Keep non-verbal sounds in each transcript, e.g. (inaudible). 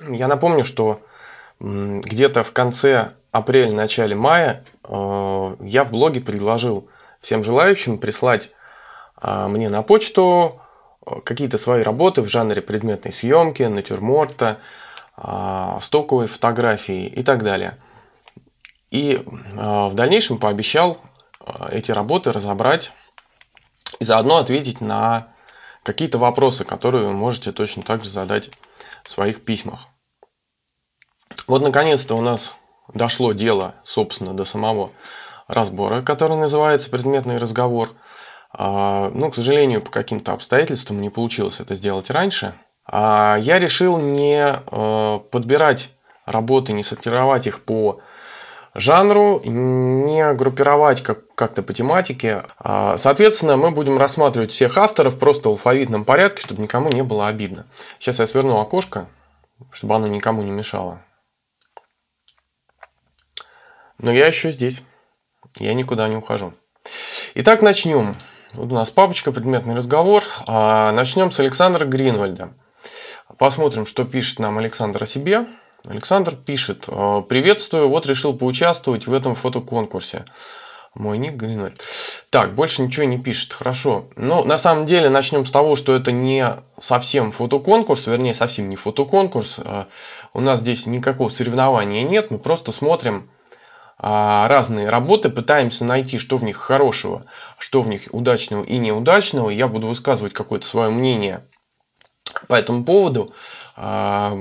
Я напомню, что где-то в конце апреля, начале мая э, я в блоге предложил всем желающим прислать а, мне на почту э, какие-то свои работы в жанре предметной съемки, натюрморта, а, стоковой фотографии и так далее. И а, в дальнейшем пообещал эти работы разобрать и заодно ответить на какие-то вопросы, которые вы можете точно так же задать в своих письмах. Вот наконец-то у нас дошло дело, собственно, до самого разбора, который называется «Предметный разговор». А, Но, ну, к сожалению, по каким-то обстоятельствам не получилось это сделать раньше. А я решил не э, подбирать работы, не сортировать их по жанру, не группировать как- как-то по тематике. А, соответственно, мы будем рассматривать всех авторов просто в алфавитном порядке, чтобы никому не было обидно. Сейчас я сверну окошко, чтобы оно никому не мешало. Но я еще здесь. Я никуда не ухожу. Итак, начнем. Вот у нас папочка, предметный разговор. А, начнем с Александра Гринвальда. Посмотрим, что пишет нам Александр о себе. Александр пишет, «Э, приветствую, вот решил поучаствовать в этом фотоконкурсе. Мой ник Гринвальд. Так, больше ничего не пишет, хорошо. Ну, на самом деле начнем с того, что это не совсем фотоконкурс, вернее совсем не фотоконкурс. Э, у нас здесь никакого соревнования нет, мы просто смотрим а, разные работы, пытаемся найти, что в них хорошего, что в них удачного и неудачного. Я буду высказывать какое-то свое мнение по этому поводу. А,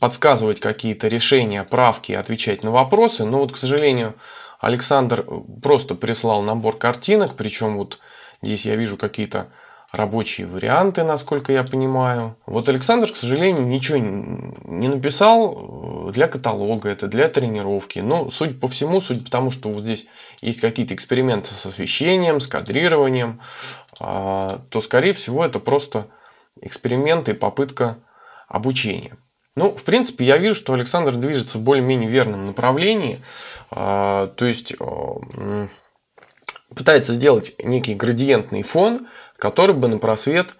подсказывать какие-то решения, правки, отвечать на вопросы. Но вот, к сожалению, Александр просто прислал набор картинок, причем вот здесь я вижу какие-то рабочие варианты, насколько я понимаю. Вот Александр, к сожалению, ничего не написал э, для каталога, это для тренировки. Но, судя по всему, судя по тому, что вот здесь есть какие-то эксперименты с освещением, с кадрированием, а, то, скорее всего, это просто эксперименты и попытка обучения. Ну, в принципе, я вижу, что Александр движется в более-менее верном направлении. А, то есть э, пытается сделать некий градиентный фон, который бы на просвет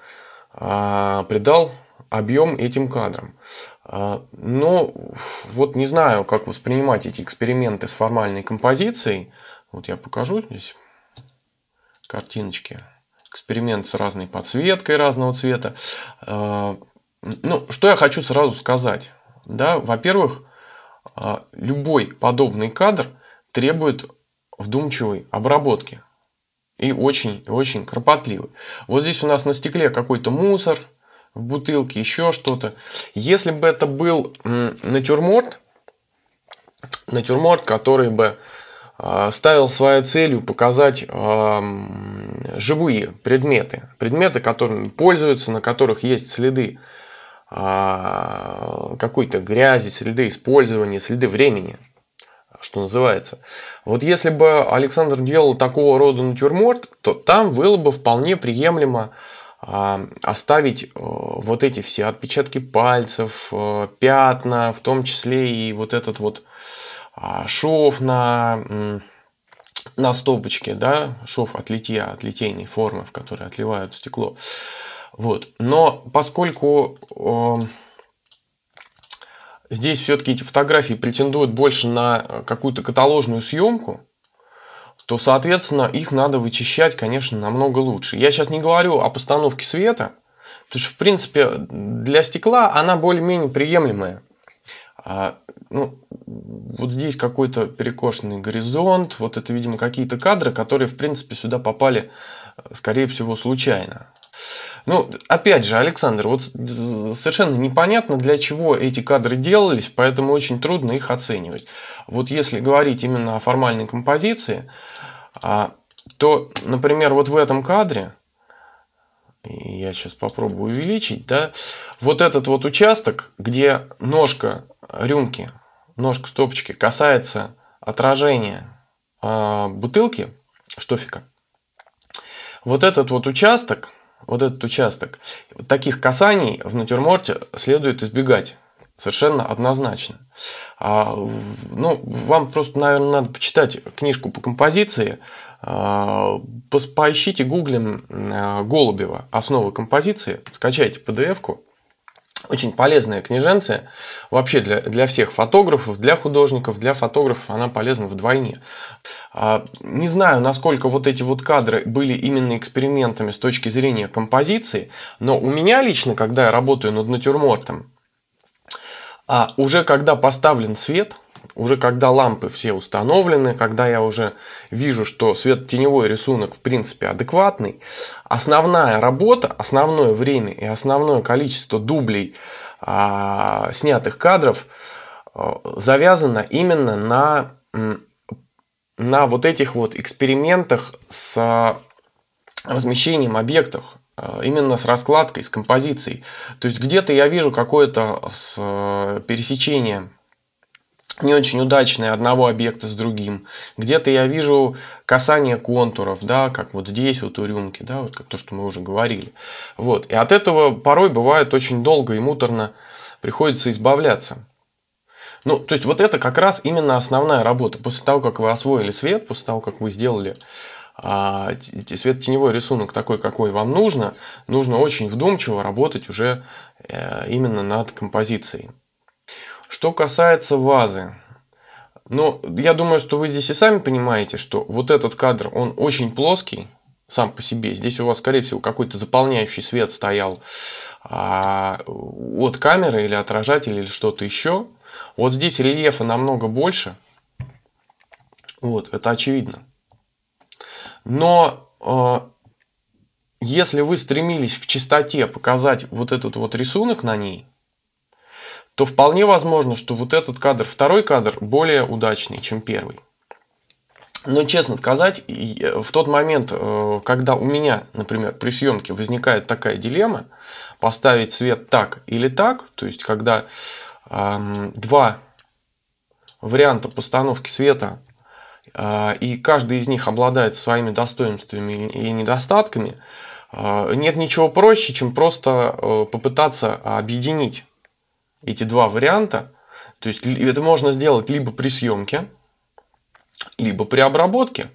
а, придал объем этим кадрам. А, но вот не знаю, как воспринимать эти эксперименты с формальной композицией. Вот я покажу здесь картиночки. Эксперимент с разной подсветкой разного цвета. Ну, что я хочу сразу сказать. Да, во-первых, а, любой подобный кадр требует вдумчивой обработки. И очень, очень кропотливой. Вот здесь у нас на стекле какой-то мусор, в бутылке еще что-то. Если бы это был натюрморт, натюрморт, который бы а, ставил своей целью показать а, живые предметы, предметы, которыми пользуются, на которых есть следы а, какой-то грязи, следы использования, следы времени, что называется. Вот если бы Александр делал такого рода натюрморт, то там было бы вполне приемлемо а, оставить э, вот эти все отпечатки пальцев, э, пятна, в том числе и вот этот вот а, шов на, на стопочке, да, шов от литья, от литейной формы, в которой отливают стекло. Вот. Но поскольку э, здесь все-таки эти фотографии претендуют больше на э, какую-то каталожную съемку, то, соответственно, их надо вычищать, конечно, намного лучше. Я сейчас не говорю о постановке света, потому что, в принципе, для стекла она более-менее приемлемая. А, ну, вот здесь какой-то перекошенный горизонт, вот это, видимо, какие-то кадры, которые, в принципе, сюда попали, э, скорее всего, случайно. Ну, опять же, Александр, вот совершенно непонятно, для чего эти кадры делались, поэтому очень трудно их оценивать. Вот если говорить именно о формальной композиции, а, то, например, вот в этом кадре, я сейчас попробую увеличить, да, вот этот вот участок, где ножка рюмки, ножка стопочки касается отражения а, бутылки, штофика, вот этот вот участок, вот этот участок. Таких касаний в натюрморте следует избегать. Совершенно однозначно. А, ну, вам просто, наверное, надо почитать книжку по композиции. А, поищите гуглем э, Голубева «Основы композиции», скачайте PDF-ку очень полезная книженция вообще для, для всех фотографов, для художников, для фотографов она полезна вдвойне. А, не знаю, насколько вот эти вот кадры были именно экспериментами с точки зрения композиции, но у меня лично, когда я работаю над натюрмортом, а, уже когда поставлен свет – уже когда лампы все установлены, когда я уже вижу, что свет-теневой рисунок в принципе адекватный, основная работа, основное время и основное количество дублей а, снятых кадров а, завязано именно на, на вот этих вот экспериментах с размещением объектов а, именно с раскладкой, с композицией. То есть где-то я вижу какое-то э, пересечение не очень удачное одного объекта с другим. Где-то я вижу касание контуров, да, как вот здесь вот у рюмки, да, вот как то, что мы уже говорили. Вот. И от этого порой бывает очень долго и муторно приходится избавляться. Ну, то есть вот это как раз именно основная работа. После того, как вы освоили свет, после того, как вы сделали а, свет-теневой рисунок такой, какой вам нужно, нужно очень вдумчиво работать уже э, именно над композицией. Что касается вазы, ну, я думаю, что вы здесь и сами понимаете, что вот этот кадр, он очень плоский сам по себе. Здесь у вас, скорее всего, какой-то заполняющий свет стоял а, от камеры или отражателя или что-то еще. Вот здесь рельефа намного больше. Вот, это очевидно. Но э, если вы стремились в чистоте показать вот этот вот рисунок на ней, то вполне возможно, что вот этот кадр, второй кадр, более удачный, чем первый. Но честно сказать, э, в тот момент, э, когда у меня, например, при съемке возникает такая дилемма, поставить свет так или так, то есть когда эм, два варианта постановки света, э, и каждый из них обладает своими достоинствами и недостатками, э, нет ничего проще, чем просто э, попытаться объединить эти два варианта. То есть это можно сделать либо при съемке, либо при обработке.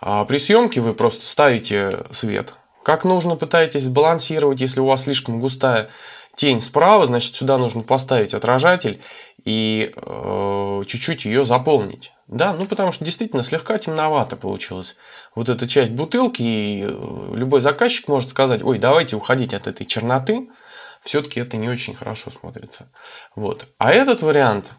А при съемке вы просто ставите свет. Как нужно пытаетесь сбалансировать, если у вас слишком густая тень справа, значит сюда нужно поставить отражатель и э, чуть-чуть ее заполнить. Да, ну потому что действительно слегка темновато получилось. Вот эта часть бутылки, и э, любой заказчик может сказать, ой, давайте уходить от этой черноты, все-таки это не очень хорошо смотрится. Вот. А этот вариант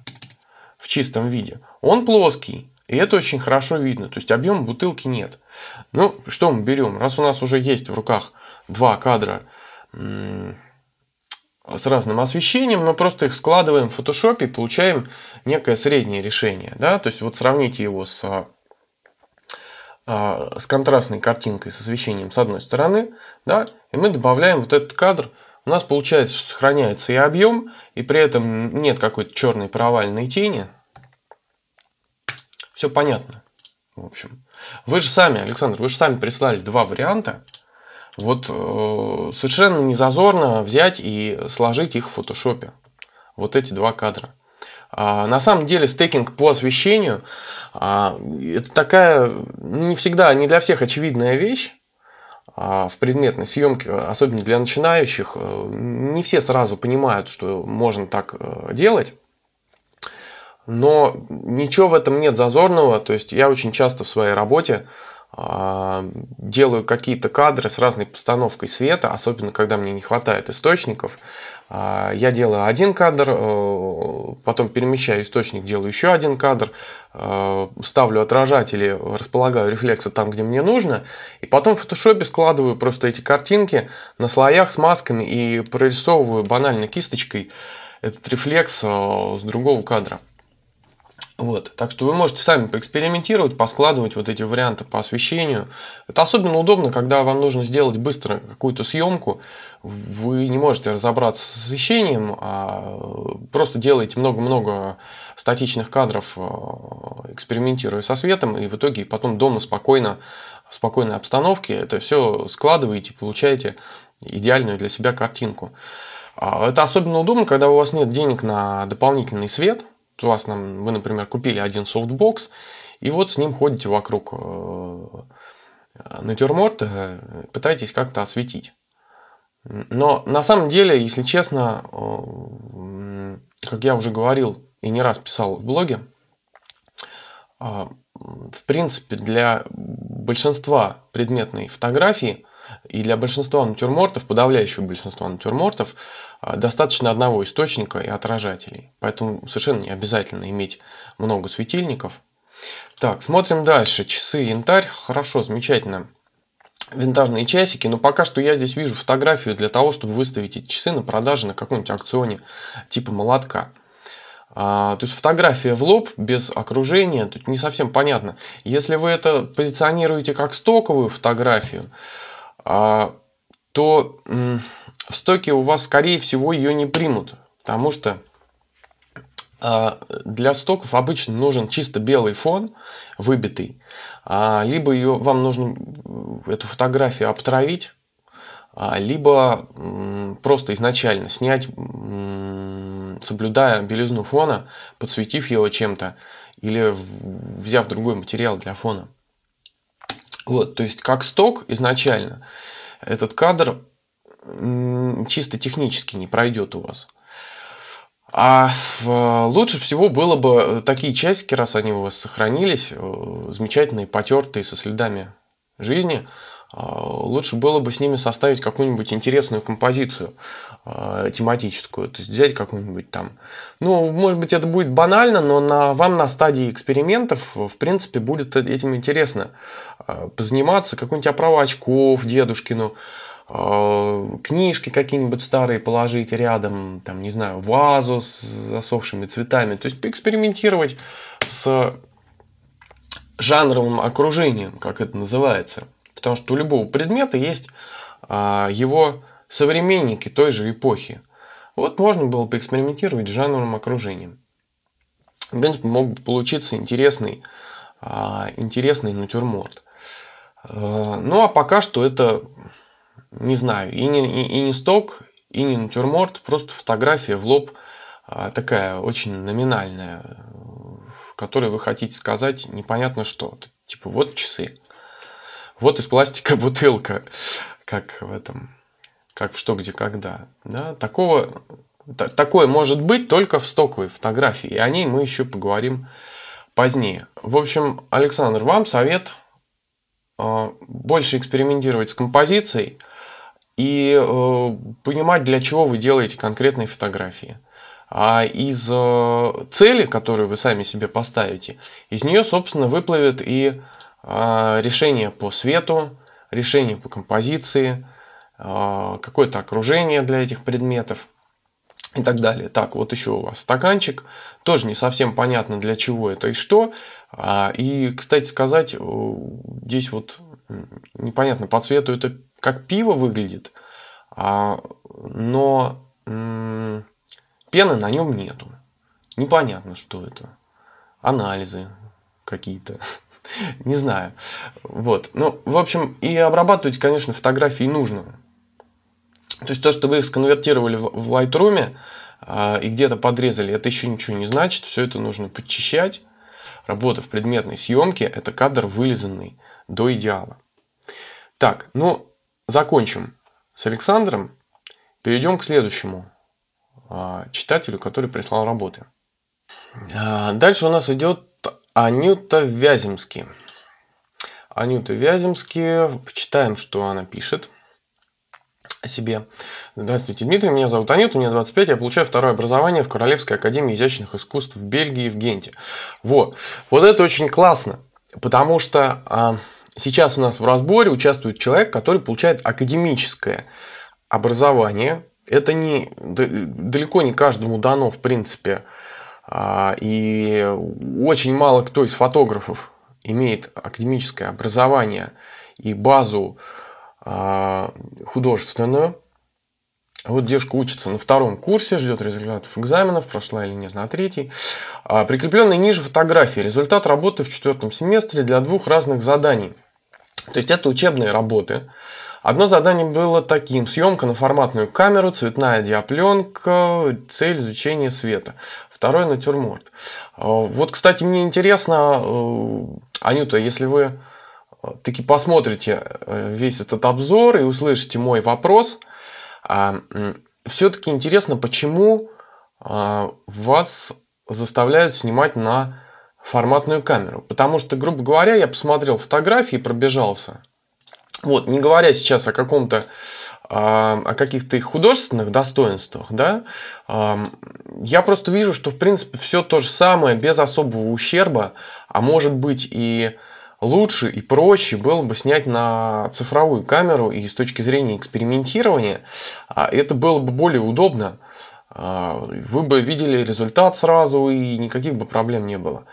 в чистом виде, он плоский, и это очень хорошо видно. То есть объем бутылки нет. Ну, что мы берем? Раз у нас уже есть в руках два кадра с разным освещением, мы просто их складываем в Photoshop и получаем некое среднее решение. Да? То есть вот сравните его с, а, а, с контрастной картинкой с освещением с одной стороны, да? и мы добавляем вот этот кадр у нас получается, что сохраняется и объем, и при этом нет какой-то черной провальной тени. Все понятно, в общем. Вы же сами, Александр, вы же сами прислали два варианта. Вот э, совершенно не зазорно взять и сложить их в фотошопе. Вот эти два кадра. А, на самом деле стейкинг по освещению а, это такая не всегда, не для всех очевидная вещь. А в предметной съемке, особенно для начинающих, э, не все сразу понимают, что можно так э, делать. Но ничего в этом нет зазорного. То есть я очень часто в своей работе а, делаю какие-то кадры с разной постановкой света, особенно когда мне не хватает источников. А, я делаю один кадр, э, потом перемещаю источник, делаю еще один кадр, э, ставлю отражатели, располагаю рефлексы там, где мне нужно, и потом в фотошопе складываю просто эти картинки на слоях с масками и прорисовываю банально кисточкой этот рефлекс э, с другого кадра. Вот. Так что вы можете сами поэкспериментировать, поскладывать вот эти варианты по освещению. Это особенно удобно, когда вам нужно сделать быстро какую-то съемку, вы не можете разобраться с освещением, а просто делаете много-много статичных кадров, э, экспериментируя со светом, и в итоге потом дома спокойно, в спокойной обстановке это все складываете, получаете идеальную для себя картинку. А, это особенно удобно, когда у вас нет денег на дополнительный свет. У вас, вы, например, купили один софтбокс, и вот с ним ходите вокруг э, натюрморта, э, пытаетесь как-то осветить. Но на самом деле, если честно, э, как я уже говорил и не раз писал в блоге, э, в принципе, для большинства предметной фотографии и для большинства натюрмортов, подавляющего большинства натюрмортов, э, достаточно одного источника и отражателей. Поэтому совершенно не обязательно иметь много светильников. Так, смотрим дальше. Часы, янтарь. Хорошо, замечательно винтажные часики, но пока что я здесь вижу фотографию для того, чтобы выставить эти часы на продаже на каком-нибудь аукционе типа молотка. А, то есть фотография в лоб без окружения, тут не совсем понятно. Если вы это позиционируете как стоковую фотографию, а, то м- в стоке у вас, скорее всего, ее не примут, потому что а, для стоков обычно нужен чисто белый фон, выбитый, а, либо ее, вам нужно эту фотографию обтравить, а, либо просто изначально снять, соблюдая белизну фона, подсветив его чем-то или взяв другой материал для фона. Вот, то есть как сток изначально этот кадр чисто технически не пройдет у вас. А лучше всего было бы э, такие часики, раз они у вас сохранились, э, замечательные, потертые, со следами жизни, а, лучше было бы с ними составить какую-нибудь интересную композицию а, тематическую, то есть взять какую-нибудь там. Ну, может быть, это будет банально, но на, вам на стадии экспериментов, э, в принципе, будет этим интересно а, позаниматься, какую-нибудь оправу очков дедушкину, Э, книжки какие-нибудь старые положить рядом, там, не знаю, вазу с засохшими цветами. То есть поэкспериментировать с жанровым окружением, как это называется. Потому что у любого предмета есть а, его современники той же эпохи. Вот можно было поэкспериментировать с жанровым окружением. В принципе, мог бы получиться интересный, а, интересный натюрморт. Э, ну а пока что это не знаю, и не, и, и не сток, и не натюрморт, просто фотография в лоб а, такая очень номинальная, в которой вы хотите сказать непонятно что. Типа вот часы, вот из пластика (laughs) бутылка, как в этом, как в что, где, когда. Да, такого, та, такое может быть только в стоковой фотографии, и о ней мы еще поговорим позднее. В общем, Александр, вам совет а, – больше экспериментировать с композицией – и э, понимать, для чего вы делаете конкретные фотографии. А из э, цели, которую вы сами себе поставите, из нее, собственно, выплывет и э, решение по свету, решение по композиции, э, какое-то окружение для этих предметов и так далее. Так, вот еще у вас стаканчик. Тоже не совсем понятно, для чего это и что. А, и, кстати сказать, э, здесь вот непонятно по цвету это как пиво выглядит, а, но пены на нем нету. Непонятно, что это. Анализы какие-то. (laughs) Не знаю. Вот. Ну, в общем, и обрабатывать, конечно, фотографии нужно. То есть то, что вы их сконвертировали в Lightroom а, и где-то подрезали, это еще ничего не значит. Все это нужно подчищать. Работа в предметной съемке – это кадр вылизанный до идеала. Так, ну, закончим с Александром, перейдем к следующему а, читателю, который прислал работы. А, дальше у нас идет Анюта Вяземский. Анюта Вяземский, почитаем, что она пишет о себе. Здравствуйте, Дмитрий, меня зовут Анюта, мне 25, я получаю второе образование в Королевской академии изящных искусств в Бельгии в Генте. Вот, вот это очень классно, потому что а, Сейчас у нас в разборе участвует человек, который получает академическое образование. Это не, далеко не каждому дано, в принципе. А, и очень мало кто из фотографов имеет академическое образование и базу а, художественную. Вот девушка учится на втором курсе, ждет результатов экзаменов, прошла или нет на третий. А, Прикрепленные ниже фотографии. Результат работы в четвертом семестре для двух разных заданий. То есть это учебные работы. Одно задание было таким. Съемка на форматную камеру, цветная диапленка, цель изучения света. Второе натюрморт. А, вот, кстати, мне интересно, э, Анюта, если вы э, таки посмотрите э, весь этот обзор и услышите мой вопрос, а, все-таки интересно, почему а, вас заставляют снимать на форматную камеру. Потому что, грубо говоря, я посмотрел фотографии и пробежался. Вот, не говоря сейчас о каком-то а, о каких-то их художественных достоинствах, да, а, я просто вижу, что в принципе все то же самое без особого ущерба, а может быть и лучше и проще было бы снять на цифровую камеру и с точки зрения экспериментирования а это было бы более удобно, а, вы бы видели результат сразу и никаких бы проблем не было.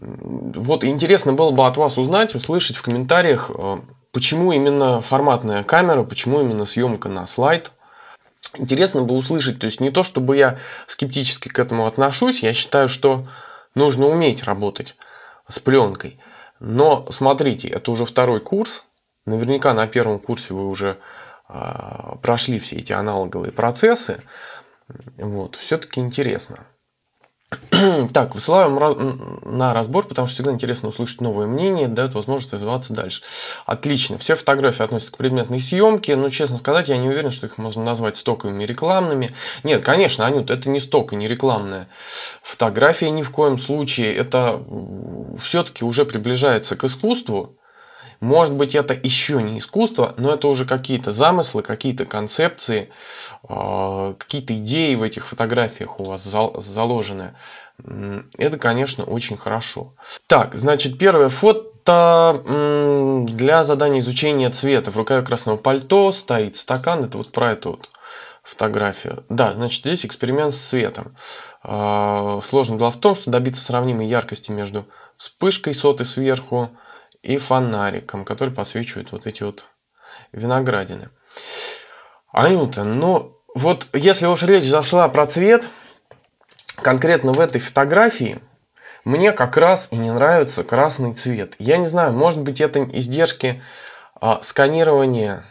Вот интересно было бы от вас узнать, услышать в комментариях, э, почему именно форматная камера, почему именно съемка на слайд. Интересно бы услышать, то есть не то, чтобы я скептически к этому отношусь, я считаю, что нужно уметь работать с пленкой. Но смотрите, это уже второй курс, наверняка на первом курсе вы уже а, прошли все эти аналоговые процессы. Вот, все-таки интересно. (clears throat) Так, высылаем на разбор, потому что всегда интересно услышать новое мнение, дают возможность развиваться дальше. Отлично. Все фотографии относятся к предметной съемке, но, ну, честно сказать, я не уверен, что их можно назвать стоковыми рекламными. Нет, конечно, Анют, это не сток и не рекламная фотография ни в коем случае. Это все-таки уже приближается к искусству. Может быть, это еще не искусство, но это уже какие-то замыслы, какие-то концепции, а, какие-то идеи в этих фотографиях у вас заложены. Это, конечно, очень хорошо. Так, значит, первое фото для задания изучения цвета. В руках красного пальто стоит стакан. Это вот про эту вот фотографию. Да, значит, здесь эксперимент с цветом. А, сложность было в том, что добиться сравнимой яркости между вспышкой соты сверху и фонариком, который подсвечивает вот эти вот виноградины. Анюта, но вот если уж речь зашла про цвет, конкретно в этой фотографии мне как раз и не нравится красный цвет. Я не знаю, может быть это издержки а, сканирования,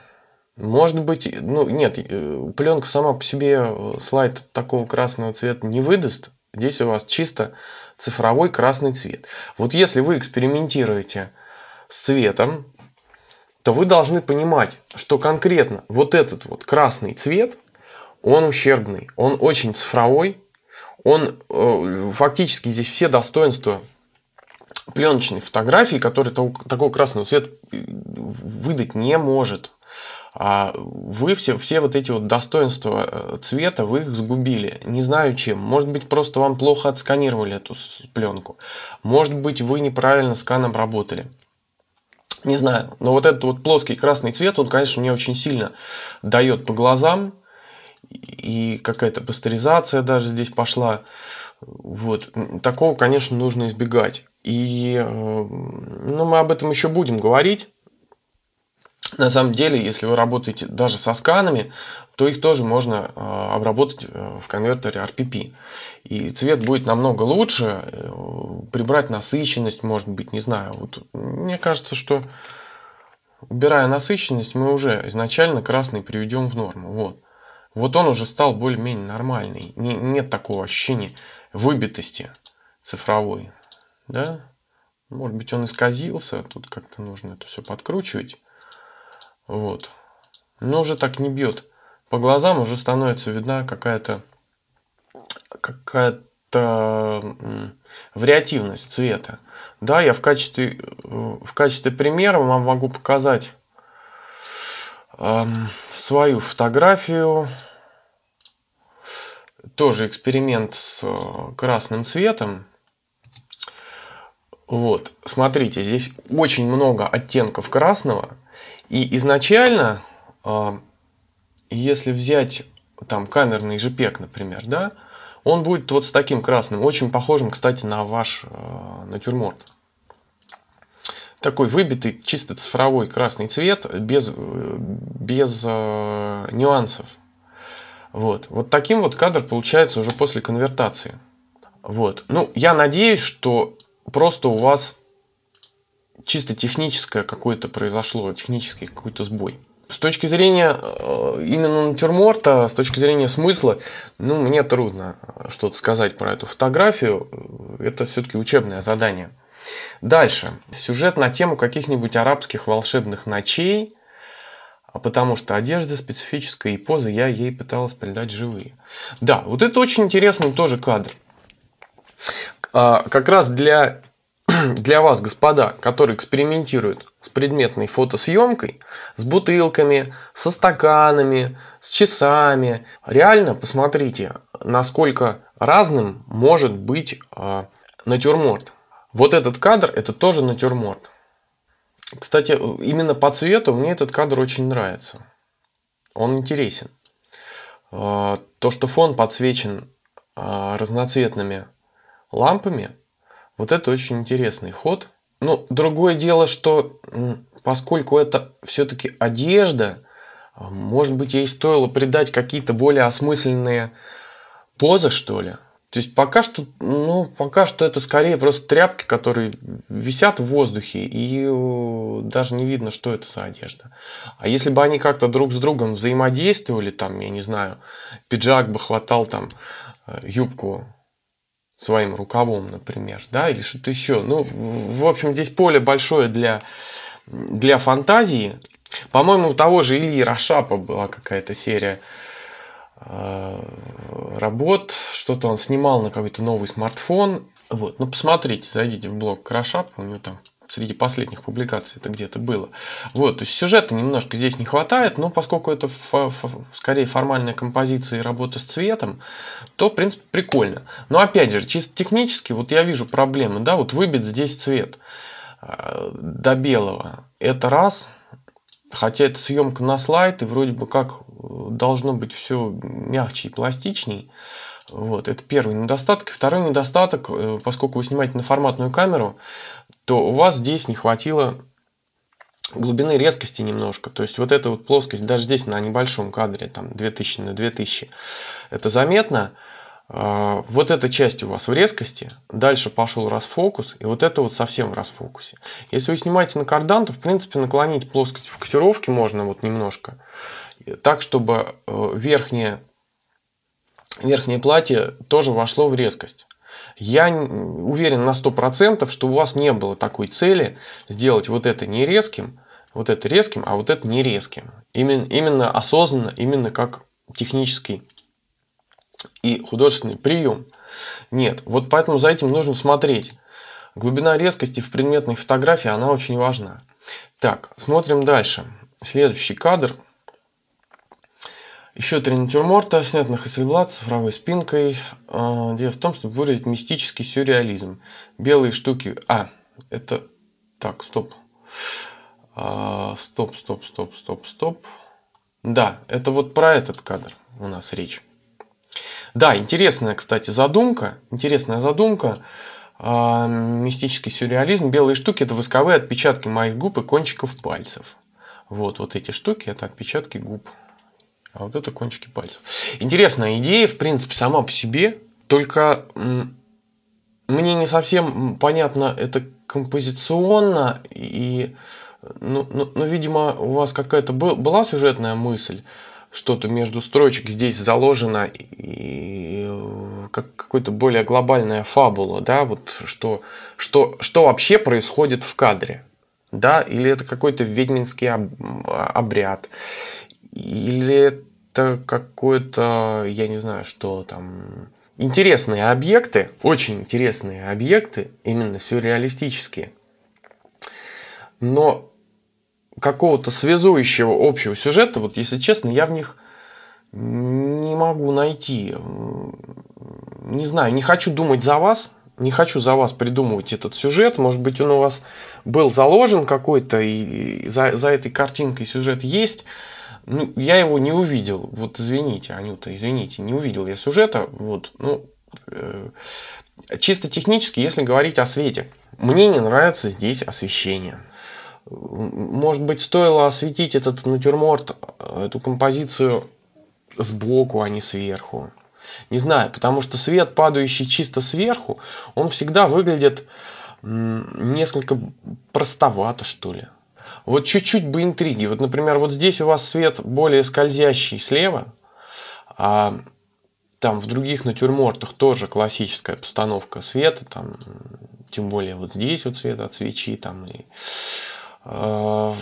может быть, ну нет, э, пленка сама по себе э, слайд такого красного цвета не выдаст. Здесь у вас чисто цифровой красный цвет. Вот если вы экспериментируете с цветом, то вы должны понимать, что конкретно вот этот вот красный цвет – он ущербный, он очень цифровой, он э, фактически здесь все достоинства пленочной фотографии, которые такого красного цвета э, выдать не может. А вы все, все вот эти вот достоинства э, цвета, вы их сгубили. Не знаю чем. Может быть, просто вам плохо отсканировали эту пленку. Может быть, вы неправильно сканом работали. Не знаю. Но вот этот вот плоский красный цвет, он, конечно, мне очень сильно дает по глазам и какая-то пастеризация даже здесь пошла. Вот. Такого, конечно, нужно избегать. И э, ну, мы об этом еще будем говорить. На самом деле, если вы работаете даже со сканами, то их тоже можно э, обработать э, в конвертере RPP. И цвет будет намного лучше, прибрать насыщенность, может быть, не знаю. Вот, мне кажется, что убирая насыщенность, мы уже изначально красный приведем в норму. Вот. Вот он уже стал более-менее нормальный. Не, нет такого ощущения выбитости цифровой. Да? Может быть, он исказился. Тут как-то нужно это все подкручивать. Вот. Но уже так не бьет. По глазам уже становится видна какая-то какая-то вариативность цвета. Да, я в качестве, в качестве примера вам могу показать эм, свою фотографию тоже эксперимент с э, красным цветом. Вот, смотрите, здесь очень много оттенков красного. И изначально, э, если взять там камерный JPEG, например, да, он будет вот с таким красным, очень похожим, кстати, на ваш э, натюрморт. Такой выбитый, чисто цифровой красный цвет, без, без нюансов. Вот. вот таким вот кадр получается уже после конвертации. Вот. Ну, я надеюсь, что просто у вас чисто техническое какое-то произошло, технический какой-то сбой. С точки зрения э, именно натюрморта, с точки зрения смысла, ну, мне трудно э, что-то сказать про эту фотографию. Э, это все-таки учебное задание. Дальше. Сюжет на тему каких-нибудь арабских волшебных ночей – а потому что одежда специфическая и позы я ей пыталась передать живые. Да, вот это очень интересный тоже кадр. А, как раз для, (clears throat) для вас, господа, которые экспериментируют с предметной фотосъемкой, с бутылками, со стаканами, с часами, реально посмотрите, насколько разным может быть а, натюрморт. Вот этот кадр – это тоже натюрморт. Кстати, именно по цвету мне этот кадр очень нравится. Он интересен. А, то, что фон подсвечен а, разноцветными лампами, вот это очень интересный ход. Ну, другое дело, что поскольку это все-таки одежда, а, может быть, ей стоило придать какие-то более осмысленные позы, что ли. То есть пока что, ну, пока что это скорее просто тряпки, которые висят в воздухе, и э, даже не видно, что это за одежда. А если бы они как-то друг с другом взаимодействовали, там, я не знаю, пиджак бы хватал там э, юбку своим рукавом, например, да, или что-то еще. Ну, в общем, здесь поле большое для, для фантазии. По-моему, у того же Ильи Рашапа была какая-то серия Э, работ, что-то он снимал на какой-то новый смартфон. Вот, ну посмотрите, зайдите в блог Крашап, у него там среди последних публикаций это где-то было. Вот, то есть сюжета немножко здесь не хватает, но поскольку это фо фо скорее формальная композиция и работа с цветом, то, в принципе, прикольно. Но опять же, чисто технически, вот я вижу проблемы, да, вот выбит здесь цвет э, до белого. Это раз, хотя это съемка на слайд, и вроде бы как должно быть все мягче и пластичней. Вот, это первый недостаток. Второй недостаток, э, поскольку вы снимаете на форматную камеру, то у вас здесь не хватило глубины резкости немножко. То есть вот эта вот плоскость, даже здесь на небольшом кадре, там 2000 на 2000, это заметно. А, вот эта часть у вас в резкости, дальше пошел расфокус, и вот это вот совсем в расфокусе. Если вы снимаете на кардан, то в принципе наклонить плоскость фокусировки можно вот немножко так, чтобы э, верхнее, верхнее платье тоже вошло в резкость. Я уверен на 100%, что у вас не было такой цели сделать вот это не резким, вот это резким, а вот это не резким. Именно, именно осознанно, именно как технический и художественный прием. Нет, вот поэтому за этим нужно смотреть. Глубина резкости в предметной фотографии, она очень важна. Так, смотрим дальше. Следующий кадр – еще три натюрморта, снят на Хасельблат цифровой спинкой. Дело в том, чтобы выразить мистический сюрреализм. Белые штуки... А, это... Так, стоп. стоп, стоп, стоп, стоп, стоп. Да, это вот про этот кадр у нас речь. Да, интересная, кстати, задумка. Интересная задумка. мистический сюрреализм. Белые штуки – это восковые отпечатки моих губ и кончиков пальцев. Вот, вот эти штуки – это отпечатки губ. А вот это кончики пальцев. Интересная идея, в принципе, сама по себе. Только мне не совсем понятно, это композиционно и... Ну, ну, ну видимо, у вас какая-то была сюжетная мысль, что-то между строчек здесь заложено, и э, как какая-то более глобальная фабула, да, вот что, что, что вообще происходит в кадре, да, или это какой-то ведьминский обряд, или это какое-то, я не знаю, что там, интересные объекты, очень интересные объекты, именно сюрреалистические. Но какого-то связующего общего сюжета, вот если честно, я в них не могу найти. Не знаю, не хочу думать за вас, не хочу за вас придумывать этот сюжет. Может быть, он у вас был заложен какой-то, и за, за этой картинкой сюжет есть. Ну, я его не увидел. Вот извините, Анюта, извините, не увидел я сюжета. Вот, ну, э, чисто технически, если говорить о свете, мне не нравится здесь освещение. Может быть, стоило осветить этот натюрморт, э, эту композицию сбоку, а не сверху. Не знаю, потому что свет, падающий чисто сверху, он всегда выглядит несколько простовато, что ли. Вот чуть-чуть бы интриги. Вот, например, вот здесь у вас свет более скользящий слева, а там в других натюрмортах тоже классическая постановка света, там, тем более вот здесь вот свет от свечи, там и... А,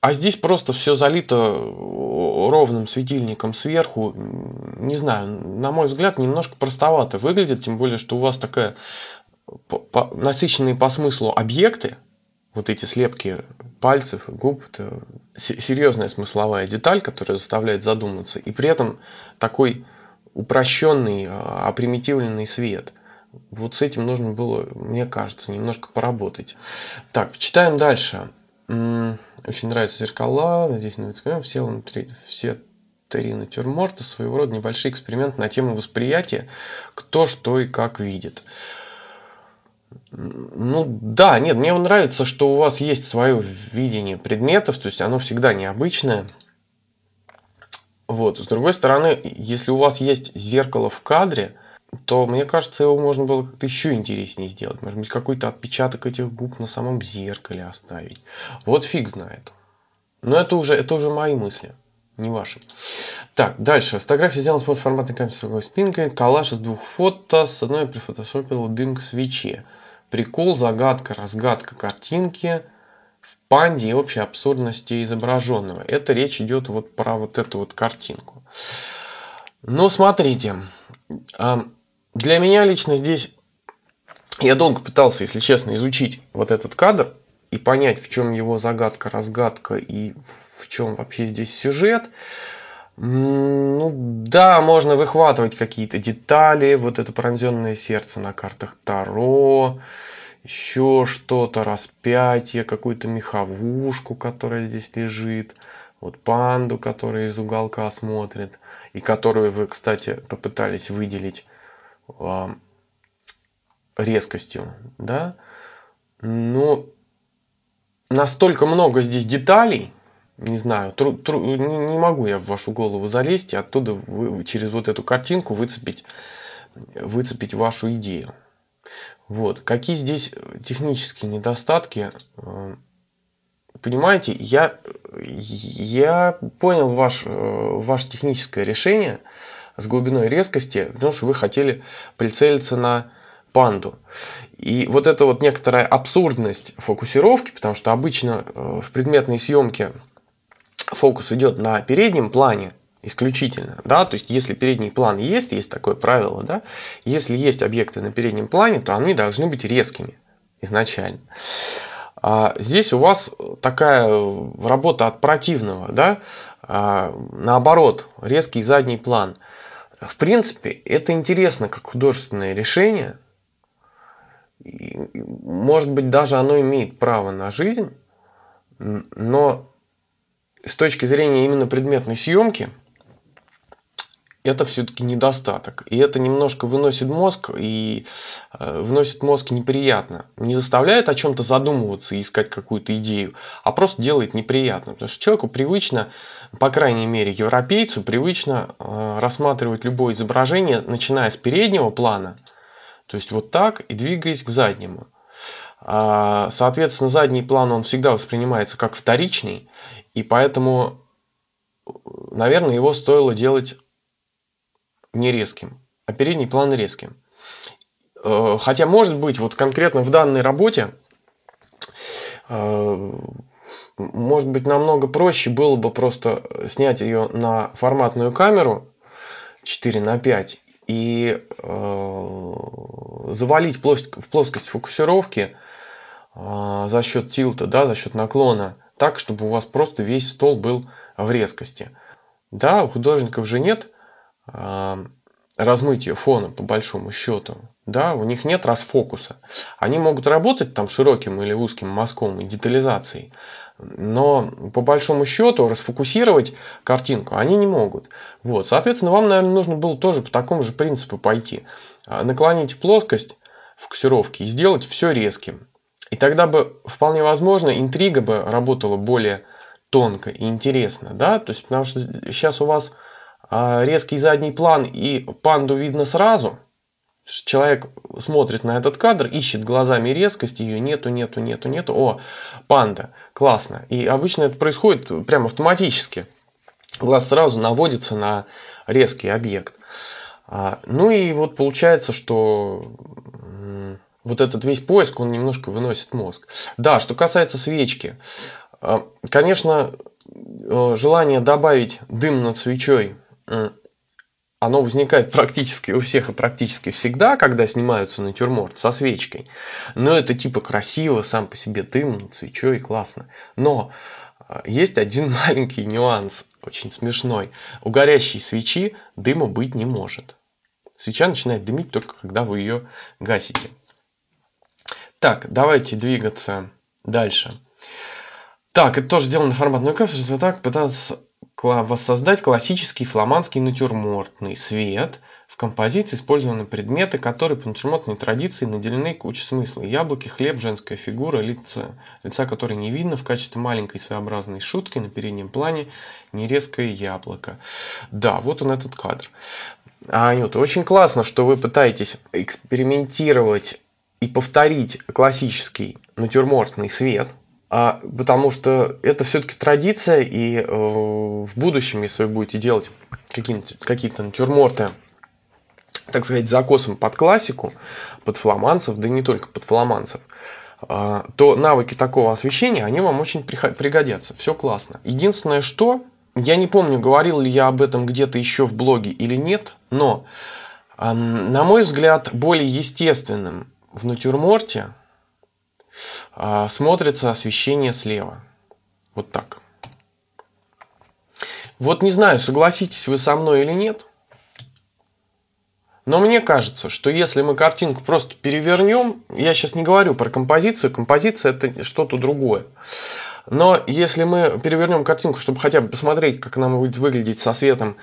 а здесь просто все залито ровным светильником сверху. Не знаю, на мой взгляд, немножко простовато выглядит, тем более, что у вас такая по, по, насыщенные по смыслу объекты, вот эти слепки пальцев и губ. Это серьезная смысловая деталь, которая заставляет задуматься. И при этом такой упрощенный, опримитивленный а, а свет. Вот с этим нужно было, мне кажется, немножко поработать. Так, читаем дальше. М-м, очень нравятся зеркала. Здесь на все, внутри, все три натюрморта. Своего рода небольшой эксперимент на тему восприятия, кто что и как видит. Ну да, нет, мне нравится, что у вас есть свое видение предметов, то есть оно всегда необычное. Вот, с другой стороны, если у вас есть зеркало в кадре, то мне кажется, его можно было как-то еще интереснее сделать. Может быть, какой-то отпечаток этих губ на самом зеркале оставить. Вот фиг знает. Но это уже, это уже мои мысли, не ваши. Так, дальше. Фотография сделана с помощью камерой с другой спинкой. Коллаж из двух фото. С одной я прифотошопила дым к свече прикол, загадка, разгадка картинки в панде и общей абсурдности изображенного. Это речь идет вот про вот эту вот картинку. но ну, смотрите, а, для меня лично здесь я долго пытался, если честно, изучить вот этот кадр и понять, в чем его загадка, разгадка и в чем вообще здесь сюжет. Ну да, можно выхватывать какие-то детали, вот это пронзенное сердце на картах Таро, еще что-то, распятие, какую-то меховушку, которая здесь лежит, вот панду, которая из уголка смотрит, и которую вы, кстати, попытались выделить а, резкостью, да? Но ну, настолько много здесь деталей, не знаю, тру, тру, не могу я в вашу голову залезть и оттуда вы, через вот эту картинку выцепить, выцепить вашу идею. Вот. Какие здесь э, технические недостатки? Э, понимаете, я, я понял ваш, э, ваше техническое решение с глубиной резкости, потому что вы хотели прицелиться на панду. И вот это вот некоторая абсурдность фокусировки, потому что обычно в предметной съемке фокус идет на переднем плане исключительно, да, то есть если передний план есть, есть такое правило, да, если есть объекты на переднем плане, то они должны быть резкими изначально. А здесь у вас такая работа от противного, да, а, наоборот, резкий задний план. В принципе, это интересно как художественное решение, может быть, даже оно имеет право на жизнь, но с точки зрения именно предметной съемки, это все-таки недостаток. И это немножко выносит мозг, и э, выносит мозг неприятно. Не заставляет о чем-то задумываться и искать какую-то идею, а просто делает неприятно. Потому что человеку привычно, по крайней мере, европейцу привычно э, рассматривать любое изображение, начиная с переднего плана, то есть вот так, и двигаясь к заднему. А, соответственно, задний план он всегда воспринимается как вторичный, и поэтому, наверное, его стоило делать не резким, а передний план резким. Э, хотя, может быть, вот конкретно в данной работе, э, может быть, намного проще было бы просто снять ее на форматную камеру 4 на 5 и э, завалить плоскость, в плоскость фокусировки за счет тилта, да, за счет наклона так, чтобы у вас просто весь стол был в резкости. Да, у художников же нет э, а, размытия фона, по большому счету. Да, у них нет расфокуса. Они могут работать там широким или узким мазком и детализацией, но по большому счету расфокусировать картинку они не могут. Вот, соответственно, вам, наверное, нужно было тоже по такому же принципу пойти. А, наклонить плоскость фокусировки и сделать все резким. И тогда бы вполне возможно интрига бы работала более тонко и интересно, да, то есть потому что сейчас у вас а, резкий задний план и панду видно сразу, человек смотрит на этот кадр, ищет глазами резкость, ее нету, нету, нету, нету, о, панда, классно. И обычно это происходит прям автоматически, глаз сразу наводится на резкий объект. А, ну и вот получается, что вот этот весь поиск, он немножко выносит мозг. Да, что касается свечки, э, конечно, э, желание добавить дым над свечой, оно возникает практически у всех и практически всегда, когда снимаются натюрморт со свечкой. Но это типа красиво, сам по себе дым над свечой, классно. Но э, есть один (laughs) маленький нюанс, очень смешной. У горящей свечи дыма быть не может. Свеча начинает дымить только когда вы ее гасите. Так, давайте двигаться дальше. Так, это тоже сделано форматную капсулу, что так пытаться воссоздать классический фламандский натюрмортный свет – в композиции использованы предметы, которые по натюрмортной традиции наделены кучей смысла. Яблоки, хлеб, женская фигура, лица, лица которой не видно в качестве маленькой своеобразной шутки на переднем плане нерезкое яблоко. Да, вот он этот кадр. А, Анюта, очень классно, что вы пытаетесь экспериментировать и повторить классический натюрмортный свет, а, потому что это все-таки традиция, и э, в будущем, если вы будете делать какие-то какие то натюрморты, так сказать, закосом под классику, под фламанцев, да и не только под фламанцев, э, а, то навыки такого освещения, они вам очень пригодятся. Все классно. Единственное, что, я не помню, говорил ли я об этом где-то еще в блоге или нет, но, э, на мой взгляд, более естественным в натюрморте а, смотрится освещение слева. Вот так. Вот не знаю, согласитесь вы со мной или нет, но мне кажется, что если мы картинку просто перевернем, я сейчас не говорю про композицию, композиция это что-то другое. Но если мы перевернем картинку, чтобы хотя бы посмотреть, как она будет выглядеть со светом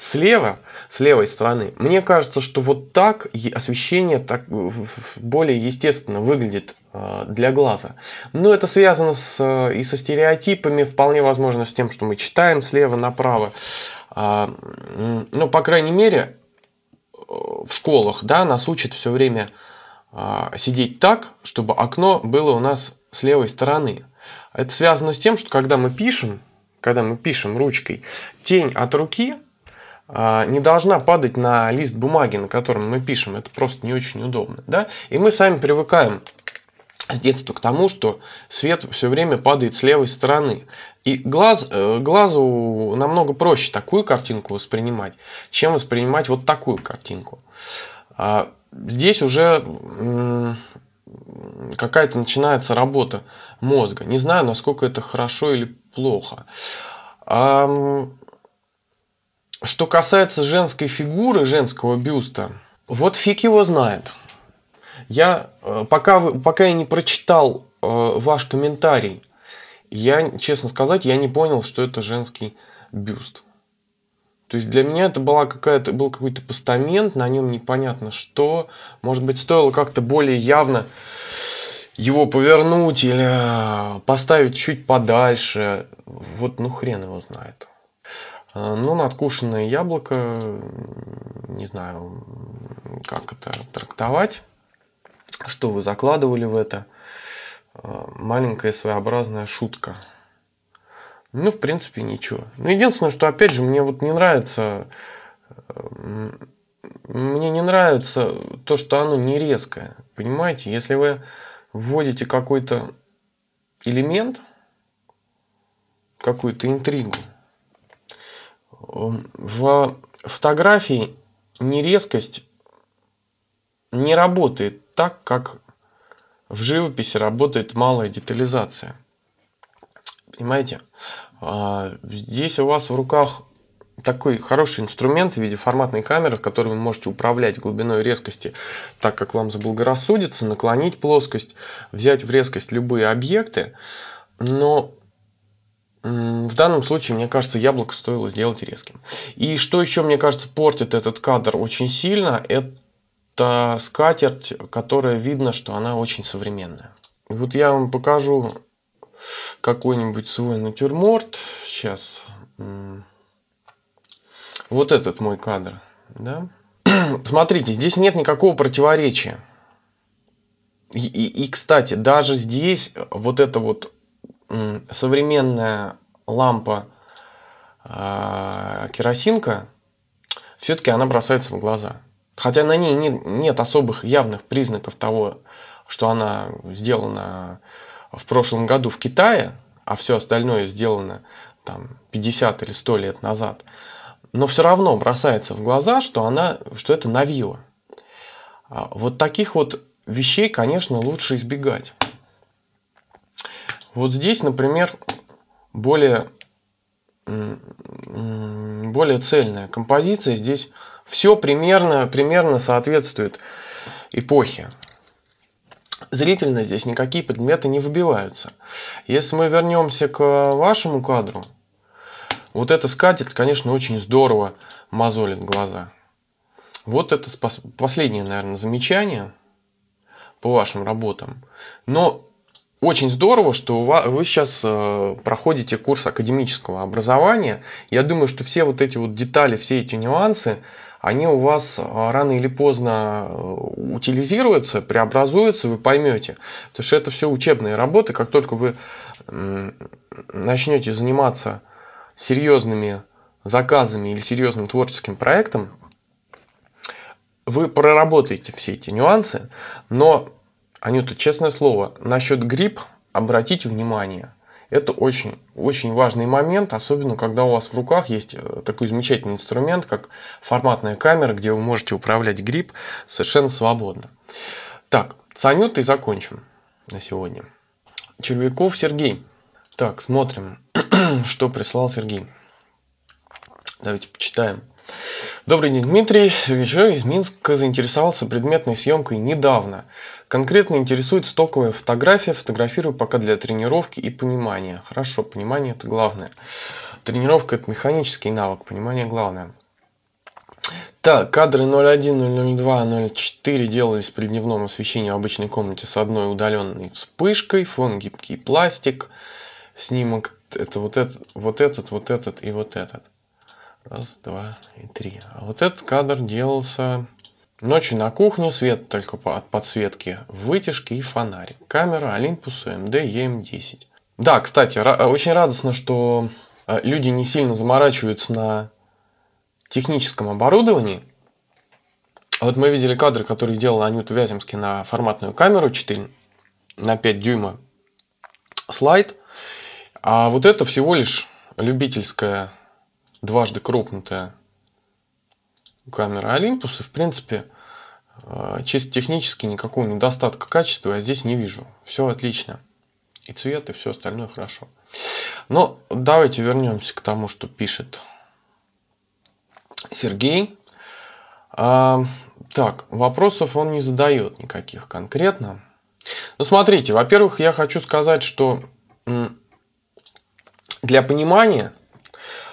Слева, с левой стороны, мне кажется, что вот так освещение так э, более естественно выглядит э, для глаза. Но это связано с, э, и со стереотипами, вполне возможно с тем, что мы читаем слева направо. А, Но, ну, по крайней мере, в школах да, нас учат все время а, сидеть так, чтобы окно было у нас с левой стороны. Это связано с тем, что когда мы пишем, когда мы пишем ручкой, тень от руки – а, не должна падать на лист бумаги, на котором мы пишем. Это просто не очень удобно. Да? И мы сами привыкаем с детства к тому, что свет все время падает с левой стороны. И глаз, э, глазу намного проще такую картинку воспринимать, чем воспринимать вот такую картинку. А, здесь уже какая-то начинается работа мозга. Не знаю, насколько это хорошо или плохо. Что касается женской фигуры, женского бюста, вот фиг его знает. Я э, пока, вы, пока я не прочитал э, ваш комментарий, я, честно сказать, я не понял, что это женский бюст. То есть для меня это была какая-то, был какой-то постамент, на нем непонятно что. Может быть, стоило как-то более явно его повернуть или э, поставить чуть подальше. Вот ну хрен его знает. А, ну, надкушенное яблоко, не знаю, как это трактовать, что вы закладывали в это. А, маленькая своеобразная шутка. Ну, в принципе, ничего. Но ну, единственное, что, опять же, мне вот не нравится... Мне не нравится то, что оно не резкое. Понимаете, если вы вводите какой-то элемент, какую-то интригу, в фотографии нерезкость не работает так, как в живописи работает малая детализация. Понимаете? А, здесь у вас в руках такой хороший инструмент в виде форматной камеры, которой вы можете управлять глубиной резкости так, как вам заблагорассудится, наклонить плоскость, взять в резкость любые объекты. Но в данном случае, мне кажется, яблоко стоило сделать резким. И что еще, мне кажется, портит этот кадр очень сильно, это скатерть, которая видно, что она очень современная. И вот я вам покажу какой-нибудь свой натюрморт. Сейчас. Вот этот мой кадр. Да? (clears throat) Смотрите, здесь нет никакого противоречия. И, и, и, кстати, даже здесь вот это вот современная лампа а, керосинка, все-таки она бросается в глаза. Хотя на ней нет, нет особых явных признаков того, что она сделана в прошлом году в Китае, а все остальное сделано там 50 или 100 лет назад. Но все равно бросается в глаза, что, она, что это навило. Вот таких вот вещей, конечно, лучше избегать. Вот здесь, например, более, более цельная композиция. Здесь все примерно, примерно соответствует эпохе. Зрительно здесь никакие предметы не выбиваются. Если мы вернемся к вашему кадру, вот эта скатерть, конечно, очень здорово мозолит глаза. Вот это последнее, наверное, замечание по вашим работам. Но очень здорово, что вы сейчас э, проходите курс академического образования. Я думаю, что все вот эти вот детали, все эти нюансы, они у вас э, рано или поздно э, утилизируются, преобразуются, вы поймете. Потому что это все учебные работы. Как только вы начнете заниматься серьезными заказами или серьезным творческим проектом, вы проработаете все эти нюансы, но Анюта, честное слово, насчет грипп обратите внимание. Это очень, очень важный момент, особенно когда у вас в руках есть э, такой замечательный инструмент, как форматная камера, где вы можете управлять грипп совершенно свободно. Так, с Анютой закончим на сегодня. Червяков Сергей. Так, смотрим, (clears throat) что прислал Сергей. Давайте почитаем. Добрый день, Дмитрий. Еще из Минска заинтересовался предметной съемкой недавно. Конкретно интересует стоковая фотография. Фотографирую пока для тренировки и понимания. Хорошо, понимание – это главное. Тренировка – это механический навык, понимание – главное. Так, кадры 01, 002, 04 делались при дневном освещении в обычной комнате с одной удаленной вспышкой, фон гибкий пластик, снимок это вот этот, вот этот, вот этот и вот этот. Раз, два и три. А вот этот кадр делался ночью на кухне, свет только от подсветки, вытяжки и фонарик. Камера Olympus MD EM10. Да, кстати, э, очень радостно, что э, люди не сильно заморачиваются на техническом оборудовании. Вот мы видели кадры, которые делал Анюта Вяземский на форматную камеру 4 на 5 дюйма слайд. А вот это всего лишь любительская дважды кропнутая камера Olympus. И, в принципе, э, чисто технически никакого недостатка качества я здесь не вижу. Все отлично. И цвет, и все остальное хорошо. Но давайте вернемся к тому, что пишет Сергей. А, так, вопросов он не задает никаких конкретно. Ну, смотрите, во-первых, я хочу сказать, что для понимания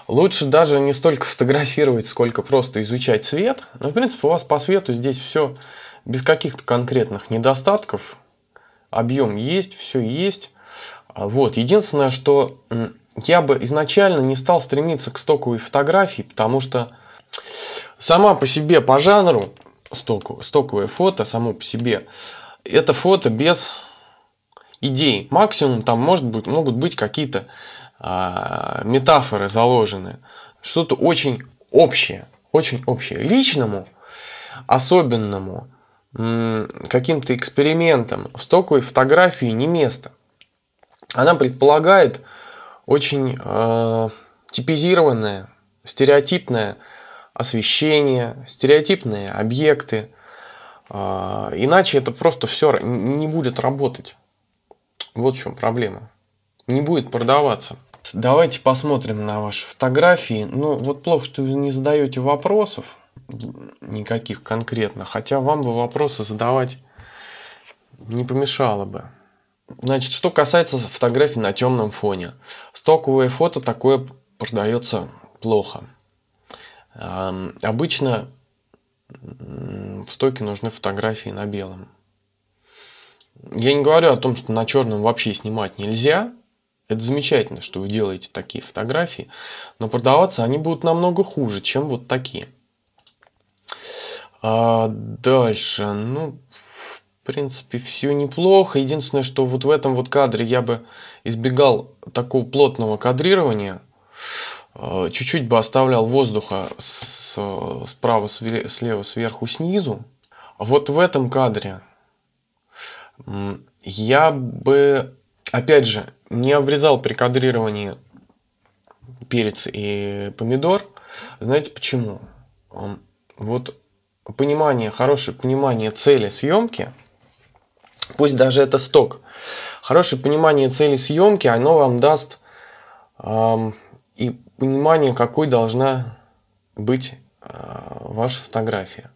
Лучше даже не столько фотографировать, сколько просто изучать свет. Но, ну, в принципе, у вас по свету здесь все без каких-то конкретных недостатков. Объем есть, все есть. А вот, единственное, что я бы изначально не стал стремиться к стоковой фотографии, потому что сама по себе по жанру стоку, стоковое фото само по себе это фото без идей. Максимум там может быть, могут быть какие-то а, метафоры заложены, что-то очень общее, очень общее. Личному, особенному, каким-то экспериментом в такой фотографии не место. Она предполагает очень э, типизированное, стереотипное освещение, стереотипные объекты. Э, иначе это просто все не будет работать. Вот в чем проблема. Не будет продаваться. Давайте посмотрим на ваши фотографии. Ну, вот плохо, что вы не задаете вопросов никаких конкретно, хотя вам бы вопросы задавать не помешало бы. Значит, что касается фотографий на темном фоне. Стоковое фото такое продается плохо. Обычно в стоке нужны фотографии на белом. Я не говорю о том, что на черном вообще снимать нельзя – это замечательно, что вы делаете такие фотографии, но продаваться они будут намного хуже, чем вот такие. А дальше, ну, в принципе, все неплохо. Единственное, что вот в этом вот кадре я бы избегал такого плотного кадрирования. А, чуть-чуть бы оставлял воздуха с, справа, слева, сверху, снизу. А вот в этом кадре я бы, опять же, не обрезал при кадрировании перец и помидор. Знаете почему? Вот понимание, хорошее понимание цели съемки, пусть даже это сток, хорошее понимание цели съемки, оно вам даст эм, и понимание, какой должна быть э, ваша фотография.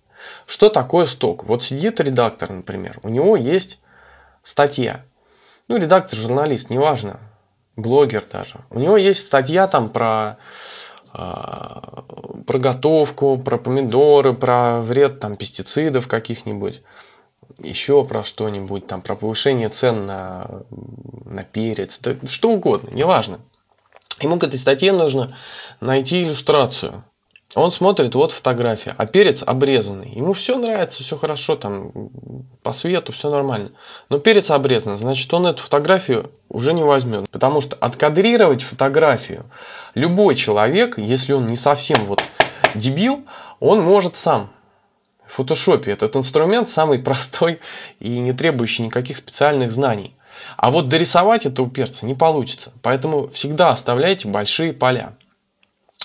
Что такое сток? Вот сидит редактор, например, у него есть статья, ну, редактор, журналист, неважно, блогер даже. У него есть статья там про а, про готовку, про помидоры, про вред там, пестицидов каких-нибудь, еще про что-нибудь, там, про повышение цен на, на перец, да, что угодно, неважно. Ему к этой статье нужно найти иллюстрацию. Он смотрит, вот фотография, а перец обрезанный. Ему все нравится, все хорошо, там по свету все нормально. Но перец обрезанный, значит он эту фотографию уже не возьмет. Потому что откадрировать фотографию любой человек, если он не совсем вот дебил, он может сам. В фотошопе этот инструмент самый (laughs) простой и не требующий никаких специальных знаний. А вот дорисовать это у перца не получится. Поэтому всегда оставляйте большие поля.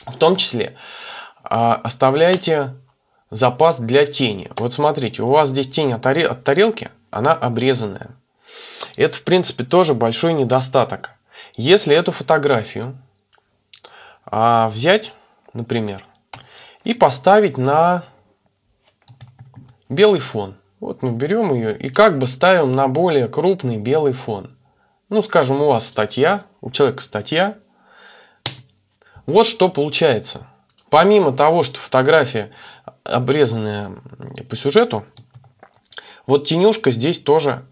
В том числе а оставляйте запас для тени. Вот смотрите, у вас здесь тень от тарелки, она обрезанная. Это, в принципе, тоже большой недостаток. Если эту фотографию а, взять, например, и поставить на белый фон. Вот мы берем ее и как бы ставим на более крупный белый фон. Ну, скажем, у вас статья, у человека статья. Вот что получается. Помимо того, что фотография обрезанная по сюжету, вот тенюшка здесь тоже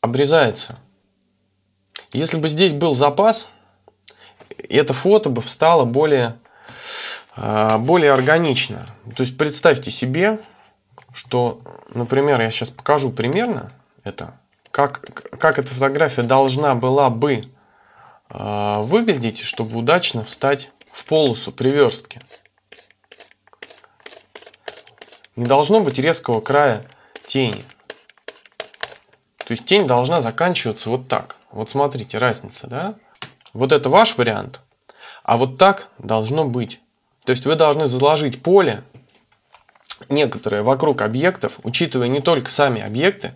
обрезается. Если бы здесь был запас, это фото бы встало более, э, более органично. То есть представьте себе, что, например, я сейчас покажу примерно это, как, как эта фотография должна была бы э, выглядеть, чтобы удачно встать в полосу при верстке. Не должно быть резкого края тени. То есть тень должна заканчиваться вот так. Вот смотрите, разница, да? Вот это ваш вариант, а вот так должно быть. То есть вы должны заложить поле некоторые вокруг объектов, учитывая не только сами объекты,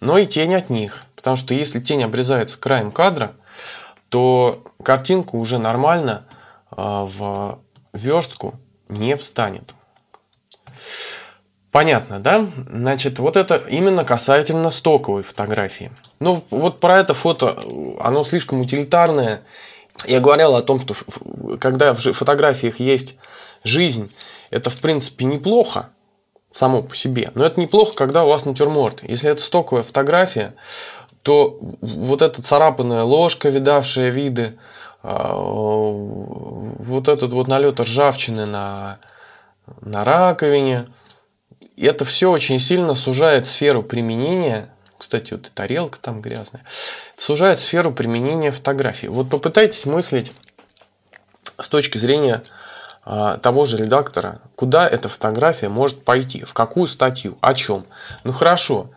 но и тень от них. Потому что если тень обрезается краем кадра, то картинку уже нормально а, в верстку не встанет. Понятно, да? Значит, вот это именно касательно стоковой фотографии. Ну, вот про это фото, оно слишком утилитарное. Я говорил о том, что когда в фотографиях есть жизнь, это, в принципе, неплохо само по себе. Но это неплохо, когда у вас натюрморт. Если это стоковая фотография, то вот эта царапанная ложка, видавшая виды, а, вот этот вот налет ржавчины на, на раковине, это все очень сильно сужает сферу применения. Кстати, вот и тарелка там грязная. Сужает сферу применения фотографии. Вот попытайтесь мыслить с точки зрения а, того же редактора, куда эта фотография может пойти, в какую статью, о чем. Ну хорошо,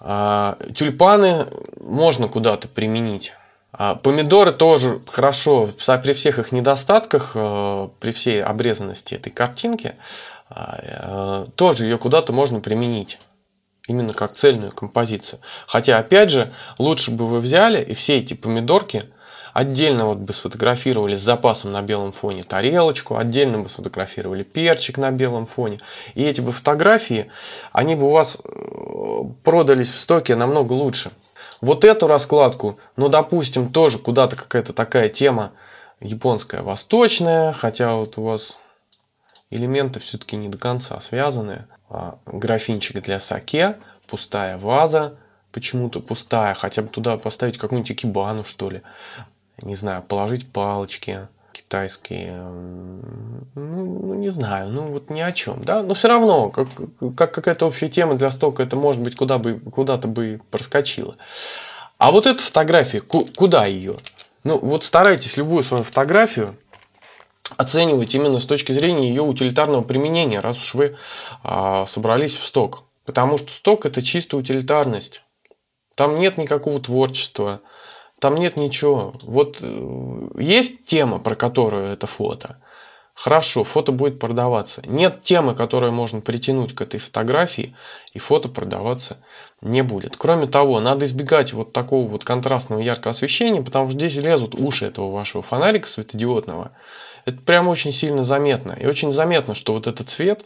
а, тюльпаны можно куда-то применить, а помидоры тоже хорошо, при всех их недостатках, э, при всей обрезанности этой картинки, а, э, тоже ее куда-то можно применить именно как цельную композицию. Хотя, опять же, лучше бы вы взяли и все эти помидорки отдельно вот бы сфотографировали с запасом на белом фоне тарелочку, отдельно бы сфотографировали перчик на белом фоне. И эти бы фотографии, они бы у вас э, продались в стоке намного лучше, вот эту раскладку, ну, допустим, тоже куда-то какая-то такая тема японская, восточная, хотя вот у вас элементы все-таки не до конца связаны. А, графинчик для саке, пустая ваза, почему-то пустая, хотя бы туда поставить какую-нибудь экибану, что ли. Не знаю, положить палочки, китайские, эм, ну, ну, не знаю, ну вот ни о чем, да, но все равно, как, как какая-то общая тема для стока, это может быть куда бы, куда-то бы проскочила. А вот эта фотография, куда ее? Ну вот старайтесь любую свою фотографию оценивать именно с точки зрения ее утилитарного применения, раз уж вы а, собрались в сток. Потому что сток это чисто утилитарность. Там нет никакого творчества, там нет ничего. Вот э, есть тема, про которую это фото. Хорошо, фото будет продаваться. Нет темы, которую можно притянуть к этой фотографии, и фото продаваться не будет. Кроме того, надо избегать вот такого вот контрастного яркого освещения, потому что здесь лезут уши этого вашего фонарика светодиодного. Это прям очень сильно заметно. И очень заметно, что вот этот цвет,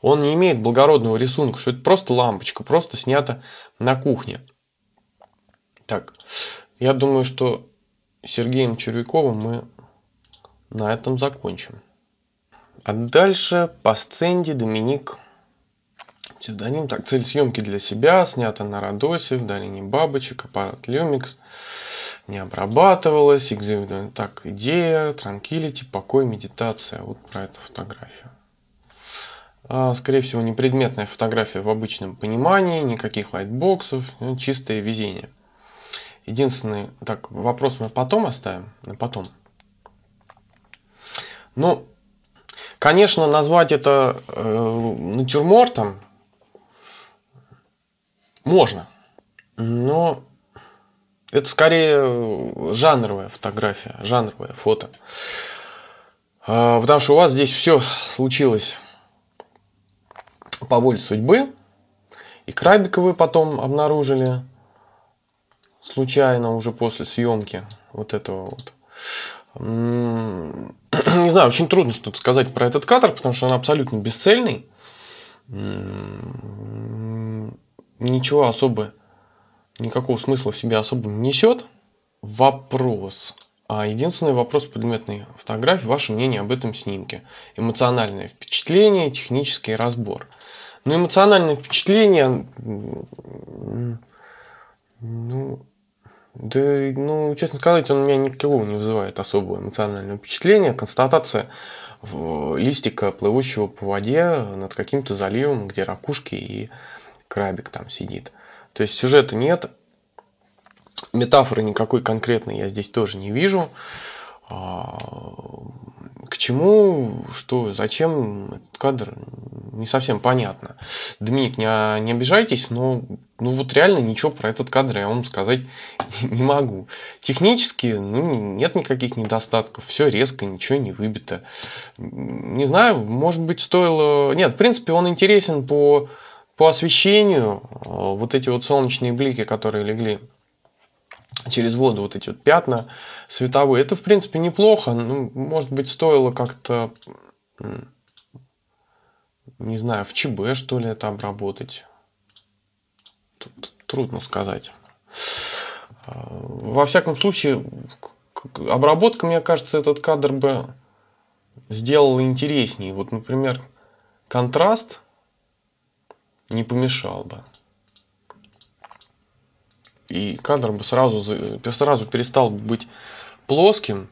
он не имеет благородного рисунка, что это просто лампочка, просто снята на кухне. Так, я думаю, что Сергеем Червяковым мы на этом закончим. А дальше по сценде Доминик псевдоним. Так, цель съемки для себя, снята на Родосе, в долине бабочек, аппарат Люмикс. Не обрабатывалась, экзамен. Так, идея, транкилити, покой, медитация. Вот про эту фотографию. А, скорее всего, не предметная фотография в обычном понимании, никаких лайтбоксов, чистое везение. Единственный, так, вопрос мы потом оставим, на потом. Ну, конечно, назвать это э, натюрмортом можно, но это скорее э, жанровая фотография, жанровое фото. Э, потому что у вас здесь все случилось по воле судьбы, и крабика вы потом обнаружили – случайно уже после съемки вот этого вот. (clears throat) Не знаю, очень трудно что-то сказать про этот кадр, потому что он абсолютно бесцельный. Ничего особо, никакого смысла в себе особо не несет. Вопрос. А единственный вопрос предметной фотографии – ваше мнение об этом снимке. Эмоциональное впечатление, технический разбор. ну эмоциональное впечатление, ну, да, ну, честно сказать, он у меня никого не вызывает особого эмоционального впечатления. Констатация листика, плывущего по воде над каким-то заливом, где ракушки и крабик там сидит. То есть сюжета нет, метафоры никакой конкретной я здесь тоже не вижу. А, к чему, что, зачем этот кадр, не совсем понятно. Доминик, не, не обижайтесь, но ну вот реально ничего про этот кадр я вам сказать (laughs) не могу. Технически ну, нет никаких недостатков, все резко, ничего не выбито. Не знаю, может быть стоило... Нет, в принципе он интересен по, по освещению, а, вот эти вот солнечные блики, которые легли через воду вот эти вот пятна световые. Это, в принципе, неплохо. Ну, может быть, стоило как-то, не знаю, в ЧБ, что ли, это обработать. Тут трудно сказать. А, во всяком случае, обработка, мне кажется, этот кадр бы сделала интереснее. Вот, например, контраст не помешал бы и кадр бы сразу, э, сразу перестал быть плоским.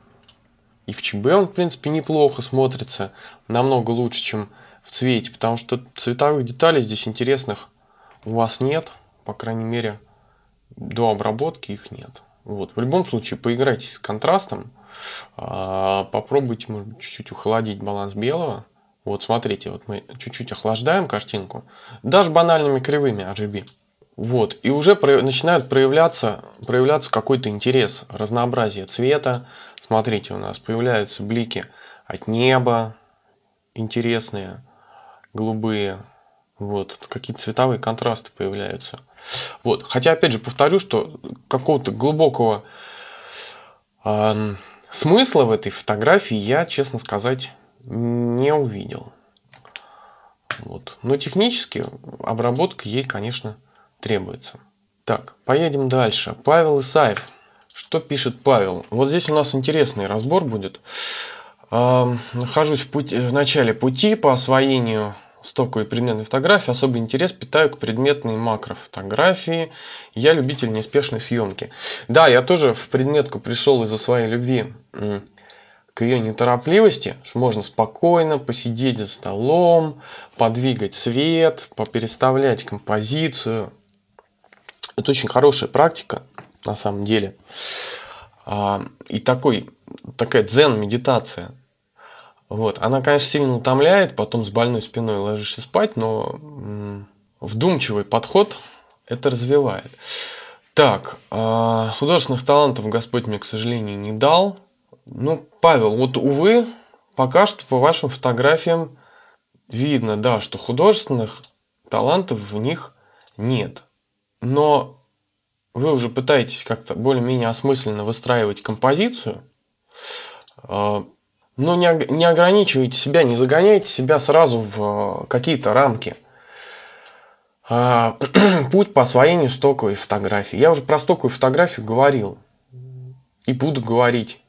И в ЧБ он, в принципе, неплохо смотрится, намного лучше, чем в цвете, потому что цветовых деталей здесь интересных у вас нет, по крайней мере, до обработки их нет. Вот. В любом случае, поиграйте с контрастом, а, попробуйте, может быть, чуть-чуть охладить баланс белого. Вот смотрите, вот мы чуть-чуть охлаждаем картинку, даже банальными кривыми RGB. А вот, и уже про... начинает проявляться, проявляться какой-то интерес, разнообразие цвета. Смотрите, у нас появляются блики от неба, интересные, голубые. Вот, какие цветовые контрасты появляются. Вот, хотя, опять же, повторю, что какого-то глубокого э, смысла в этой фотографии я, честно сказать, не увидел. Вот. Но технически обработка ей, конечно, требуется. Так, поедем дальше. Павел Исаев. Что пишет Павел? Вот здесь у нас интересный разбор будет. Эм, нахожусь в, пути, в начале пути по освоению стоковой предметной фотографии. Особый интерес питаю к предметной макрофотографии. Я любитель неспешной съемки. Да, я тоже в предметку пришел из-за своей любви к ее неторопливости, что можно спокойно посидеть за столом, подвигать свет, попереставлять композицию – это очень хорошая практика, на самом деле. А, и такой, такая дзен-медитация. Вот. Она, конечно, сильно утомляет, потом с больной спиной ложишься спать, но вдумчивый подход это развивает. Так, а, художественных талантов Господь мне, к сожалению, не дал. Ну, Павел, вот, увы, пока что по вашим фотографиям видно, да, что художественных талантов в них нет но вы уже пытаетесь как-то более-менее осмысленно выстраивать композицию, а, но не, не ограничивайте себя, не загоняйте себя сразу в а, какие-то рамки. А, (clears throat) путь по освоению стоковой фотографии. Я уже про стоковую фотографию говорил и буду говорить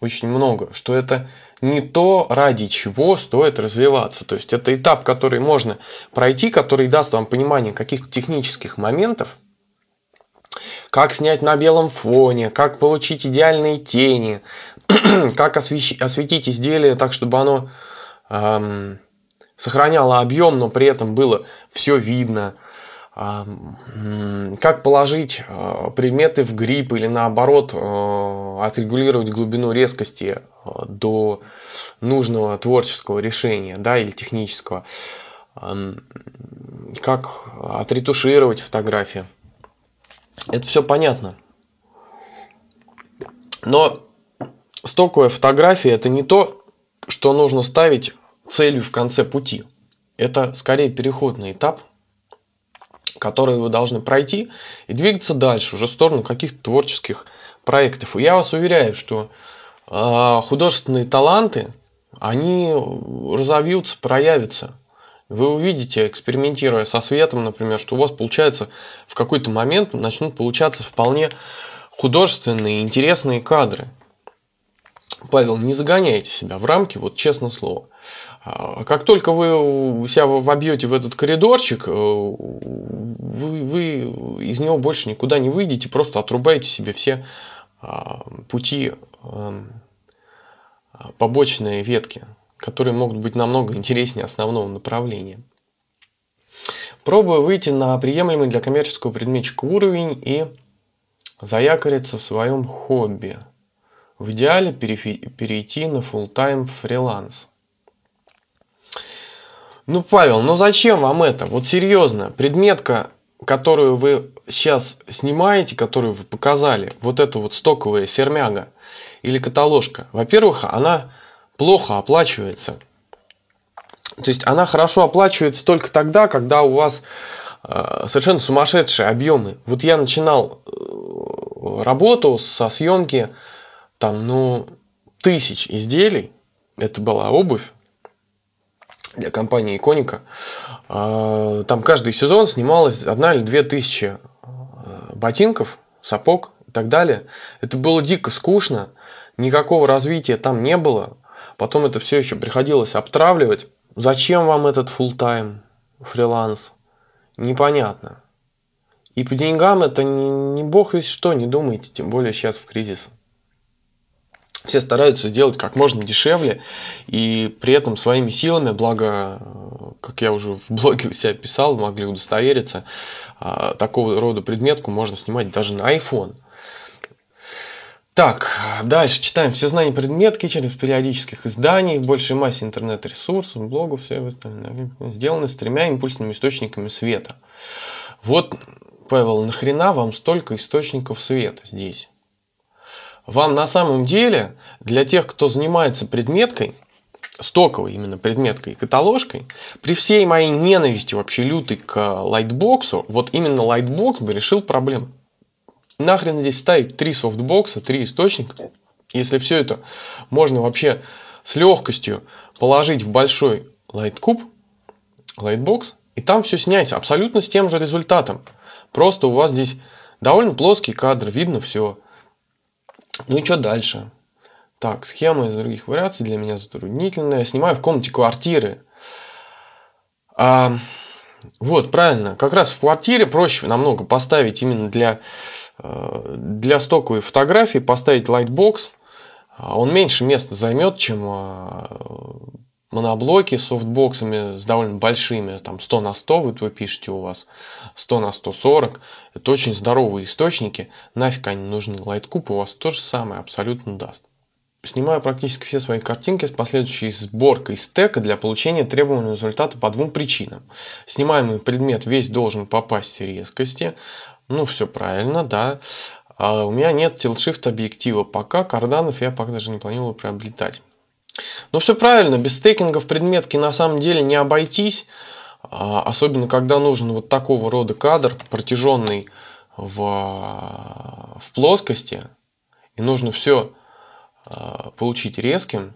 очень много, что это не то, ради чего стоит развиваться. То есть это этап, который можно пройти, который даст вам понимание каких-то технических моментов, как снять на белом фоне, как получить идеальные тени, (clears throat) как осветить изделие так, чтобы оно эм, сохраняло объем, но при этом было все видно, как положить э, предметы в грипп или наоборот э, отрегулировать глубину резкости до нужного творческого решения да, или технического, как отретушировать фотографии. Это все понятно. Но стоковая фотография это не то, что нужно ставить целью в конце пути. Это скорее переходный этап, который вы должны пройти и двигаться дальше, уже в сторону каких-то творческих проектов. И я вас уверяю, что а художественные таланты, они разовьются, проявятся. Вы увидите, экспериментируя со светом, например, что у вас получается в какой-то момент начнут получаться вполне художественные, интересные кадры. Павел, не загоняйте себя в рамки, вот честно слово. А, как только вы себя вобьете в этот коридорчик, э, вы, вы из него больше никуда не выйдете, просто отрубаете себе все а, пути Эм, а, побочные ветки, которые могут быть намного интереснее основного направления. Пробую выйти на приемлемый для коммерческого предметчика уровень и заякориться в своем хобби. В идеале перейти на full-time фриланс. Ну, Павел, ну зачем вам это? Вот серьезно, предметка, которую вы сейчас снимаете, которую вы показали, вот это вот стоковая сермяга – или каталожка. Во-первых, она плохо оплачивается. То есть она хорошо оплачивается только тогда, когда у вас э, совершенно сумасшедшие объемы. Вот я начинал э, работу со съемки там, ну, тысяч изделий. Это была обувь для компании Иконика. Э, там каждый сезон снималось одна или две тысячи ботинков, сапог и так далее. Это было дико скучно никакого развития там не было. Потом это все еще приходилось обтравливать. Зачем вам этот full тайм фриланс? Непонятно. И по деньгам это не, не бог весь что, не думайте, тем более сейчас в кризис. Все стараются сделать как можно дешевле и при этом своими силами, благо, как я уже в блоге себя писал, могли удостовериться, а, такого рода предметку можно снимать даже на iPhone – так, дальше читаем все знания предмет Kitchen в периодических изданий, в большей массе интернет-ресурсов, блогов, все остальное, сделаны с тремя импульсными источниками света. Вот, Павел, нахрена вам столько источников света здесь? Вам на самом деле, для тех, кто занимается предметкой, стоковой именно предметкой и каталожкой, при всей моей ненависти вообще лютой к лайтбоксу, вот именно лайтбокс бы решил проблему. Нахрен здесь ставить три софтбокса, три источника, если все это можно вообще с легкостью положить в большой лайткуб, лайтбокс, и там все снять абсолютно с тем же результатом. Просто у вас здесь довольно плоский кадр, видно все. Ну и что дальше? Так, схема из других вариаций для меня затруднительная. Я снимаю в комнате квартиры. А, вот, правильно. Как раз в квартире проще намного поставить именно для Э, для стоковой фотографии поставить лайтбокс, а он меньше места займет, чем а, моноблоки с софтбоксами с довольно большими, там 100 на 100 вы, вы пишете у вас, 100 на 140, это очень здоровые источники, нафиг они нужны, лайткуб у вас то же самое абсолютно даст. Снимаю практически все свои картинки с последующей сборкой стека для получения требуемого результата по двум причинам. Снимаемый предмет весь должен попасть в резкости, ну, все правильно, да. А у меня нет тилшифт объектива пока, карданов я пока даже не планировал приобретать. Ну, все правильно, без стейкинга в предметке на самом деле не обойтись, а, особенно когда нужен вот такого рода кадр, протяженный в, в плоскости, и нужно все а, получить резким.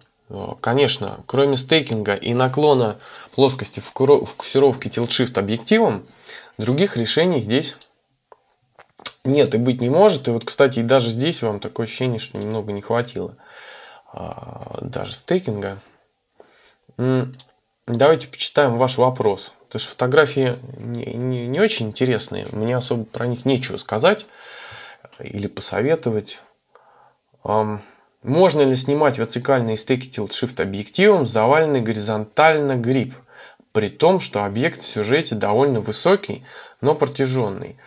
Конечно, кроме стейкинга и наклона плоскости в фокусировке тилшифт объективом, других решений здесь нет и быть не может. И вот, кстати, и даже здесь вам такое ощущение, что немного не хватило. А, даже стейкинга. Давайте почитаем ваш вопрос. То есть фотографии не, не, не очень интересные. Мне особо про них нечего сказать или посоветовать. Можно ли снимать вертикальные стейки Tilt Shift объективом, заваленный горизонтально грипп, при том, что объект в сюжете довольно высокий, но протяженный?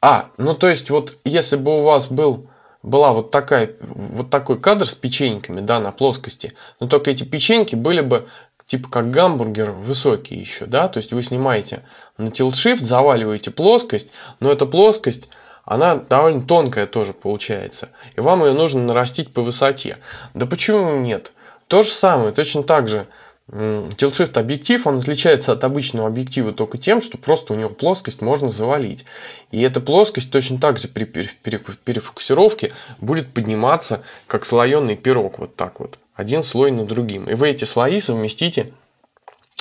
А, ну то есть вот если бы у вас был, была вот, такая, вот такой кадр с печеньками, да, на плоскости, но ну, только эти печеньки были бы типа как гамбургер высокие еще, да, то есть вы снимаете на тилшифт, заваливаете плоскость, но эта плоскость, она довольно тонкая тоже получается, и вам ее нужно нарастить по высоте. Да почему нет? То же самое, точно так же – tilt объектив, он отличается от обычного объектива только тем, что просто у него плоскость можно завалить. И эта плоскость точно так же при перефокусировке будет подниматься, как слоеный пирог, вот так вот, один слой на другим. И вы эти слои совместите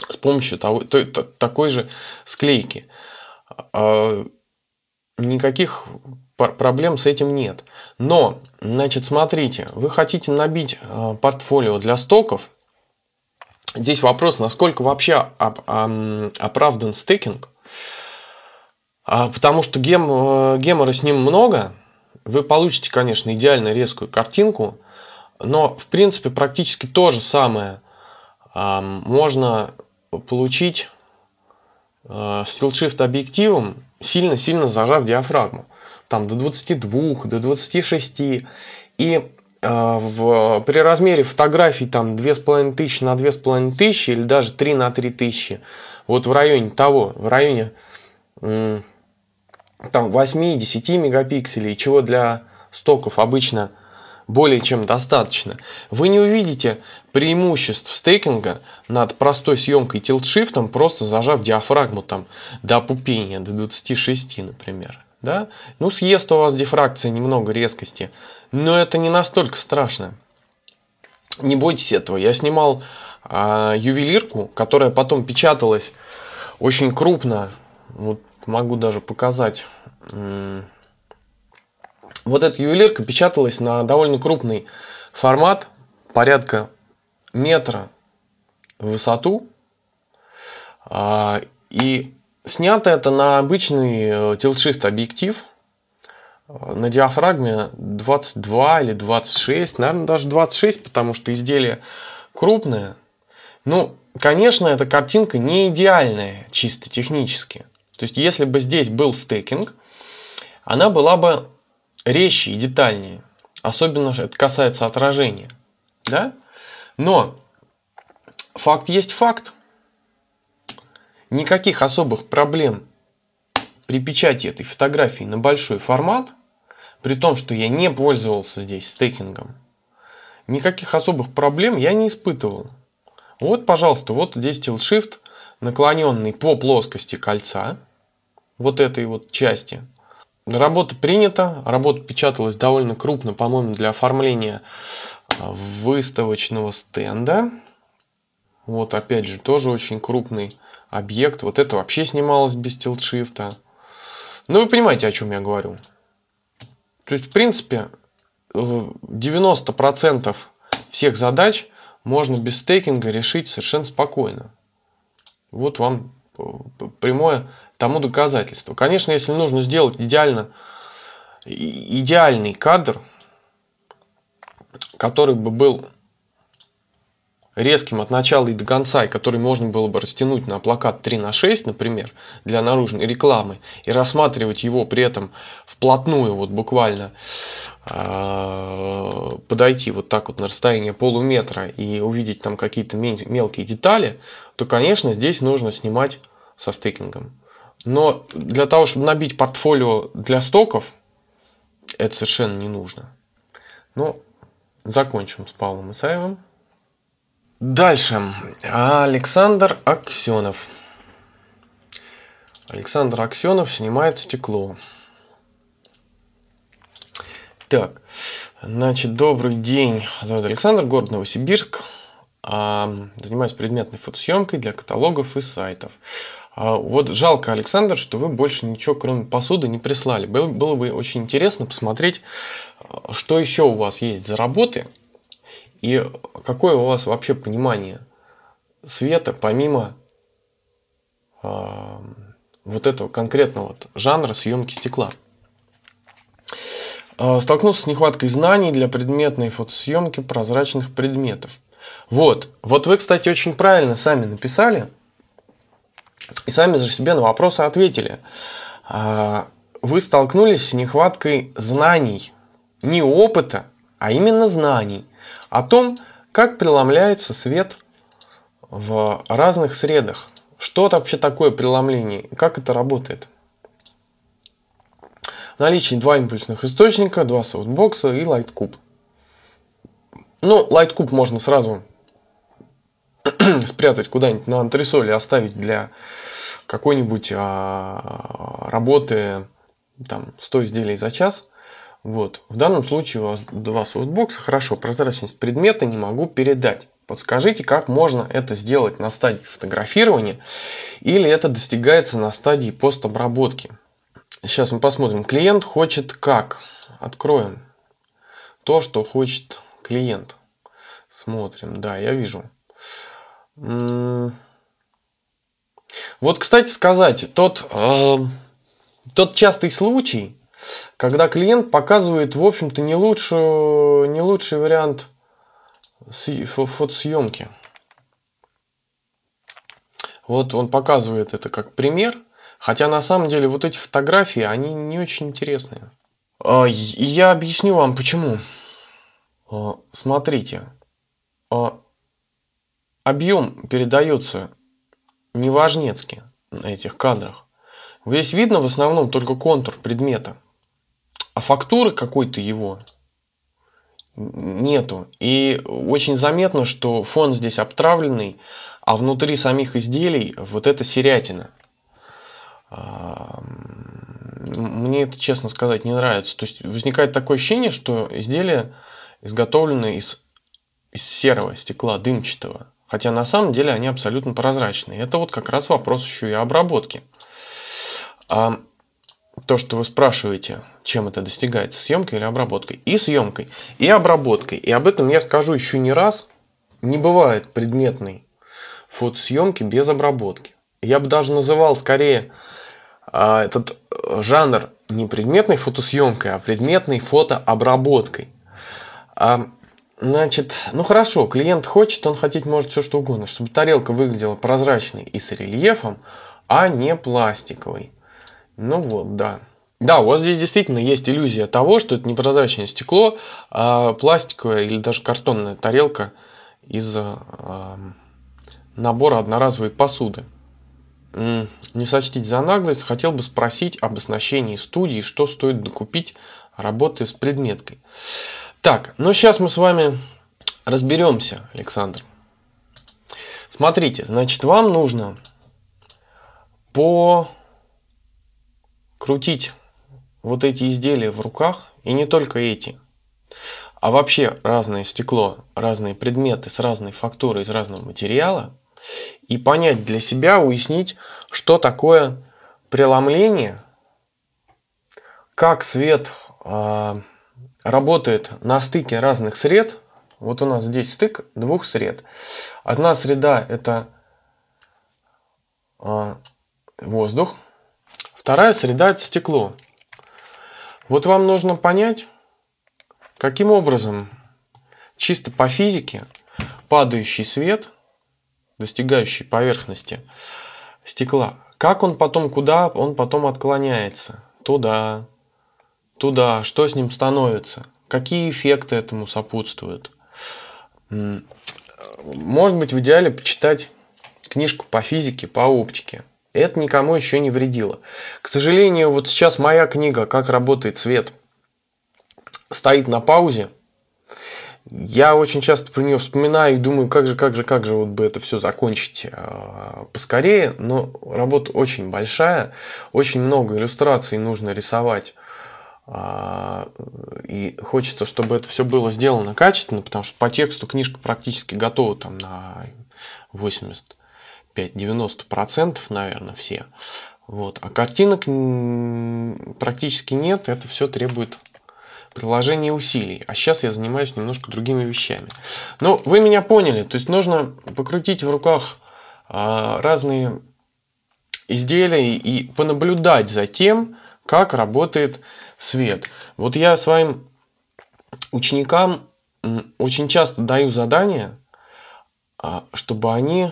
с помощью того, то, то, такой же склейки. А, никаких проблем с этим нет. Но, значит, смотрите, вы хотите набить а, портфолио для стоков, Здесь вопрос, насколько вообще оправдан стейкинг, а, потому что гем, э, гемора с ним много, вы получите, конечно, идеально резкую картинку, но, в принципе, практически то же самое можно получить э, с tilt объективом, сильно-сильно зажав диафрагму. Там до 22, до 26. И Э, в, при размере фотографий там две с половиной тысячи на две с половиной тысячи или даже три на три тысячи вот в районе того, в районе там 8-10 мегапикселей, чего для стоков обычно более чем достаточно, вы не увидите преимуществ стейкинга над простой съемкой тилтшифтом, просто зажав диафрагму там до пупения, до 26, например. Да? Ну, съест у вас дифракция немного резкости, но это не настолько страшно. Не бойтесь этого. Я снимал а, ювелирку, которая потом печаталась очень крупно. Вот могу даже показать. Вот эта ювелирка печаталась на довольно крупный формат, порядка метра в высоту. А, и снято это на обычный э, телшифт объектив – на диафрагме 22 или 26, наверное, даже 26, потому что изделие крупное. Ну, конечно, эта картинка не идеальная чисто технически. То есть, если бы здесь был стекинг, она была бы резче и детальнее. Особенно это касается отражения. Да? Но факт есть факт. Никаких особых проблем при печати этой фотографии на большой формат при том, что я не пользовался здесь стейкингом, никаких особых проблем я не испытывал. Вот, пожалуйста, вот здесь Shift, наклоненный по плоскости кольца, вот этой вот части. Работа принята, работа печаталась довольно крупно, по-моему, для оформления а, выставочного стенда. Вот опять же, тоже очень крупный объект. Вот это вообще снималось без тилтшифта. Ну вы понимаете, о чем я говорю. То есть, в принципе, 90% э, всех задач можно без стейкинга решить совершенно спокойно. Вот вам э, прямое тому доказательство. Конечно, если нужно сделать идеально, идеальный кадр, который бы был резким от начала и до конца, и который можно было бы растянуть на плакат 3 на 6, например, для наружной рекламы, и рассматривать его при этом вплотную, вот буквально а, подойти вот так вот на расстояние полуметра и увидеть там какие-то мелкие детали, то, конечно, здесь нужно снимать со стейкингом. Но для того, чтобы набить портфолио для стоков, это совершенно не нужно. Ну, закончим с Павлом Исаевым. Дальше. Александр Аксенов. Александр Аксенов снимает стекло. Так, значит, добрый день. Зовут Александр, город Новосибирск. А, занимаюсь предметной фотосъемкой для каталогов и сайтов. А, вот жалко, Александр, что вы больше ничего, кроме посуды, не прислали. Было, было бы очень интересно посмотреть, а, что еще у вас есть за работы. И какое у вас вообще понимание света, помимо э, вот этого конкретного вот жанра съемки стекла? Э, а, столкнулся с нехваткой знаний для предметной фотосъемки прозрачных предметов. Вот, вот вы, кстати, очень правильно сами написали и сами же себе на вопросы ответили. А, вы столкнулись с нехваткой знаний, не опыта, а именно знаний – о том, как преломляется свет в разных средах. Что это вообще такое преломление как это работает? В наличии два импульсных источника, два софтбокса и лайткуб. Ну, лайткуб можно сразу (clears throat) спрятать куда-нибудь на антресоле, оставить для какой-нибудь а, работы там 100 изделий за час – вот. В данном случае у вас два софтбокса. Хорошо, прозрачность предмета не могу передать. Подскажите, как можно это сделать на стадии фотографирования или это достигается на стадии постобработки? Сейчас мы посмотрим. Клиент хочет как? Откроем то, что хочет клиент. Смотрим. Да, я вижу. Вот, кстати сказать, тот, э, тот частый случай, когда клиент показывает, в общем-то, не, лучшую, не лучший вариант фотосъемки. Вот он показывает это как пример, хотя на самом деле вот эти фотографии, они не очень интересные. А, я объясню вам почему. А, смотрите, а, объем передается неважнецки на этих кадрах. Здесь видно в основном только контур предмета – а фактуры какой-то его нету. И очень заметно, что фон здесь обтравленный, а внутри самих изделий вот эта серятина. А, мне это, честно сказать, не нравится. То есть возникает такое ощущение, что изделие изготовлено из, из серого стекла, дымчатого. Хотя на самом деле они абсолютно прозрачные. Это вот как раз вопрос еще и обработки. А, то, что вы спрашиваете, чем это достигается, съемкой или обработкой. И съемкой, и обработкой. И об этом я скажу еще не раз. Не бывает предметной фотосъемки без обработки. Я бы даже называл скорее а, этот э, жанр не предметной фотосъемкой, а предметной фотообработкой. А, значит, ну хорошо, клиент хочет, он хотеть может все что угодно, чтобы тарелка выглядела прозрачной и с рельефом, а не пластиковой. Ну вот, да. Да, у вас здесь действительно есть иллюзия того, что это не прозрачное стекло, а пластиковая или даже картонная тарелка из а, набора одноразовой посуды. Не сочтите за наглость, хотел бы спросить об оснащении студии, что стоит докупить работы с предметкой. Так, ну сейчас мы с вами разберемся, Александр. Смотрите, значит, вам нужно по крутить вот эти изделия в руках, и не только эти, а вообще разное стекло, разные предметы с разной фактурой, из разного материала, и понять для себя, уяснить, что такое преломление, как свет э, работает на стыке разных сред. Вот у нас здесь стык двух сред. Одна среда это э, воздух, Вторая среда – это стекло. Вот вам нужно понять, каким образом чисто по физике падающий свет, достигающий поверхности стекла, как он потом, куда он потом отклоняется? Туда, туда, что с ним становится? Какие эффекты этому сопутствуют? Может быть, в идеале почитать книжку по физике, по оптике. Это никому еще не вредило. К сожалению, вот сейчас моя книга «Как работает свет» стоит на паузе. Я очень часто про нее вспоминаю и думаю, как же, как же, как же вот бы это все закончить а, поскорее. Но работа очень большая, очень много иллюстраций нужно рисовать. А, и хочется, чтобы это все было сделано качественно, потому что по тексту книжка практически готова там на 80 90%, наверное, все. Вот. А картинок практически нет, это все требует приложения усилий. А сейчас я занимаюсь немножко другими вещами. Но ну, вы меня поняли, то есть нужно покрутить в руках а, разные изделия и понаблюдать за тем, как работает свет. Вот я своим ученикам очень часто даю задания, а, чтобы они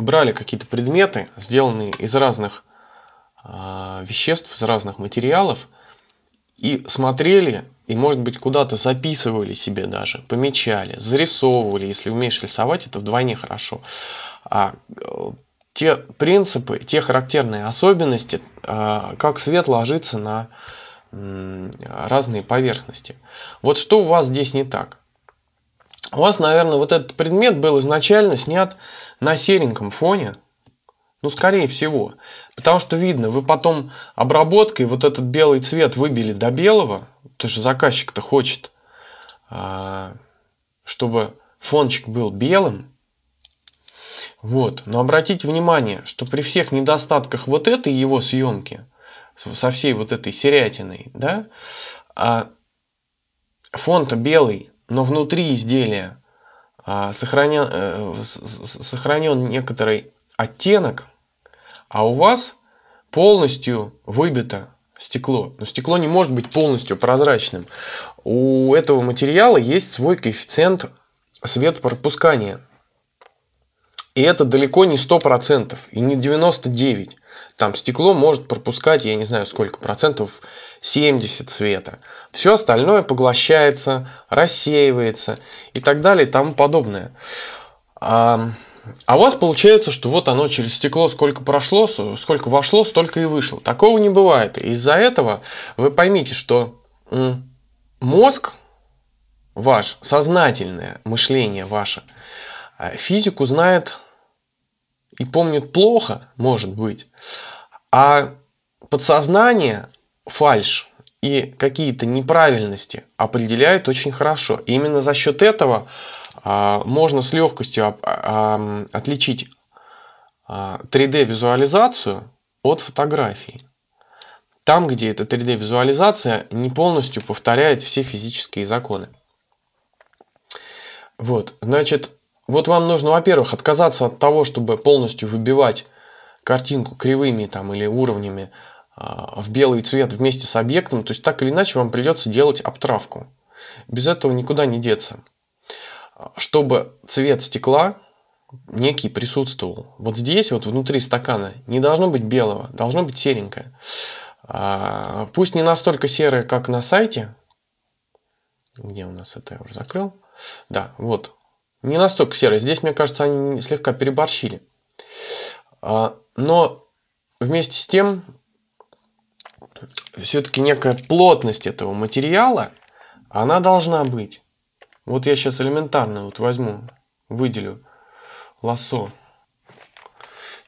брали какие-то предметы, сделанные из разных э, веществ, из разных материалов, и смотрели, и, может быть, куда-то записывали себе даже, помечали, зарисовывали. Если умеешь рисовать, это вдвойне хорошо. А э, те принципы, те характерные особенности, э, как свет ложится на разные поверхности. Вот что у вас здесь не так? У вас, наверное, вот этот предмет был изначально снят на сереньком фоне. Ну, скорее всего. Потому что видно, вы потом обработкой вот этот белый цвет выбили до белого, потому что заказчик-то хочет, а, чтобы фончик был белым. Вот. Но обратите внимание, что при всех недостатках вот этой его съемки, со всей вот этой серятиной, да, а, фон-то белый, но внутри изделия а, сохранен, э, сохранен некоторый оттенок, а у вас полностью выбито стекло. Но стекло не может быть полностью прозрачным. У этого материала есть свой коэффициент светопропускания. И это далеко не 100% и не 99%. Там стекло может пропускать, я не знаю сколько процентов, 70 света. Все остальное поглощается, рассеивается и так далее и тому подобное. А, а у вас получается, что вот оно через стекло сколько прошло, сколько вошло, столько и вышло. Такого не бывает. Из-за этого вы поймите, что мозг ваш, сознательное мышление ваше, а, физику знает и помнит плохо, может быть, а подсознание фальш и какие-то неправильности определяют очень хорошо. И именно за счет этого а, можно с легкостью а, а, отличить 3D-визуализацию а, от фотографии. Там, где эта 3D-визуализация не полностью повторяет все физические законы. Вот, значит, вот вам нужно, во-первых, отказаться от того, чтобы полностью выбивать картинку кривыми там, или уровнями а, в белый цвет вместе с объектом, то есть так или иначе вам придется делать обтравку. Без этого никуда не деться. Чтобы цвет стекла некий присутствовал. Вот здесь, вот внутри стакана, не должно быть белого, должно быть серенькое. А, пусть не настолько серое, как на сайте. Где у нас это? Я уже закрыл. Да, вот. Не настолько серое. Здесь, мне кажется, они слегка переборщили. А, но вместе с тем все-таки некая плотность этого материала, она должна быть. Вот я сейчас элементарно вот возьму, выделю лосо.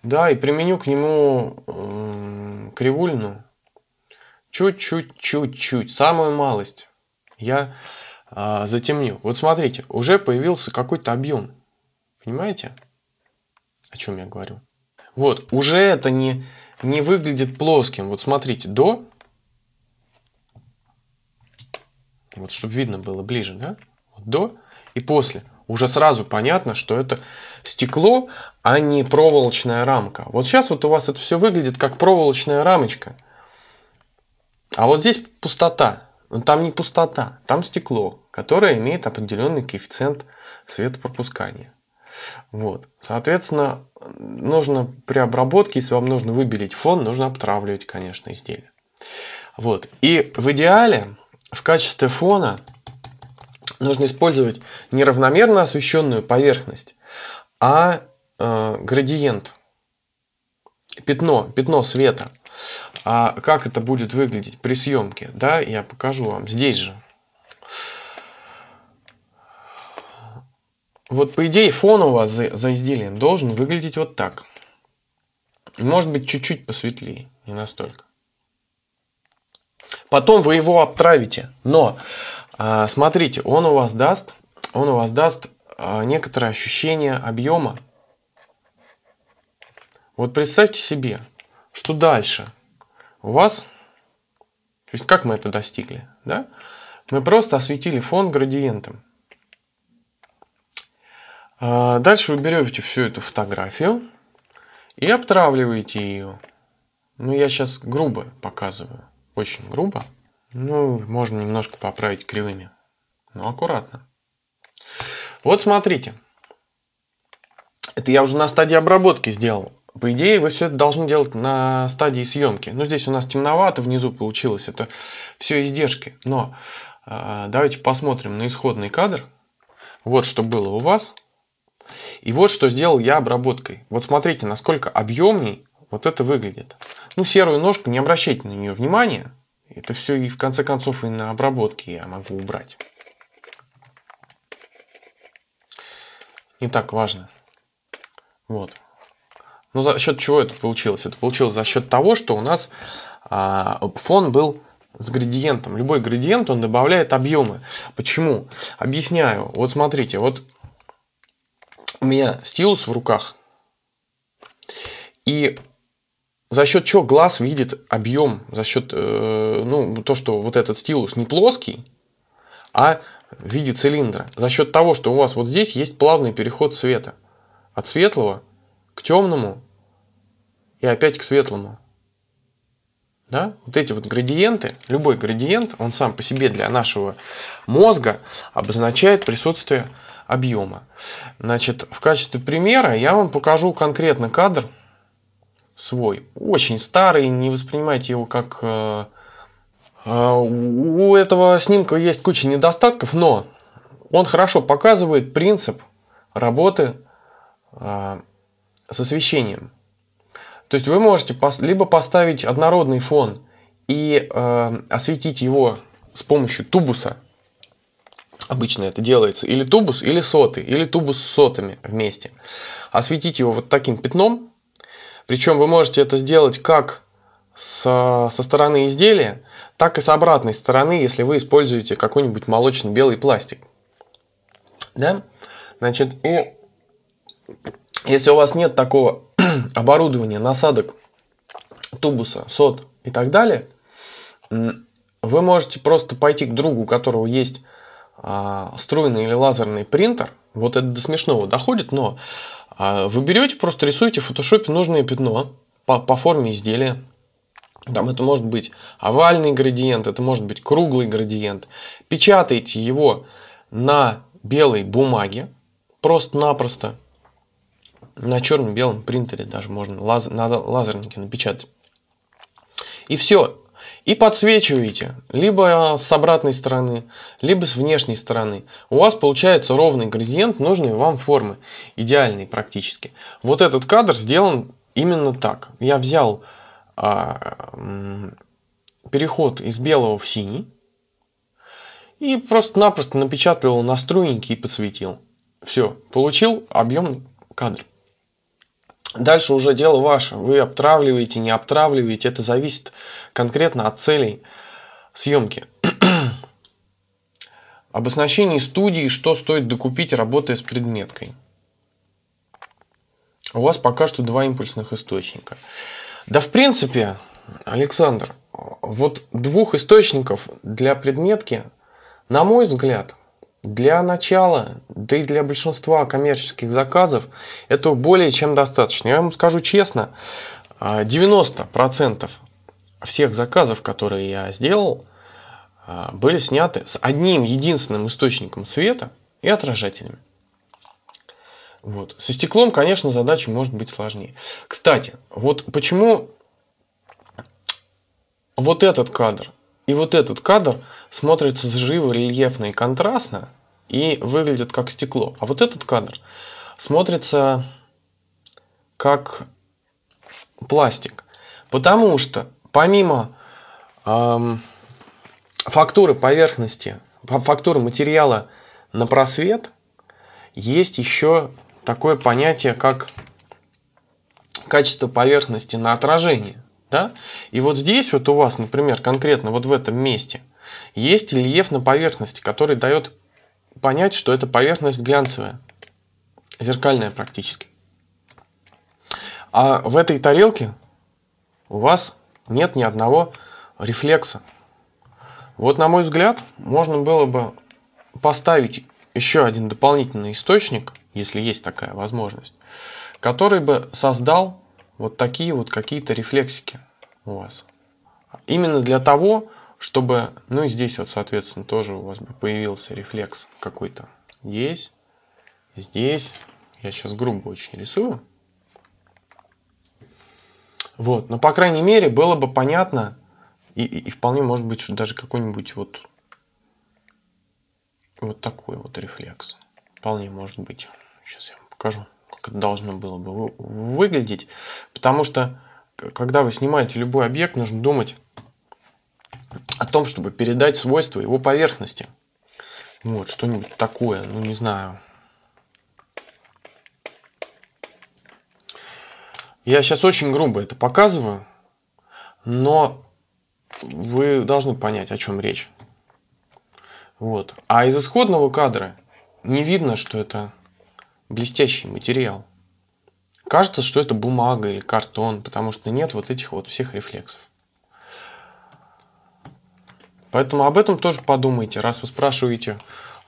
Да, и применю к нему э, кривульну. Чуть-чуть, чуть-чуть, самую малость. Я э, а, затемнил. Вот смотрите, уже появился какой-то объем. Понимаете, о чем я говорю? Вот, уже это не не выглядит плоским. Вот смотрите, до. Вот чтобы видно было ближе, да? Вот до и после. Уже сразу понятно, что это стекло, а не проволочная рамка. Вот сейчас вот у вас это все выглядит как проволочная рамочка. А вот здесь пустота. Но там не пустота, там стекло, которое имеет определенный коэффициент светопропускания. Вот. Соответственно, нужно при обработке, если вам нужно выбелить фон, нужно обтравливать, конечно, изделие. Вот. И в идеале в качестве фона нужно использовать не равномерно освещенную поверхность, а э, градиент, пятно, пятно света. А как это будет выглядеть при съемке, да, я покажу вам здесь же. Вот по идее фон у вас за, за изделием должен выглядеть вот так. Может быть чуть-чуть посветлее, не настолько. Потом вы его обтравите, но а, смотрите, он у вас даст, он у вас даст а, некоторое ощущение объема. Вот представьте себе, что дальше у вас, то есть как мы это достигли, да? Мы просто осветили фон градиентом. А, дальше вы берете всю эту фотографию и обтравливаете ее. Ну, я сейчас грубо показываю, очень грубо. Ну, можно немножко поправить кривыми, но аккуратно. Вот смотрите. Это я уже на стадии обработки сделал. По идее, вы все это должны делать на стадии съемки. Но ну, здесь у нас темновато внизу получилось. Это все издержки. Но э, давайте посмотрим на исходный кадр. Вот что было у вас. И вот что сделал я обработкой. Вот смотрите, насколько объемней вот это выглядит. Ну, серую ножку, не обращайте на нее внимания. Это все и в конце концов и на обработке я могу убрать. Не так важно. Вот. Но ну, за счет чего это получилось? Это получилось за счет того, что у нас а, фон был с градиентом. Любой градиент, он добавляет объемы. Почему? Объясняю. Вот смотрите, вот у меня стилус в руках, и за счет чего глаз видит объем, за счет, э, ну, то, что вот этот стилус не плоский, а в виде цилиндра. За счет того, что у вас вот здесь есть плавный переход света. От светлого к темному и опять к светлому. Да? Вот эти вот градиенты, любой градиент, он сам по себе для нашего мозга обозначает присутствие объема. Значит, в качестве примера я вам покажу конкретно кадр свой. Очень старый, не воспринимайте его как... Э, э, у этого снимка есть куча недостатков, но он хорошо показывает принцип работы э, с освещением. То есть вы можете либо поставить однородный фон и э, осветить его с помощью тубуса, обычно это делается, или тубус, или соты, или тубус с сотами вместе. Осветить его вот таким пятном. Причем вы можете это сделать как со, со стороны изделия, так и с обратной стороны, если вы используете какой-нибудь молочно-белый пластик. Да? Значит, и если у вас нет такого (clears throat) оборудования, насадок, тубуса, сот и так далее, вы можете просто пойти к другу, у которого есть а, струйный или лазерный принтер, вот это до смешного доходит, но а, вы берете, просто рисуете в фотошопе нужное пятно по, по форме изделия. Там это может быть овальный градиент, это может быть круглый градиент. Печатаете его на белой бумаге, просто-напросто, на черно-белом принтере даже можно лаз, на лазернике напечатать. И все, и подсвечиваете либо с обратной стороны, либо с внешней стороны. У вас получается ровный градиент нужной вам формы, идеальный практически. Вот этот кадр сделан именно так. Я взял а, переход из белого в синий и просто-напросто напечатал на струйники и подсветил. Все, получил объемный кадр. Дальше уже дело ваше. Вы обтравливаете, не обтравливаете. Это зависит конкретно от целей съемки. (clears throat) Об оснащении студии, что стоит докупить, работая с предметкой. У вас пока что два импульсных источника. Да, в принципе, Александр, вот двух источников для предметки, на мой взгляд, для начала, да и для большинства коммерческих заказов, это более чем достаточно. Я вам скажу честно, 90% а, всех заказов, которые я сделал, а, были сняты с одним единственным источником света и отражателями. Вот. Со стеклом, конечно, задача может быть сложнее. Кстати, вот почему вот этот кадр и вот этот кадр смотрится живо, рельефно и контрастно, и выглядит как стекло. А вот этот кадр смотрится как пластик. Потому что помимо эм, фактуры поверхности, фактуры материала на просвет, есть еще такое понятие, как качество поверхности на отражение. Да? И вот здесь вот у вас, например, конкретно вот в этом месте – есть рельеф на поверхности, который дает понять, что эта поверхность глянцевая, зеркальная практически. А в этой тарелке у вас нет ни одного рефлекса. Вот, на мой взгляд, можно было бы поставить еще один дополнительный источник, если есть такая возможность, который бы создал вот такие вот какие-то рефлексики у вас. Именно для того, чтобы, ну и здесь вот, соответственно, тоже у вас бы появился рефлекс какой-то. Есть, здесь, я сейчас грубо очень рисую. Вот, но, по крайней мере, было бы понятно, и, и, и вполне может быть, что даже какой-нибудь вот, вот такой вот рефлекс. Вполне может быть. Сейчас я вам покажу, как это должно было бы выглядеть. Потому что, когда вы снимаете любой объект, нужно думать, о том, чтобы передать свойства его поверхности. Вот, что-нибудь такое, ну не знаю. Я сейчас очень грубо это показываю, но вы должны понять, о чем речь. Вот. А из исходного кадра не видно, что это блестящий материал. Кажется, что это бумага или картон, потому что нет вот этих вот всех рефлексов. Поэтому об этом тоже подумайте, раз вы спрашиваете,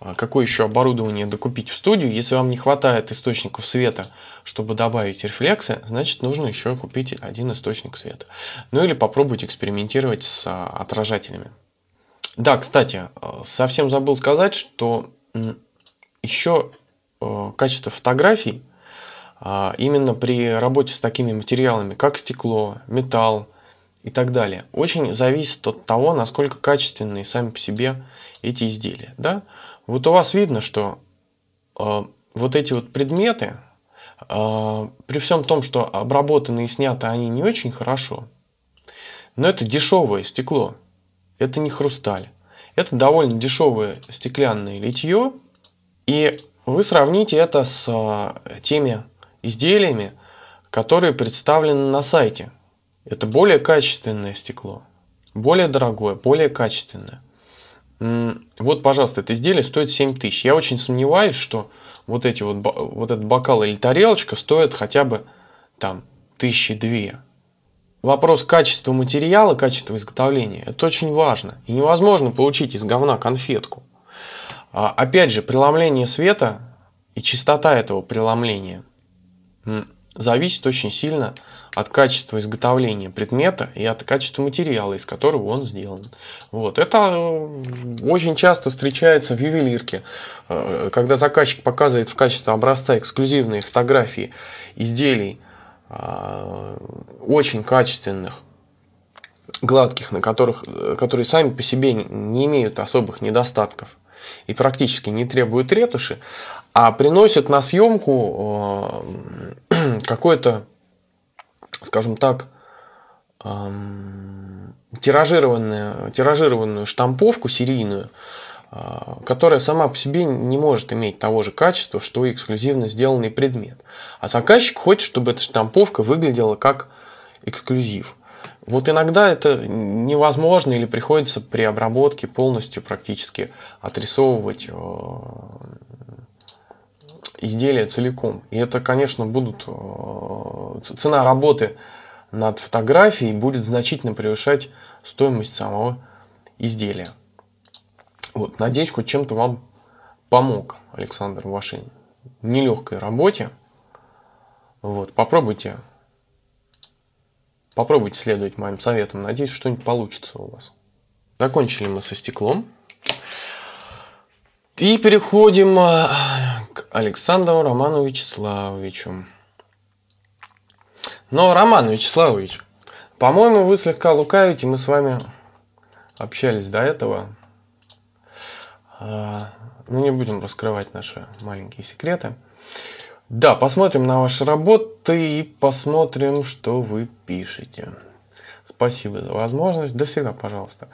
а, какое еще оборудование докупить в студию. Если вам не хватает источников света, чтобы добавить рефлексы, значит нужно еще купить один источник света. Ну или попробовать экспериментировать с а, отражателями. Да, кстати, а, совсем забыл сказать, что еще качество фотографий именно при работе с такими материалами, как стекло, металл, и так далее. Очень зависит от того, насколько качественные сами по себе эти изделия. Да? Вот у вас видно, что э, вот эти вот предметы, э, при всем том, что обработаны и сняты они не очень хорошо, но это дешевое стекло, это не хрусталь. Это довольно дешевое стеклянное литье, и вы сравните это с э, теми изделиями, которые представлены на сайте это более качественное стекло. Более дорогое, более качественное. Вот, пожалуйста, это изделие стоит 7 тысяч. Я очень сомневаюсь, что вот, эти вот, вот этот бокал или тарелочка стоят хотя бы там тысячи две. Вопрос качества материала, качества изготовления, это очень важно. И невозможно получить из говна конфетку. А, опять же, преломление света и частота этого преломления зависит очень сильно от от качества изготовления предмета и от качества материала, из которого он сделан. Вот. Это э, очень часто встречается в ювелирке, э, когда заказчик показывает в качестве образца эксклюзивные фотографии изделий, э, очень качественных, гладких, на которых, которые сами по себе не имеют особых недостатков и практически не требуют ретуши, а приносят на съемку (clears throat) какое-то скажем так, тиражированную, тиражированную штамповку серийную, а, которая сама по себе не может иметь того же качества, что и эксклюзивно сделанный предмет. А заказчик хочет, чтобы эта штамповка выглядела как эксклюзив. Вот иногда это невозможно или приходится при обработке полностью практически отрисовывать а, изделие целиком. И это, конечно, будут э, цена работы над фотографией будет значительно превышать стоимость самого изделия. Вот, надеюсь, хоть чем-то вам помог Александр в вашей нелегкой работе. Вот, попробуйте, попробуйте следовать моим советам. Надеюсь, что-нибудь получится у вас. Закончили мы со стеклом. И переходим а, к Александру Роману Вячеславовичу. Но, Роман Вячеславович, по-моему, вы слегка лукавите, мы с вами общались до этого. Мы а, ну, не будем раскрывать наши маленькие секреты. Да, посмотрим на ваши работы и посмотрим, что вы пишете. Спасибо за возможность. До всегда, пожалуйста.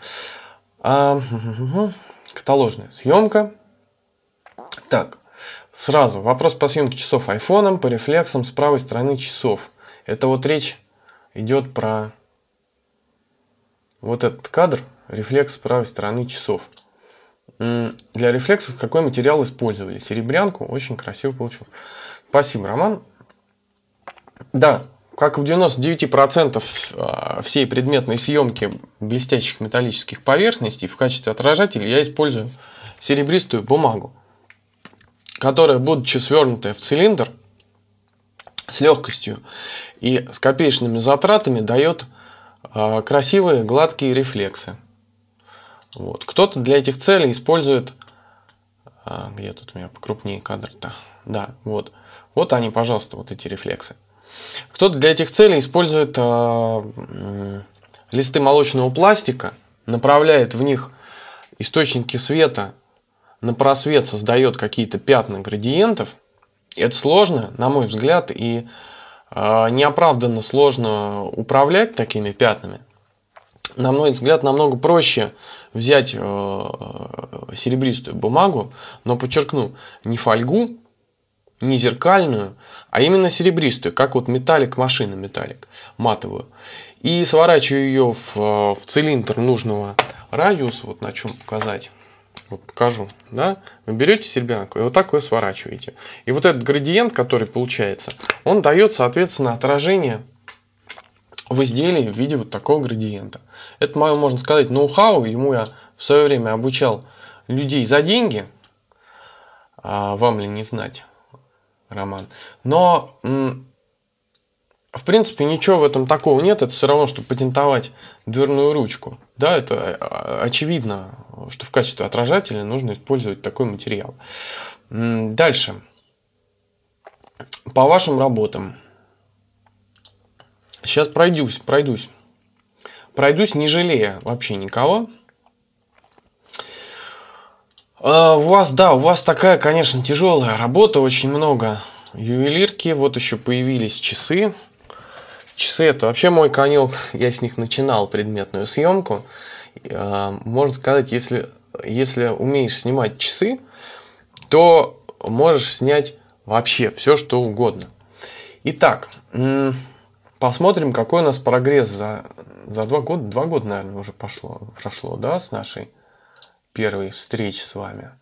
А, угу, (laughs) угу. Каталожная съемка. Так, Сразу вопрос по съемке часов айфоном, по рефлексам с правой стороны часов. Это вот речь идет про вот этот кадр, рефлекс с правой стороны часов. Для рефлексов какой материал использовали? Серебрянку, очень красиво получилось. Спасибо, Роман. Да, как в 99% а, всей предметной съемки блестящих металлических поверхностей в качестве отражателя я использую серебристую бумагу которая, будучи свернутая в цилиндр, с легкостью и с копеечными затратами дает а, красивые гладкие рефлексы. Вот. Кто-то для этих целей использует... А, где тут у меня покрупнее кадр-то? Да, вот. Вот они, пожалуйста, вот эти рефлексы. Кто-то для этих целей использует а, листы молочного пластика, направляет в них источники света на просвет создает какие-то пятна градиентов, это сложно, на мой взгляд, и э, неоправданно сложно управлять такими пятнами. На мой взгляд, намного проще взять э, серебристую бумагу, но подчеркну, не фольгу, не зеркальную, а именно серебристую, как вот металлик машины металлик, матовую. И сворачиваю ее в, э, в цилиндр нужного радиуса, вот на чем показать. Вот покажу, да? Вы берете серебрянку и вот так ее сворачиваете. И вот этот градиент, который получается, он дает, соответственно, отражение в изделии в виде вот такого градиента. Это мое, можно сказать, ноу-хау. Ему я в свое время обучал людей за деньги. А вам ли не знать, Роман? Но а в принципе, ничего в этом такого нет. Это все равно, что патентовать дверную ручку. Да, это э, а, очевидно, что в качестве отражателя нужно использовать такой материал. Дальше. По вашим работам. Сейчас пройдусь, пройдусь. Пройдусь, не жалея вообще никого. А, у вас, да, у вас такая, конечно, тяжелая работа, очень много ювелирки. Вот еще появились часы. Часы – это вообще мой конек. Я с них начинал предметную съемку. А, можно сказать, если, если умеешь снимать часы, то можешь снять вообще все, что угодно. Итак, посмотрим, какой у нас прогресс за, за два года. Два года, наверное, уже пошло, прошло, да, с нашей первой встречи с вами.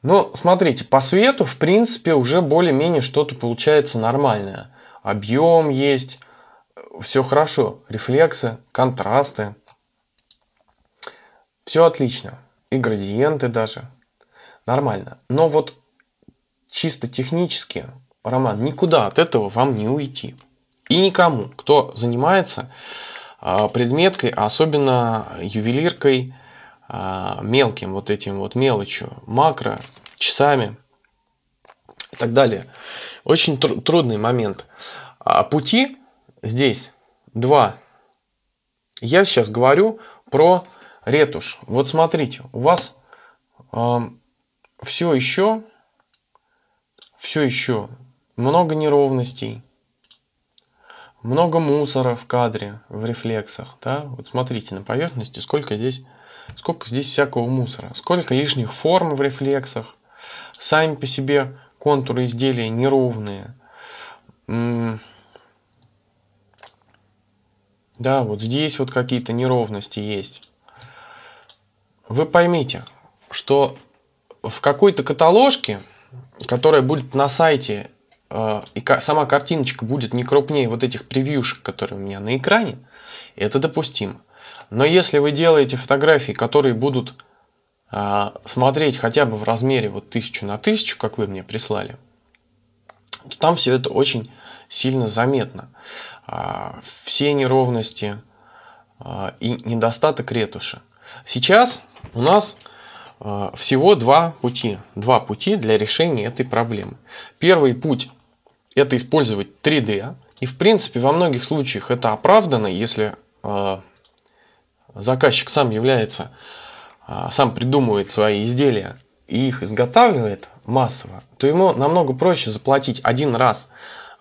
но ну, смотрите, по свету, в принципе, уже более-менее что-то получается нормальное. Объем есть, все хорошо, рефлексы, контрасты, все отлично, и градиенты даже, нормально. Но вот чисто технически, Роман, никуда от этого вам не уйти. И никому, кто занимается а, предметкой, а особенно ювелиркой, а, мелким вот этим вот мелочью, макро, часами и так далее. Очень тру- трудный момент. А пути здесь два. Я сейчас говорю про ретушь. Вот смотрите, у вас э, все еще, все еще много неровностей, много мусора в кадре, в рефлексах. Да? Вот смотрите на поверхности, сколько здесь, сколько здесь всякого мусора, сколько лишних форм в рефлексах. Сами по себе контуры изделия неровные. Да, вот здесь вот какие-то неровности есть. Вы поймите, что в какой-то каталожке, которая будет на сайте, э, и сама картиночка будет не крупнее вот этих превьюшек, которые у меня на экране, это допустимо. Но если вы делаете фотографии, которые будут э, смотреть хотя бы в размере вот тысячу на тысячу, как вы мне прислали, то там все это очень сильно заметно. А, все неровности а, и недостаток ретуши. Сейчас у нас а, всего два пути. Два пути для решения этой проблемы. Первый путь – это использовать 3D. И в принципе во многих случаях это оправдано, если заказчик сам является, сам придумывает свои изделия и их изготавливает массово, то ему намного проще заплатить один раз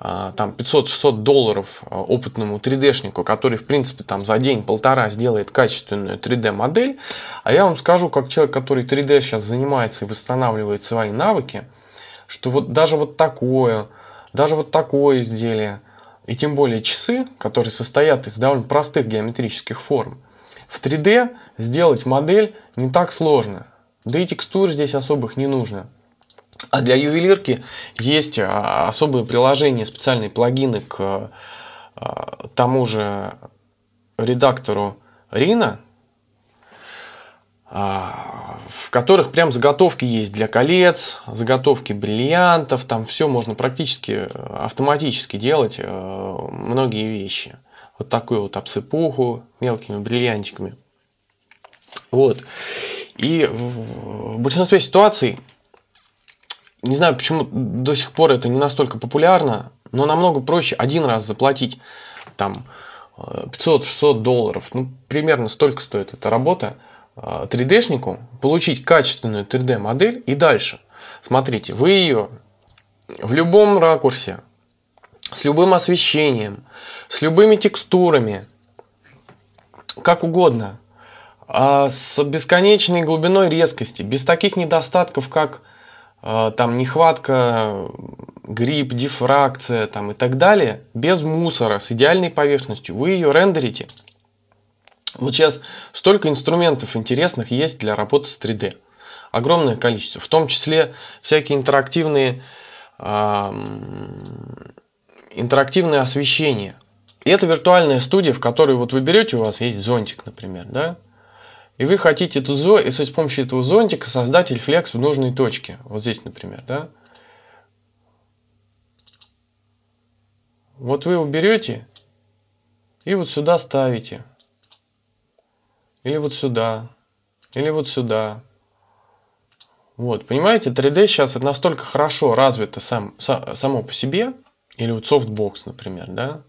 а, там 500-600 долларов а, опытному 3D-шнику, который, в принципе, там за день-полтора сделает качественную 3D-модель. А я вам скажу, как человек, который 3D сейчас занимается и восстанавливает свои навыки, что вот даже вот такое, даже вот такое изделие, и тем более часы, которые состоят из довольно простых геометрических форм, в 3D сделать модель не так сложно. Да и текстур здесь особых не нужно. А для ювелирки есть а, особые приложения, специальные плагины к а, тому же редактору Рина, а, в которых прям заготовки есть для колец, заготовки бриллиантов, там все можно практически э, автоматически делать, э, многие вещи. Вот такую вот обсыпуху мелкими бриллиантиками. Вот. И в большинстве ситуаций не знаю, почему до сих пор это не настолько популярно, но намного проще один раз заплатить там 500-600 э, долларов. Ну, примерно столько стоит эта работа 3D-шнику, э, получить качественную 3D-модель и дальше. Смотрите, вы ее в любом ракурсе, с любым освещением, с любыми текстурами, как угодно, а с бесконечной глубиной резкости, без таких недостатков, как а, там нехватка, грипп, дифракция там, и так далее, без мусора, с идеальной поверхностью, вы ее рендерите. Вот сейчас столько инструментов интересных есть для работы с 3D. Огромное количество, в том числе всякие интерактивные, интерактивное освещение. И это виртуальная студия, в которой вот вы берете, у вас есть зонтик, например, да, и вы хотите эту зо... и с помощью этого зонтика создать рефлекс в нужной точке. Вот здесь, например, да? Вот вы его берете и вот сюда ставите. Или вот сюда. Или вот сюда. Вот, понимаете, 3D сейчас настолько хорошо развито сам, само по себе, или вот софтбокс, например, да,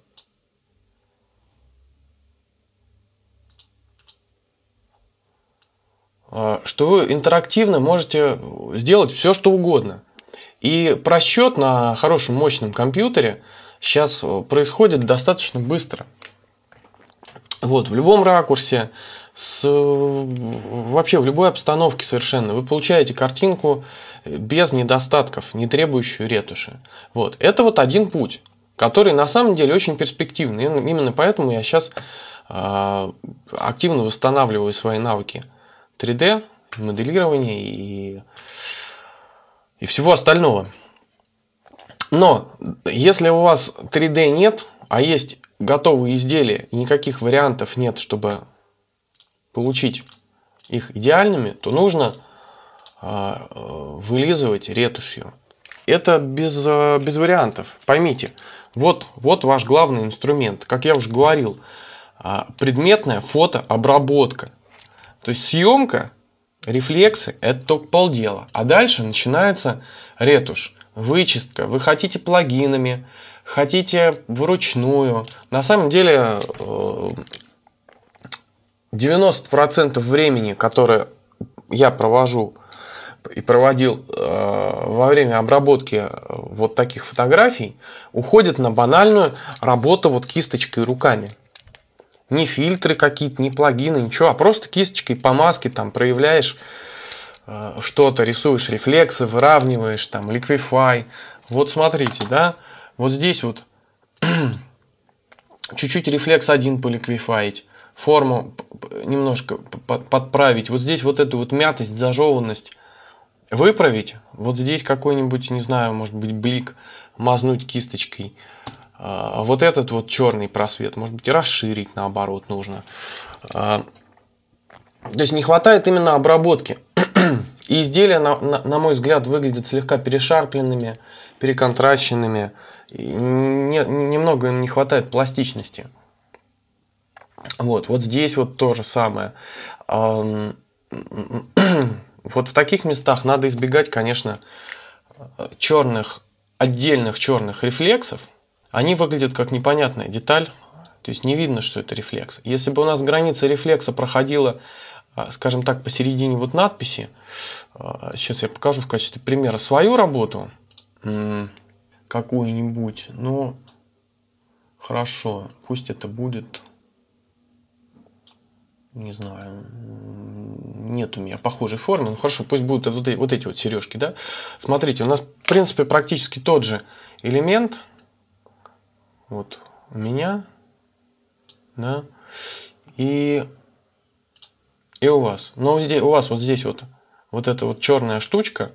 А, что вы интерактивно можете сделать все, что угодно. И просчет на хорошем мощном компьютере сейчас э, происходит достаточно быстро. Вот, в любом ракурсе, с, э, вообще в любой обстановке совершенно, вы получаете картинку э, без недостатков, не требующую ретуши. Вот, это вот один путь, который на самом деле очень перспективный. Именно поэтому я сейчас а, активно восстанавливаю свои навыки – 3D, моделирования и, и всего остального. Но если у вас 3D нет, а есть готовые изделия, никаких вариантов нет, чтобы получить их идеальными, то нужно э, вылизывать ретушью. Это без, э, без вариантов. Поймите, вот, вот ваш главный инструмент. Как я уже говорил, а, предметная фотообработка. То есть съемка, рефлексы – это только полдела. А дальше начинается ретушь, вычистка. Вы хотите плагинами, хотите вручную. На самом деле 90% э, времени, которое я провожу и проводил э, во время обработки э, вот таких фотографий, уходит на банальную работу вот кисточкой руками не фильтры какие-то, не плагины, ничего, а просто кисточкой по маске там проявляешь э, что-то, рисуешь рефлексы, выравниваешь там ликвифай. Вот смотрите, да, вот здесь вот (clears throat) чуть-чуть рефлекс один поликвифаить, форму немножко подправить, вот здесь вот эту вот мятость, зажеванность выправить, вот здесь какой-нибудь, не знаю, может быть, блик мазнуть кисточкой – а, а вот этот вот черный просвет, может быть, и расширить наоборот нужно. А, то есть не хватает именно обработки. (clears throat) И изделия, на, на, на мой взгляд, выглядят слегка перешарпленными, переконтращенными. Не, немного им не хватает пластичности. Вот, вот здесь вот то же самое. (clears throat) Вот в таких местах надо избегать, конечно, черных, отдельных черных рефлексов, они выглядят как непонятная деталь, то есть не видно, что это рефлекс. Если бы у нас граница рефлекса проходила, а, скажем так, посередине вот надписи, а, сейчас я покажу в качестве примера свою работу, какую-нибудь, Но ну, хорошо, пусть это будет, не знаю, нет у меня похожей формы, ну хорошо, пусть будут вот, эти вот сережки, да. Смотрите, у нас, в принципе, практически тот же элемент – вот у меня, да, и, и у вас. Но у вас вот здесь вот, вот эта вот черная штучка,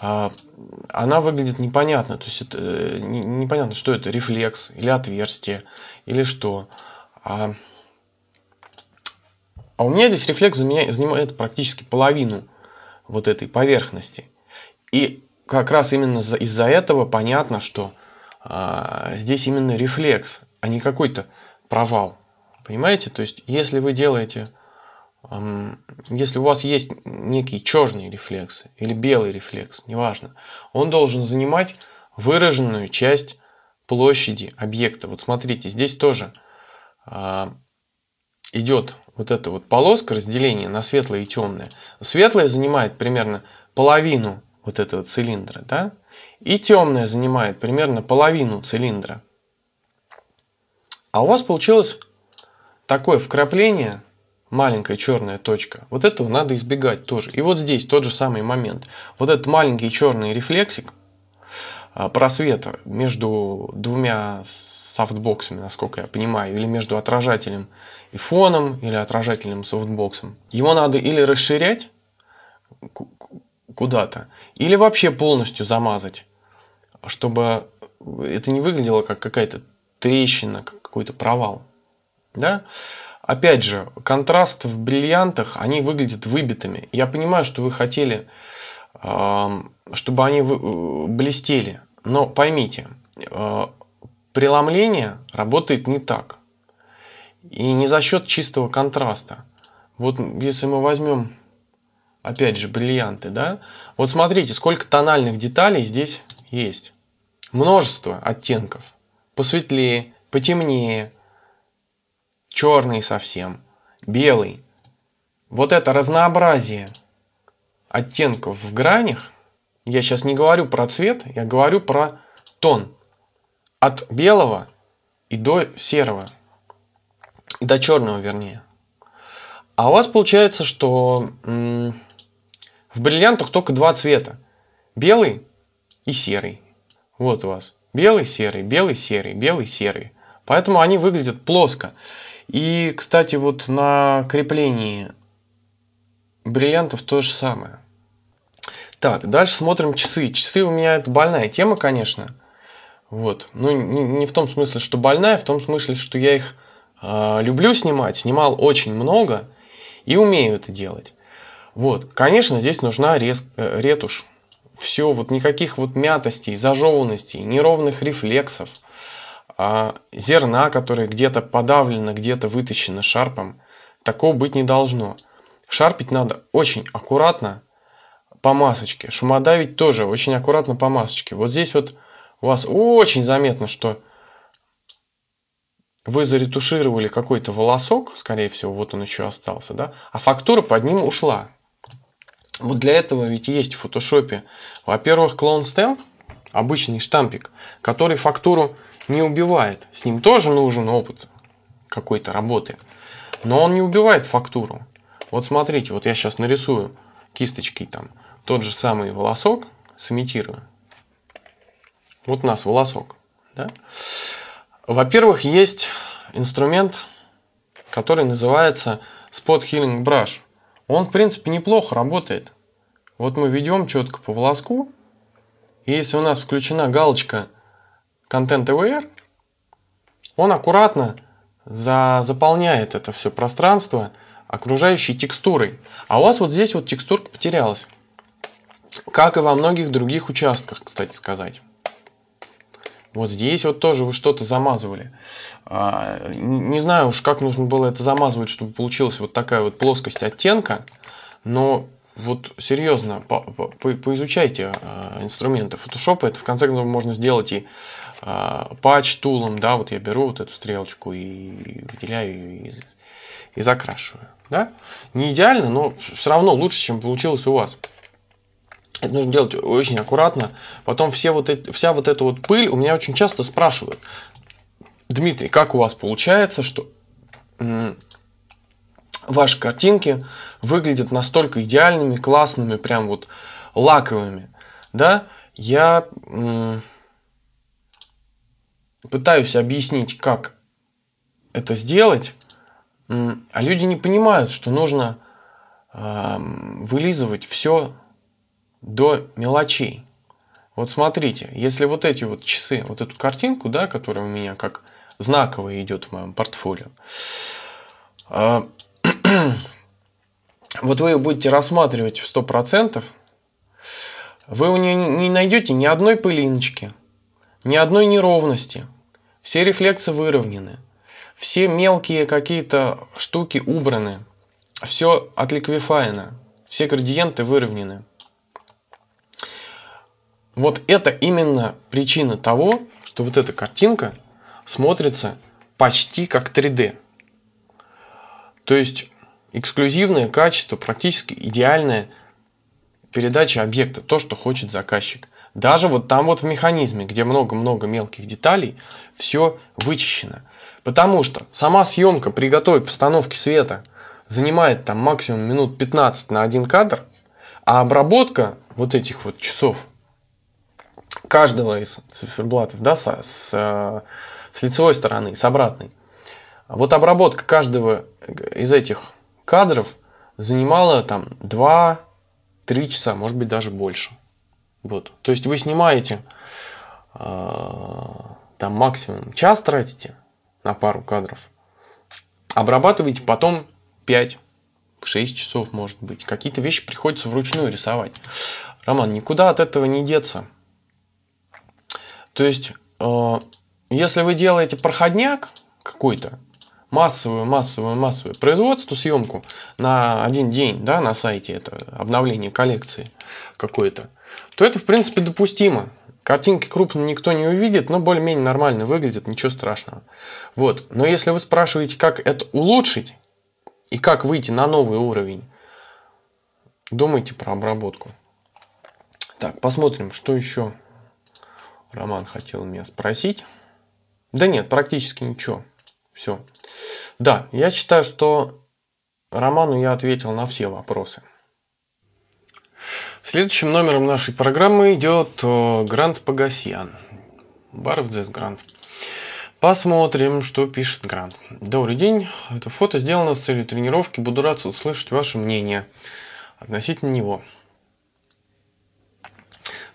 а, она выглядит непонятно. То есть это э, непонятно, что это, рефлекс или отверстие, или что. А, а у меня здесь рефлекс занимает практически половину вот этой поверхности. И как раз именно из-за этого понятно, что а, здесь именно рефлекс, а не какой-то провал. Понимаете? То есть, если вы делаете, если у вас есть некий черный рефлекс или белый рефлекс, неважно, он должен занимать выраженную часть площади объекта. Вот смотрите, здесь тоже а, идет вот эта вот полоска разделения на светлое и темное. Светлое занимает примерно половину вот этого цилиндра, да? и темная занимает примерно половину цилиндра. А у вас получилось такое вкрапление, маленькая черная точка. Вот этого надо избегать тоже. И вот здесь тот же самый момент. Вот этот маленький черный рефлексик а, просвета между двумя софтбоксами, насколько я понимаю, или между отражателем и фоном, или отражателем и софтбоксом. Его надо или расширять куда-то. Или вообще полностью замазать, чтобы это не выглядело как какая-то трещина, как какой-то провал. Да? Опять же, контраст в бриллиантах, они выглядят выбитыми. Я понимаю, что вы хотели, чтобы они э, блестели. Но поймите, э, преломление работает не так. И не за счет чистого контраста. Вот если мы возьмем опять же, бриллианты, да? Вот смотрите, сколько тональных деталей здесь есть. Множество оттенков. Посветлее, потемнее, черный совсем, белый. Вот это разнообразие оттенков в гранях, я сейчас не говорю про цвет, я говорю про тон. От белого и до серого. И до черного, вернее. А у вас получается, что в бриллиантах только два цвета. Белый и серый. Вот у вас. Белый, серый, белый, серый, белый, серый. Поэтому они выглядят плоско. И, кстати, вот на креплении бриллиантов то же самое. Так, дальше смотрим часы. Часы у меня это больная тема, конечно. Вот. Ну, не, не в том смысле, что больная, в том смысле, что я их э, люблю снимать, снимал очень много и умею это делать. Вот. Конечно, здесь нужна рез... Э, ретушь. Все, вот никаких вот мятостей, зажеванностей, неровных рефлексов, а зерна, которые где-то подавлено, где-то вытащено шарпом, такого быть не должно. Шарпить надо очень аккуратно по масочке. Шумодавить тоже очень аккуратно по масочке. Вот здесь вот у вас очень заметно, что вы заретушировали какой-то волосок, скорее всего, вот он еще остался, да, а фактура под ним ушла. Вот для этого ведь есть в фотошопе, во-первых, клоун стемп, обычный штампик, который фактуру не убивает. С ним тоже нужен опыт какой-то работы, но он не убивает фактуру. Вот смотрите, вот я сейчас нарисую кисточкой там тот же самый волосок, сымитирую. Вот у нас волосок. Да? Во-первых, есть инструмент, который называется Spot Healing Brush. Он, в принципе, неплохо работает. Вот мы ведем четко по волоску. И если у нас включена галочка Content Aware, он аккуратно за, заполняет это все пространство окружающей текстурой. А у вас вот здесь вот текстурка потерялась. Как и во многих других участках, кстати сказать. Вот здесь вот тоже вы что-то замазывали. А, не знаю уж, как нужно было это замазывать, чтобы получилась вот такая вот плоскость оттенка, но вот серьезно, по, по, поизучайте э, инструменты Photoshop. Это в конце концов можно сделать и э, патч тулом, да, вот я беру вот эту стрелочку и выделяю ее и, и закрашиваю. Да? Не идеально, но все равно лучше, чем получилось у вас. Это нужно делать очень аккуратно. Потом все вот эти, вся вот эта вот пыль у меня очень часто спрашивают. Дмитрий, как у вас получается, что ваши картинки выглядят настолько идеальными, классными, прям вот лаковыми, да? Я пытаюсь объяснить, как это сделать, а люди не понимают, что нужно вылизывать все до мелочей. Вот смотрите, если вот эти вот часы, вот эту картинку, да, которая у меня как знаковая идет в моем портфолио, а, (clears throat) вот вы ее будете рассматривать в 100%, вы у нее не найдете ни одной пылиночки, ни одной неровности. Все рефлексы выровнены, все мелкие какие-то штуки убраны, все отликвифайно, все градиенты выровнены. Вот это именно причина того, что вот эта картинка смотрится почти как 3D. То есть эксклюзивное качество, практически идеальная передача объекта, то, что хочет заказчик. Даже вот там вот в механизме, где много-много мелких деталей, все вычищено. Потому что сама съемка при готовой постановке света занимает там максимум минут 15 на один кадр, а обработка вот этих вот часов каждого из циферблатов, да, с, с, э, с лицевой стороны, с обратной. Вот обработка каждого из этих кадров занимала там 2-3 часа, может быть, даже больше. Вот. То есть вы снимаете э, там максимум час тратите на пару кадров, обрабатываете потом 5-6 часов, может быть. Какие-то вещи приходится вручную рисовать. Роман, никуда от этого не деться. То есть, э, если вы делаете проходняк какой-то, массовую, массовую, массовую производство, съемку на один день, да, на сайте, это обновление коллекции какой-то, то это, в принципе, допустимо. Картинки крупно никто не увидит, но более-менее нормально выглядит, ничего страшного. Вот. Но если вы спрашиваете, как это улучшить и как выйти на новый уровень, думайте про обработку. Так, посмотрим, что еще Роман хотел меня спросить. Да нет, практически ничего. Все. Да, я считаю, что Роману я ответил на все вопросы. Следующим номером нашей программы идет э, Грант Пагасьян. Барбдес Грант. Посмотрим, что пишет Грант. Добрый день. Это фото сделано с целью тренировки. Буду рад услышать ваше мнение относительно него.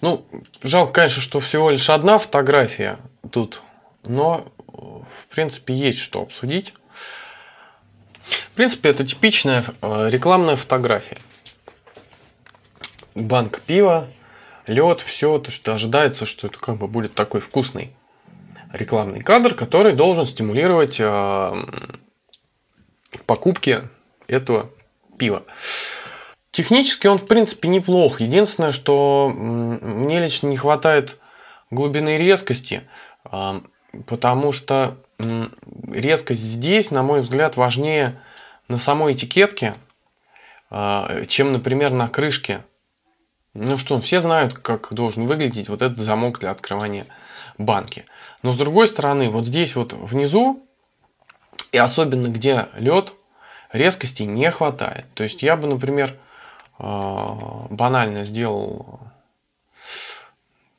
Ну, жалко, конечно, что всего лишь одна фотография тут, но, в принципе, есть что обсудить. В принципе, это типичная э, рекламная фотография. Банк пива, лед, все то, что ожидается, что это как бы будет такой вкусный рекламный кадр, который должен стимулировать э, к этого пива. Технически он, в принципе, неплох. Единственное, что мне лично не хватает глубины резкости, а, потому что резкость здесь, на мой взгляд, важнее на самой этикетке, а, чем, например, на крышке. Ну что, все знают, как должен выглядеть вот этот замок для открывания банки. Но с другой стороны, вот здесь вот внизу, и особенно где лед, резкости не хватает. То есть я бы, например, а, банально сделал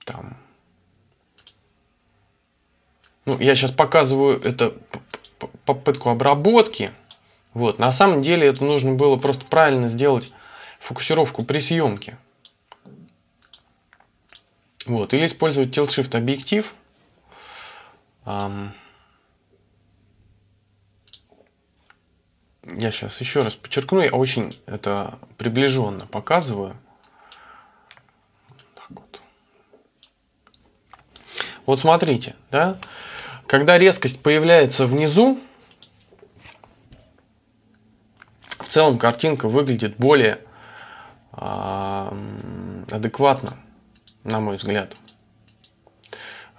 там. Ну, я сейчас показываю это попытку обработки. Вот, на самом деле это нужно было просто правильно сделать фокусировку при съемке. Вот, или использовать Tilt Shift объектив. Um, я сейчас еще раз подчеркну, я очень это приближенно показываю. Так вот. вот смотрите, да, когда резкость появляется внизу, в целом картинка выглядит более э, адекватно, на мой взгляд.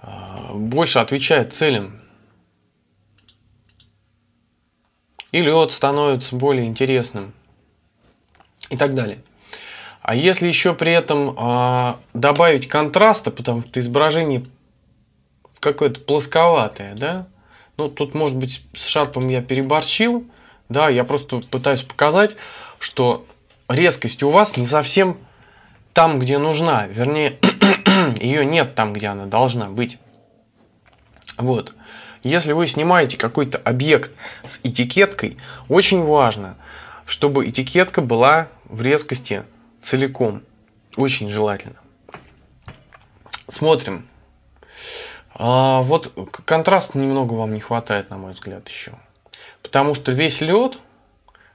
А, больше отвечает целям и лед становится более интересным и так далее. А если еще при этом а, добавить контраста, потому что изображение какое-то плосковатое, да, ну тут может быть с шарпом я переборщил, да, я просто пытаюсь показать, что резкость у вас не совсем там, где нужна, вернее, (clears throat) ее нет там, где она должна быть. Вот. Если вы снимаете какой-то объект с этикеткой, очень важно, чтобы этикетка была в резкости целиком. Очень желательно. Смотрим. А, вот контраст немного вам не хватает, на мой взгляд, еще. Потому что весь лед,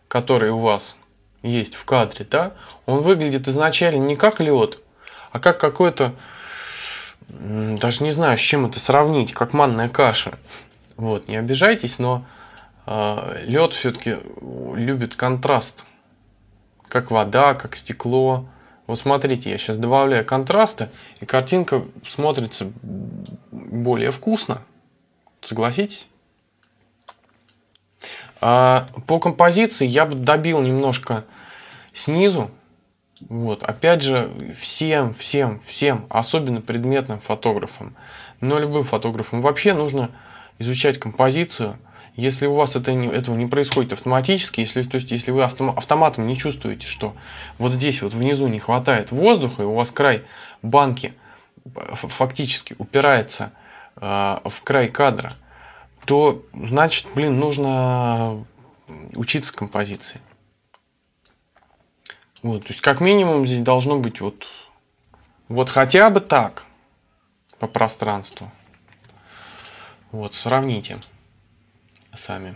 который у вас есть в кадре, да, он выглядит изначально не как лед, а как какой-то даже не знаю, с чем это сравнить, как манная каша. Вот, не обижайтесь, но э, а, лед все-таки любит контраст. Как вода, как стекло. Вот смотрите, я сейчас добавляю контраста, и картинка смотрится более вкусно. Согласитесь? А, по композиции я бы добил немножко снизу, вот, опять же, всем, всем, всем, особенно предметным фотографам, но любым фотографам вообще нужно изучать композицию. Если у вас это не, этого не происходит автоматически, если, то есть, если вы автом, автоматом не чувствуете, что вот здесь вот внизу не хватает воздуха, и у вас край банки фактически упирается э, в край кадра, то значит, блин, нужно учиться композиции. Вот, то есть как минимум здесь должно быть вот, вот хотя бы так по пространству. Вот, сравните сами.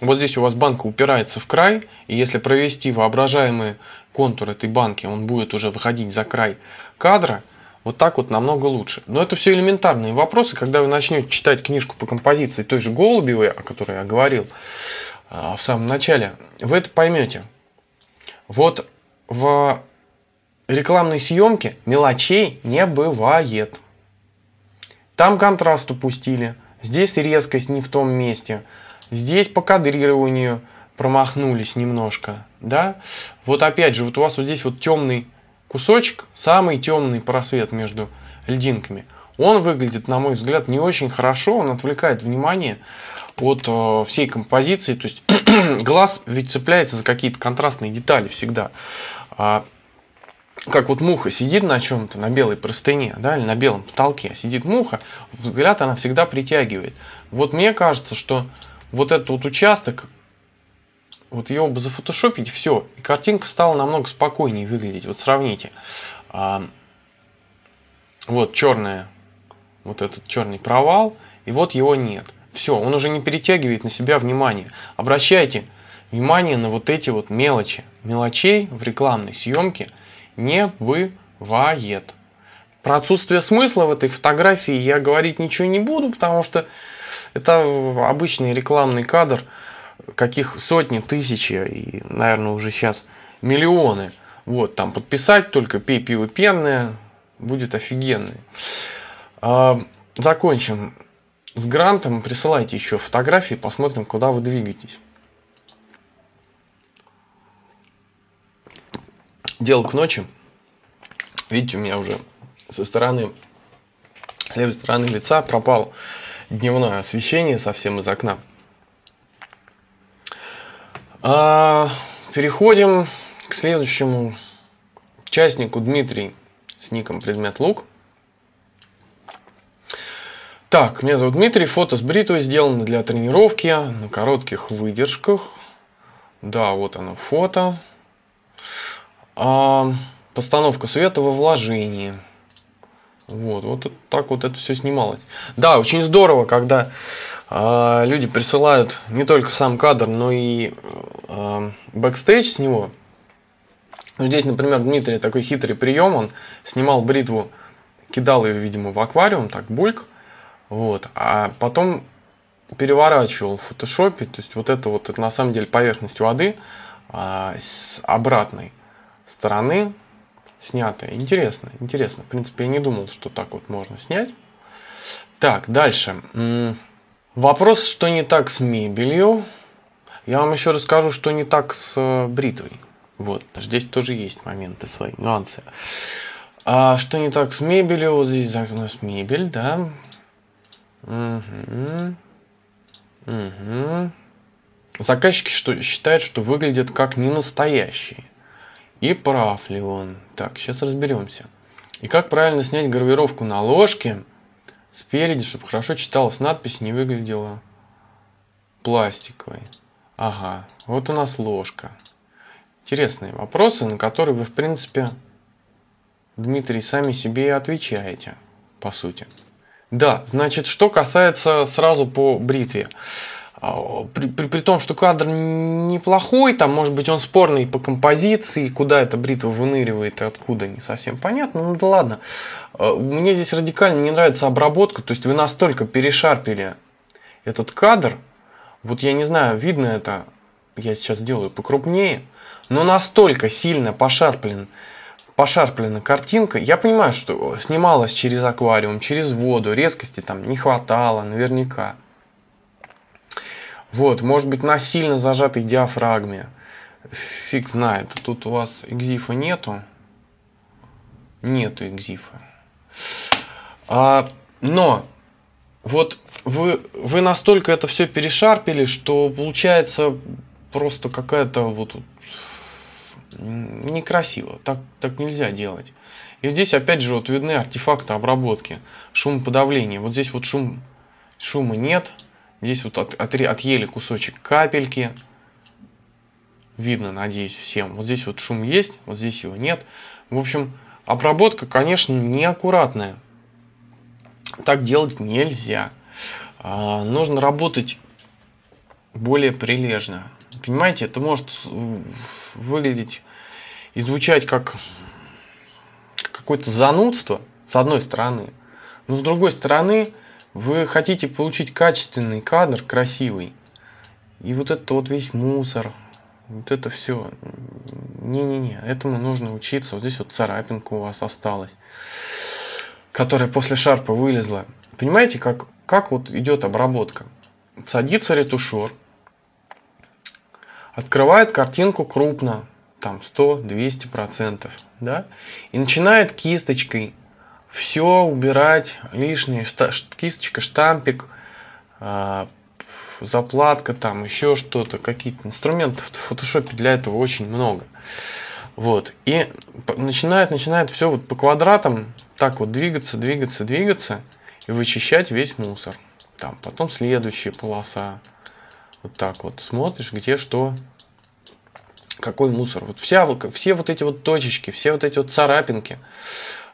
Вот здесь у вас банка упирается в край, и если провести воображаемый контур этой банки, он будет уже выходить за край кадра, вот так вот намного лучше. Но это все элементарные вопросы, когда вы начнете читать книжку по композиции той же Голубевой, о которой я говорил, а, в самом начале, вы это поймете. Вот в рекламной съемке мелочей не бывает. Там контраст упустили, здесь резкость не в том месте, здесь по кадрированию промахнулись немножко, да? Вот опять же, вот у вас вот здесь вот темный кусочек, самый темный просвет между льдинками. Он выглядит, на мой взгляд, не очень хорошо, он отвлекает внимание от э, всей композиции. То есть (clears throat) глаз ведь цепляется за какие-то контрастные детали всегда. А как вот муха сидит на чем-то, на белой простыне, да, или на белом потолке, а сидит муха, взгляд она всегда притягивает. Вот мне кажется, что вот этот вот участок, вот его бы зафотошопить, все, и картинка стала намного спокойнее выглядеть. Вот сравните. А, вот черная, вот этот черный провал, и вот его нет. Все, он уже не перетягивает на себя внимание. Обращайте внимание на вот эти вот мелочи. Мелочей в рекламной съемке не бывает. Про отсутствие смысла в этой фотографии я говорить ничего не буду, потому что это обычный рекламный кадр, каких сотни, тысячи и, наверное, уже сейчас миллионы. Вот, там подписать только пей пиво пенное, будет офигенно. А, закончим с грантом присылайте еще фотографии, посмотрим, куда вы двигаетесь. Дело к ночи. Видите, у меня уже со стороны, с левой стороны лица пропало дневное освещение совсем из окна. А, переходим к следующему частнику Дмитрий с ником предмет лук. Так, меня зовут Дмитрий, фото с бритвой сделано для тренировки на коротких выдержках. Да, вот оно фото. А, постановка света во вложении. Вот, вот так вот это все снималось. Да, очень здорово, когда э, люди присылают не только сам кадр, но и э, бэкстейдж с него. Здесь, например, Дмитрий такой хитрый прием, он снимал бритву, кидал ее, видимо, в аквариум, так бульк. Вот. А потом переворачивал в фотошопе, то есть вот это вот это на самом деле поверхность воды а, с обратной стороны снятая. Интересно, интересно. В принципе, я не думал, что так вот можно снять. Так, дальше. Вопрос, что не так с мебелью. Я вам еще расскажу, что не так с э, бритвой. Вот, здесь тоже есть моменты свои, нюансы. А что не так с мебелью? Вот здесь загнулась мебель, да. Угу. Угу. Заказчики что, считают, что выглядит как ненастоящий. И прав ли он? Так, сейчас разберемся. И как правильно снять гравировку на ложке спереди, чтобы хорошо читалась надпись, не выглядела пластиковой. Ага, вот у нас ложка. Интересные вопросы, на которые вы, в принципе, Дмитрий, сами себе и отвечаете, по сути. Да, значит, что касается сразу по бритве. А, при, при, при том, что кадр неплохой, там, может быть, он спорный по композиции, куда эта бритва выныривает и откуда, не совсем понятно, ну да ладно. А, мне здесь радикально не нравится обработка, то есть вы настолько перешарпили этот кадр, вот я не знаю, видно это, я сейчас делаю покрупнее, но настолько сильно пошарплен э, пошарплена картинка. Я понимаю, что снималась через аквариум, через воду, резкости там не хватало наверняка. Вот, может быть, на сильно зажатой диафрагме. Фиг знает, тут у вас экзифа нету. Нету экзифа. А, но вот вы, вы настолько это все перешарпили, что получается просто какая-то вот некрасиво, так, так нельзя делать. И здесь опять же вот видны артефакты обработки, шумоподавление. Вот здесь вот шум, шума нет, здесь вот от, от, отъели кусочек капельки, видно, надеюсь, всем. Вот здесь вот шум есть, вот здесь его нет. В общем, обработка, конечно, неаккуратная. Так делать нельзя. А, нужно работать более прилежно. Понимаете, это может э, выглядеть и звучать как какое-то занудство, с одной стороны. Но с другой стороны, вы хотите получить качественный кадр, красивый. И вот это вот весь мусор, вот это все. Не-не-не, этому нужно учиться. Вот здесь вот царапинка у вас осталась, которая после шарпа вылезла. Понимаете, как, как вот идет обработка? Садится ретушер, открывает картинку крупно, там 100-200%, процентов, да, и начинает кисточкой все убирать лишнее, шта, кисточка, штампик, э, заплатка, там еще что-то, какие-то инструменты в фотошопе для этого очень много. Вот, и начинает, начинает все вот по квадратам так вот двигаться, двигаться, двигаться и вычищать весь мусор. Там потом следующая полоса, вот так вот смотришь, где что, какой мусор. Вот вся, все вот эти вот точечки, все вот эти вот царапинки,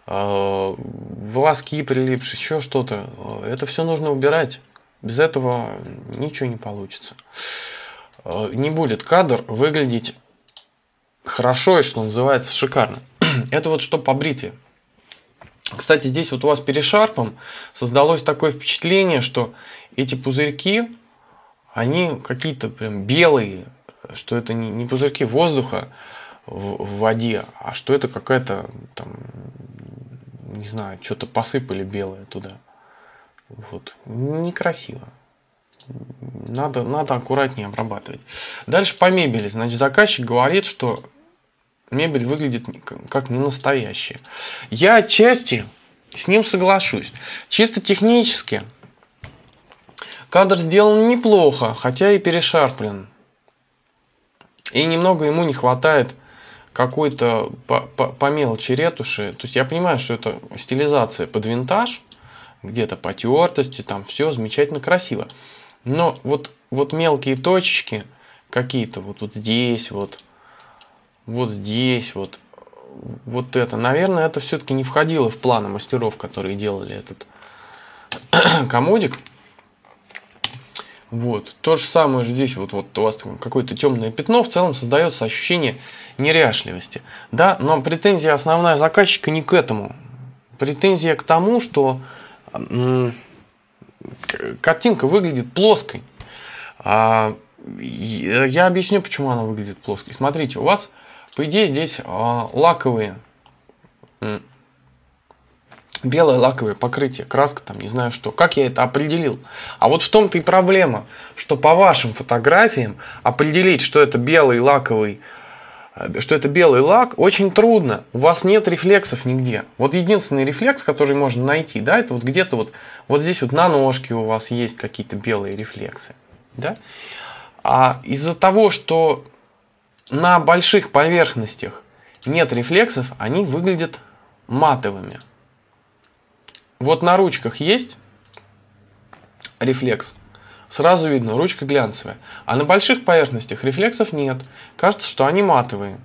а, волоски прилипшие, еще что-то. А, это все нужно убирать. Без этого ничего не получится. А, не будет кадр выглядеть хорошо и, что называется, шикарно. (clears throat) Это вот что по бритве. Кстати, здесь вот у вас перешарпом создалось такое впечатление, что эти пузырьки они какие-то прям белые, что это не, не пузырьки воздуха в, в воде, а что это какая-то там, не знаю, что-то посыпали белое туда. Вот. Некрасиво. Надо, надо аккуратнее обрабатывать. Дальше по мебели. Значит, заказчик говорит, что мебель выглядит как не настоящая. Я отчасти с ним соглашусь. Чисто технически Кадр сделан неплохо, хотя и перешарплен. И немного ему не хватает какой-то по, по, по мелочи ретуши. То есть я понимаю, что это стилизация под винтаж, где-то по тертости, там все замечательно красиво. Но вот, вот мелкие точечки какие-то, вот, вот здесь, вот, вот здесь, вот, вот это. Наверное, это все-таки не входило в планы мастеров, которые делали этот (clears throat) комодик. Вот. То же самое же здесь, вот, вот у вас какое-то темное пятно, в целом создается ощущение неряшливости. Да, но претензия основная заказчика не к этому. Претензия к тому, что картинка выглядит плоской. А, я объясню, почему она выглядит плоской. Смотрите, у вас, по идее, здесь а, лаковые белое лаковое покрытие, краска там, не знаю что. Как я это определил? А вот в том-то и проблема, что по вашим фотографиям определить, что это белый лаковый э, что это белый лак, очень трудно. У вас нет рефлексов нигде. Вот единственный рефлекс, который можно найти, да, это вот где-то вот, вот здесь вот на ножке у вас есть какие-то белые рефлексы, да. А из-за того, что на больших поверхностях нет рефлексов, они выглядят матовыми. Вот на ручках есть рефлекс. Сразу видно, ручка глянцевая. А на больших поверхностях рефлексов нет. Кажется, что они матовые.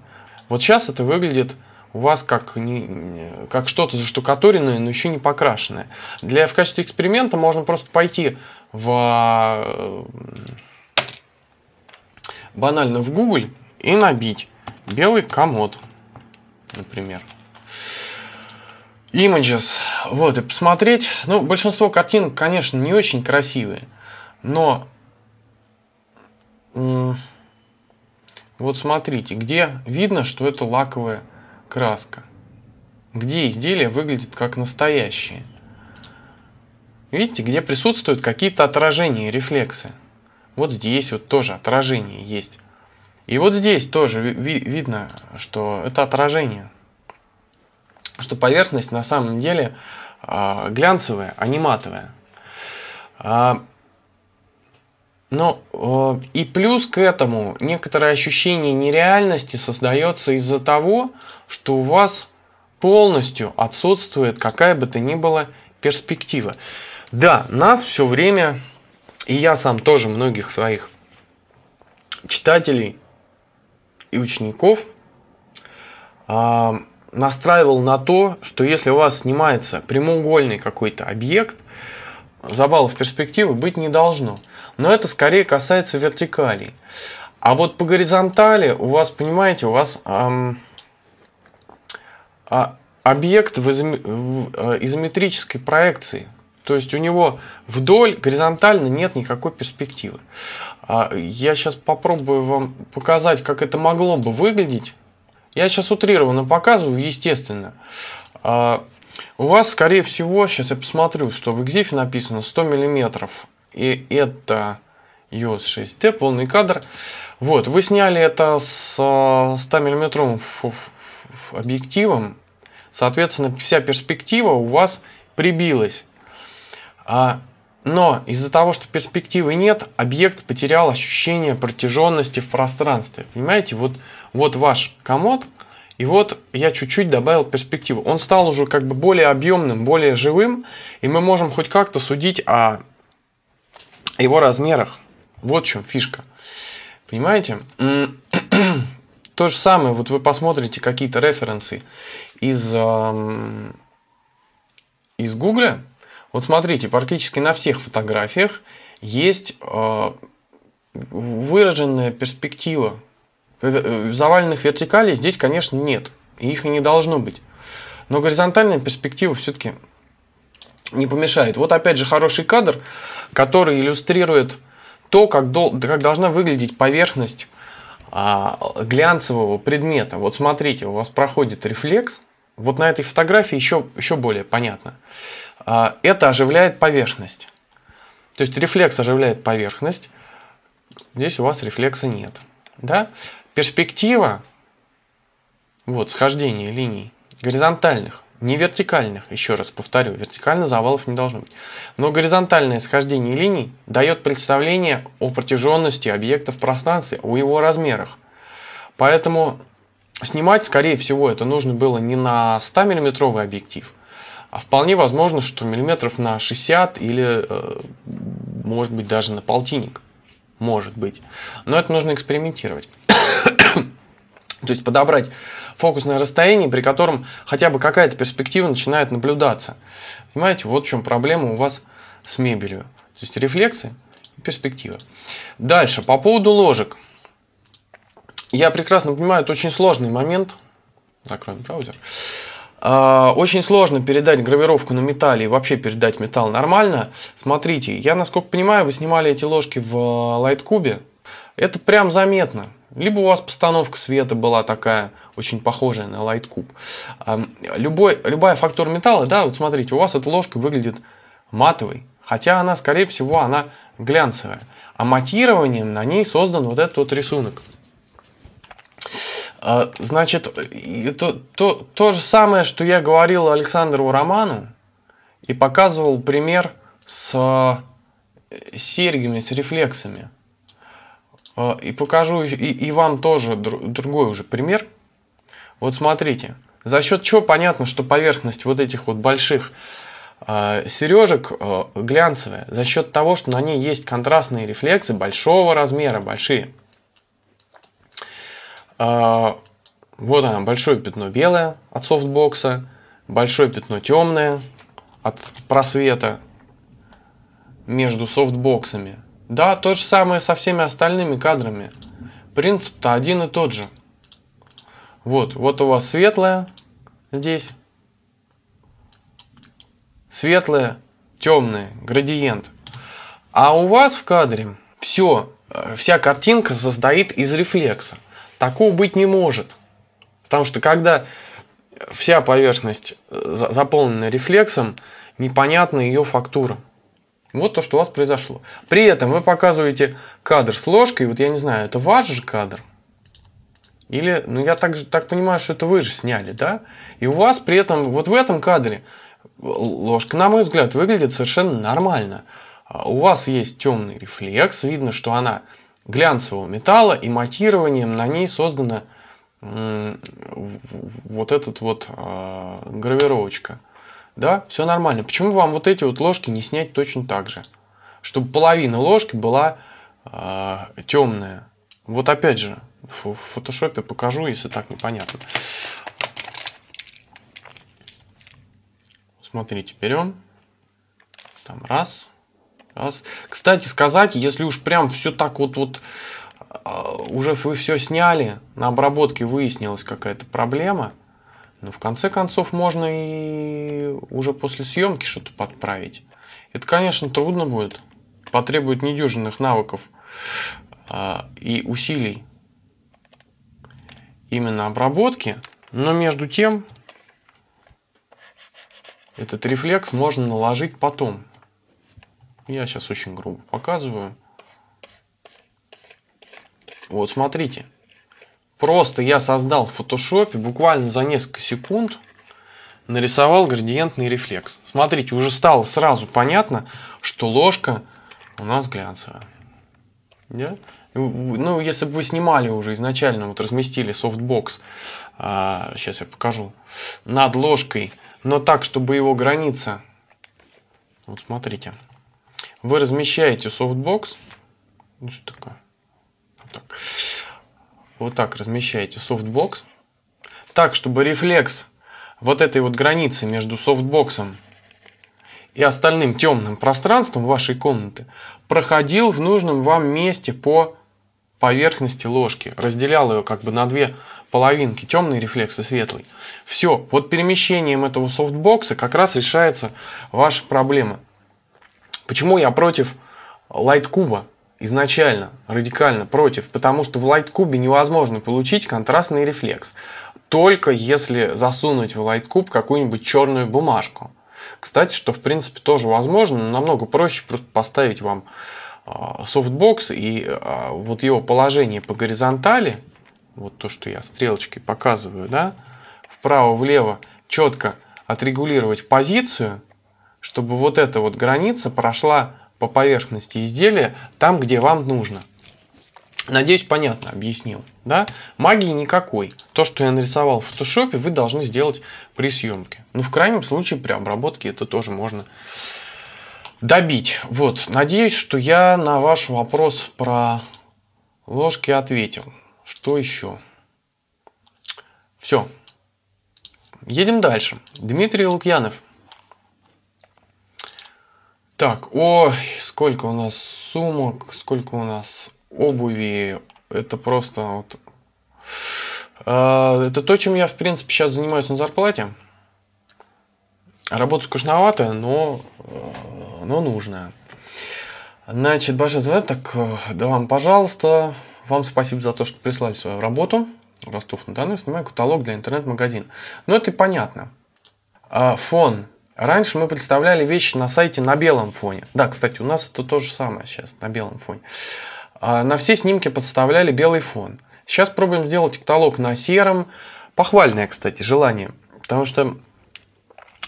Вот сейчас это выглядит у вас как, не, как что-то заштукатуренное, но еще не покрашенное. Для, в качестве эксперимента можно просто пойти в, банально в Google и набить белый комод, например. Images. Вот, и посмотреть. Ну, большинство картин, конечно, не очень красивые, но... Вот смотрите, где видно, что это лаковая краска. Где изделие выглядит как настоящее. Видите, где присутствуют какие-то отражения, рефлексы. Вот здесь вот тоже отражение есть. И вот здесь тоже ви видно, что это отражение что поверхность на самом деле а, глянцевая, а не матовая. А, но и плюс к этому некоторое ощущение нереальности создается из-за того, что у вас полностью отсутствует какая бы то ни была перспектива. Да, нас все время, и я сам тоже многих своих читателей и учеников, а, настраивал на то, что если у вас снимается прямоугольный какой-то объект, забалов перспективы быть не должно. Но это скорее касается вертикалей. А вот по горизонтали у вас, понимаете, у вас эм, а, объект в, изоми, в э, изометрической проекции. То есть у него вдоль горизонтально нет никакой перспективы. А, я сейчас попробую вам показать, как это могло бы выглядеть я сейчас утрированно показываю, естественно. А, у вас, скорее всего, сейчас я посмотрю, что в экзифе написано 100 мм. И это EOS 6D, полный кадр. Вот, вы сняли это с 100 а, миллиметровым объективом. Соответственно, вся перспектива у вас прибилась. А, но из-за того, что перспективы нет, объект потерял ощущение протяженности в пространстве. Понимаете, вот вот ваш комод, и вот я чуть-чуть добавил перспективу. Он стал уже как бы более объемным, более живым, и мы можем хоть как-то судить о его размерах. Вот в чем фишка. Понимаете? (clears throat) То же самое, вот вы посмотрите какие-то референсы из, эм, из Google. Вот смотрите, практически на всех фотографиях есть э, выраженная перспектива Э, э, заваленных вертикалей здесь, конечно, нет. их и не должно быть. Но горизонтальная перспектива все-таки не помешает. Вот опять же хороший кадр, который иллюстрирует то, как, дол как должна выглядеть поверхность а, глянцевого предмета. Вот смотрите, у вас проходит рефлекс. Вот на этой фотографии еще, еще более понятно. А, это оживляет поверхность. То есть рефлекс оживляет поверхность. Здесь у вас рефлекса нет. Да? перспектива вот, схождения линий горизонтальных, не вертикальных, еще раз повторю, вертикально завалов не должно быть. Но горизонтальное схождение линий дает представление о протяженности объекта в пространстве, о его размерах. Поэтому снимать, скорее всего, это нужно было не на 100-миллиметровый объектив, а вполне возможно, что миллиметров на 60 или, э, может быть, даже на полтинник может быть. Но это нужно экспериментировать. (coughs) То есть подобрать фокусное расстояние, при котором хотя бы какая-то перспектива начинает наблюдаться. Понимаете, вот в чем проблема у вас с мебелью. То есть рефлексы и перспектива. Дальше, по поводу ложек. Я прекрасно понимаю, это очень сложный момент. Закроем браузер. А, очень сложно передать гравировку на металле и вообще передать металл нормально. Смотрите, я насколько понимаю, вы снимали эти ложки в э, лайткубе. Это прям заметно. Либо у вас постановка света была такая, очень похожая на лайткуб. Любой, любая фактура металла, да, вот смотрите, у вас эта ложка выглядит матовой. Хотя она, скорее всего, она глянцевая. А матированием на ней создан вот этот вот рисунок. А, значит, это то, то же самое, что я говорил Александру Роману и показывал пример с э, серьгами, с рефлексами. А, и покажу и, и вам тоже другой уже пример. Вот смотрите, за счет чего понятно, что поверхность вот этих вот больших а, сережек э, глянцевая, за счет того, что на ней есть контрастные рефлексы большого размера, большие. А, вот она, большое пятно белое от софтбокса, большое пятно темное от просвета между софтбоксами. Да, то же самое со всеми остальными кадрами. Принцип-то один и тот же. Вот, вот у вас светлое здесь, светлое, темное, градиент. А у вас в кадре все, э, вся картинка состоит из рефлекса. Такого быть не может. Потому что когда вся поверхность э, заполнена рефлексом, непонятна ее фактура. Вот то, что у вас произошло. При этом вы показываете кадр с ложкой, вот я не знаю, это ваш же кадр? Или, ну я так, же, так понимаю, что это вы же сняли, да? И у вас при этом, вот в этом кадре, э, ложка, на мой взгляд, выглядит совершенно нормально. А у вас есть темный рефлекс, видно, что она глянцевого металла и матированием на ней создана вот этот вот э, гравировочка. Да, все нормально. Почему вам вот эти вот ложки не снять точно так же? Чтобы половина ложки была э, а, темная. Вот опять же, в фотошопе покажу, если так непонятно. Смотрите, берем. Там раз. Кстати сказать, если уж прям все так вот, вот а, уже вы все сняли, на обработке выяснилась какая-то проблема, но ну, в конце концов можно и уже после съемки что-то подправить. Это, конечно, трудно будет, потребует недюжинных навыков а, и усилий именно обработки, но между тем этот рефлекс можно наложить потом. Я сейчас очень грубо показываю. Вот смотрите. Просто я создал в фотошопе буквально за несколько секунд нарисовал градиентный рефлекс. Смотрите, уже стало сразу понятно, что ложка у нас глянцевая. Да? Ну, ну если бы вы снимали уже изначально, вот разместили софтбокс, а, сейчас я покажу, над ложкой, но так, чтобы его граница, вот смотрите, вы размещаете софтбокс. Ну что такое? Вот так. Вот так размещаете софтбокс. Так, чтобы рефлекс вот этой вот границы между софтбоксом и остальным темным пространством вашей комнаты проходил в нужном вам месте по поверхности ложки, разделял ее как бы на две половинки, темный рефлекс и светлый. Все, вот перемещением этого софтбокса как раз решается ваша проблема – Почему я против лайткуба? Изначально, радикально против, потому что в лайткубе невозможно получить контрастный рефлекс, только если засунуть в лайткуб какую-нибудь черную бумажку. Кстати, что в принципе тоже возможно, но намного проще просто поставить вам а, софтбокс и а, вот его положение по горизонтали, вот то, что я стрелочкой показываю, да, вправо-влево четко отрегулировать позицию – чтобы вот эта вот граница прошла по поверхности изделия там, где вам нужно. Надеюсь, понятно объяснил. Да? Магии никакой. То, что я нарисовал в фотошопе, вы должны сделать при съемке. Ну, в крайнем случае, при обработке это тоже можно добить. Вот, надеюсь, что я на ваш вопрос про ложки ответил. Что еще? Все. Едем дальше. Дмитрий Лукьянов. Так, о, сколько у нас сумок, сколько у нас обуви. Это просто вот... А, это то, чем я, в принципе, сейчас занимаюсь на зарплате. Работа скучноватая, но, а, но нужная. Значит, Баша, так, э, да вам, пожалуйста, вам спасибо за то, что прислали свою работу. Ростов-на-Дону, снимаю каталог для интернет-магазина. Ну, это и понятно. А, фон Раньше мы представляли вещи на сайте на белом фоне. Да, кстати, у нас это то же самое сейчас, на белом фоне. А, на все снимки подставляли белый фон. Сейчас пробуем сделать каталог на сером. Похвальное, кстати, желание. Потому что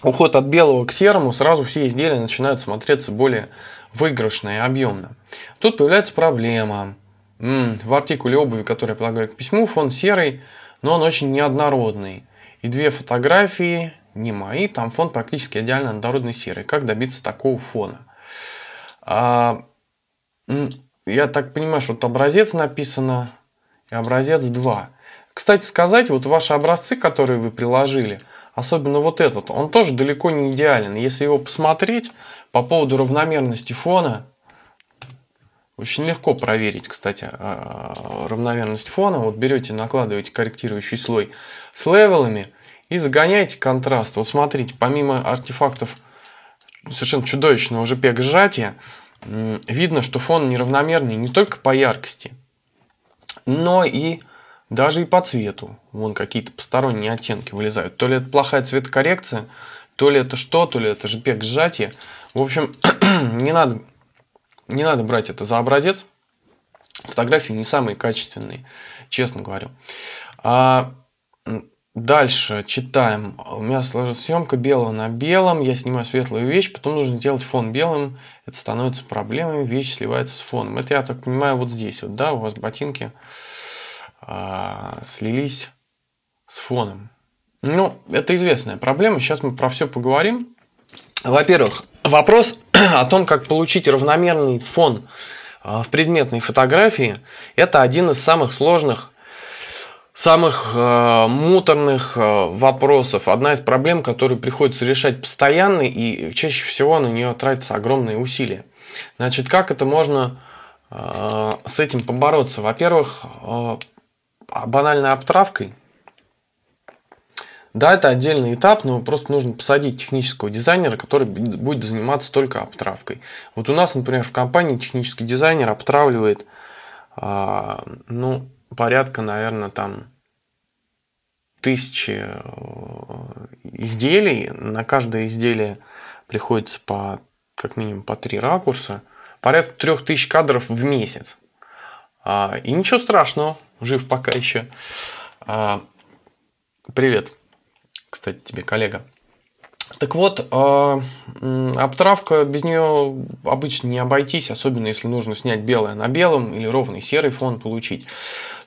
уход от белого к серому, сразу все изделия начинают смотреться более выигрышно и объемно. Тут появляется проблема. В артикуле обуви, который я прилагаю к письму, фон серый, но он очень неоднородный. И две фотографии, не мои, там фон практически идеально однородный серый. Как добиться такого фона? А, я так понимаю, что тут образец написано и образец 2. Кстати сказать, вот ваши образцы, которые вы приложили, особенно вот этот, он тоже далеко не идеален. Если его посмотреть по поводу равномерности фона, очень легко проверить, кстати, а, равномерность фона. Вот берете, накладываете корректирующий слой с левелами – и загоняйте контраст. Вот смотрите, помимо артефактов совершенно чудовищного JPEG сжатия, видно, что фон неравномерный не только по яркости, но и даже и по цвету. Вон какие-то посторонние оттенки вылезают. То ли это плохая цветокоррекция, то ли это что, то ли это JPEG сжатие. В общем, (clears throat) не надо, не надо брать это за образец. Фотографии не самые качественные, честно говорю. А Дальше читаем. У меня сложилась съемка белого на белом. Я снимаю светлую вещь, потом нужно делать фон белым. Это становится проблемой, вещь сливается с фоном. Это, я так понимаю, вот здесь вот, да, у вас ботинки а, слились с фоном. Ну, это известная проблема. Сейчас мы про все поговорим. Во-первых, вопрос (clears throat) о том, как получить равномерный фон а, в предметной фотографии, это один из самых сложных самых э, муторных э, вопросов, одна из проблем, которую приходится решать постоянно, и чаще всего на нее тратятся огромные усилия. Значит, как это можно э, с этим побороться? Во-первых, э, а, банальной обтравкой. Да, это отдельный этап, но просто нужно посадить технического дизайнера, который будет заниматься только обтравкой. Вот у нас, например, в компании технический дизайнер обтравливает, э, ну, порядка, наверное, там тысячи э, изделий. На каждое изделие приходится по как минимум по три ракурса. Порядка трех тысяч кадров в месяц. А, и ничего страшного, жив пока еще. А, привет, кстати, тебе коллега. Так вот, а, обтравка, без нее обычно не обойтись, особенно если нужно снять белое на белом или ровный серый фон получить.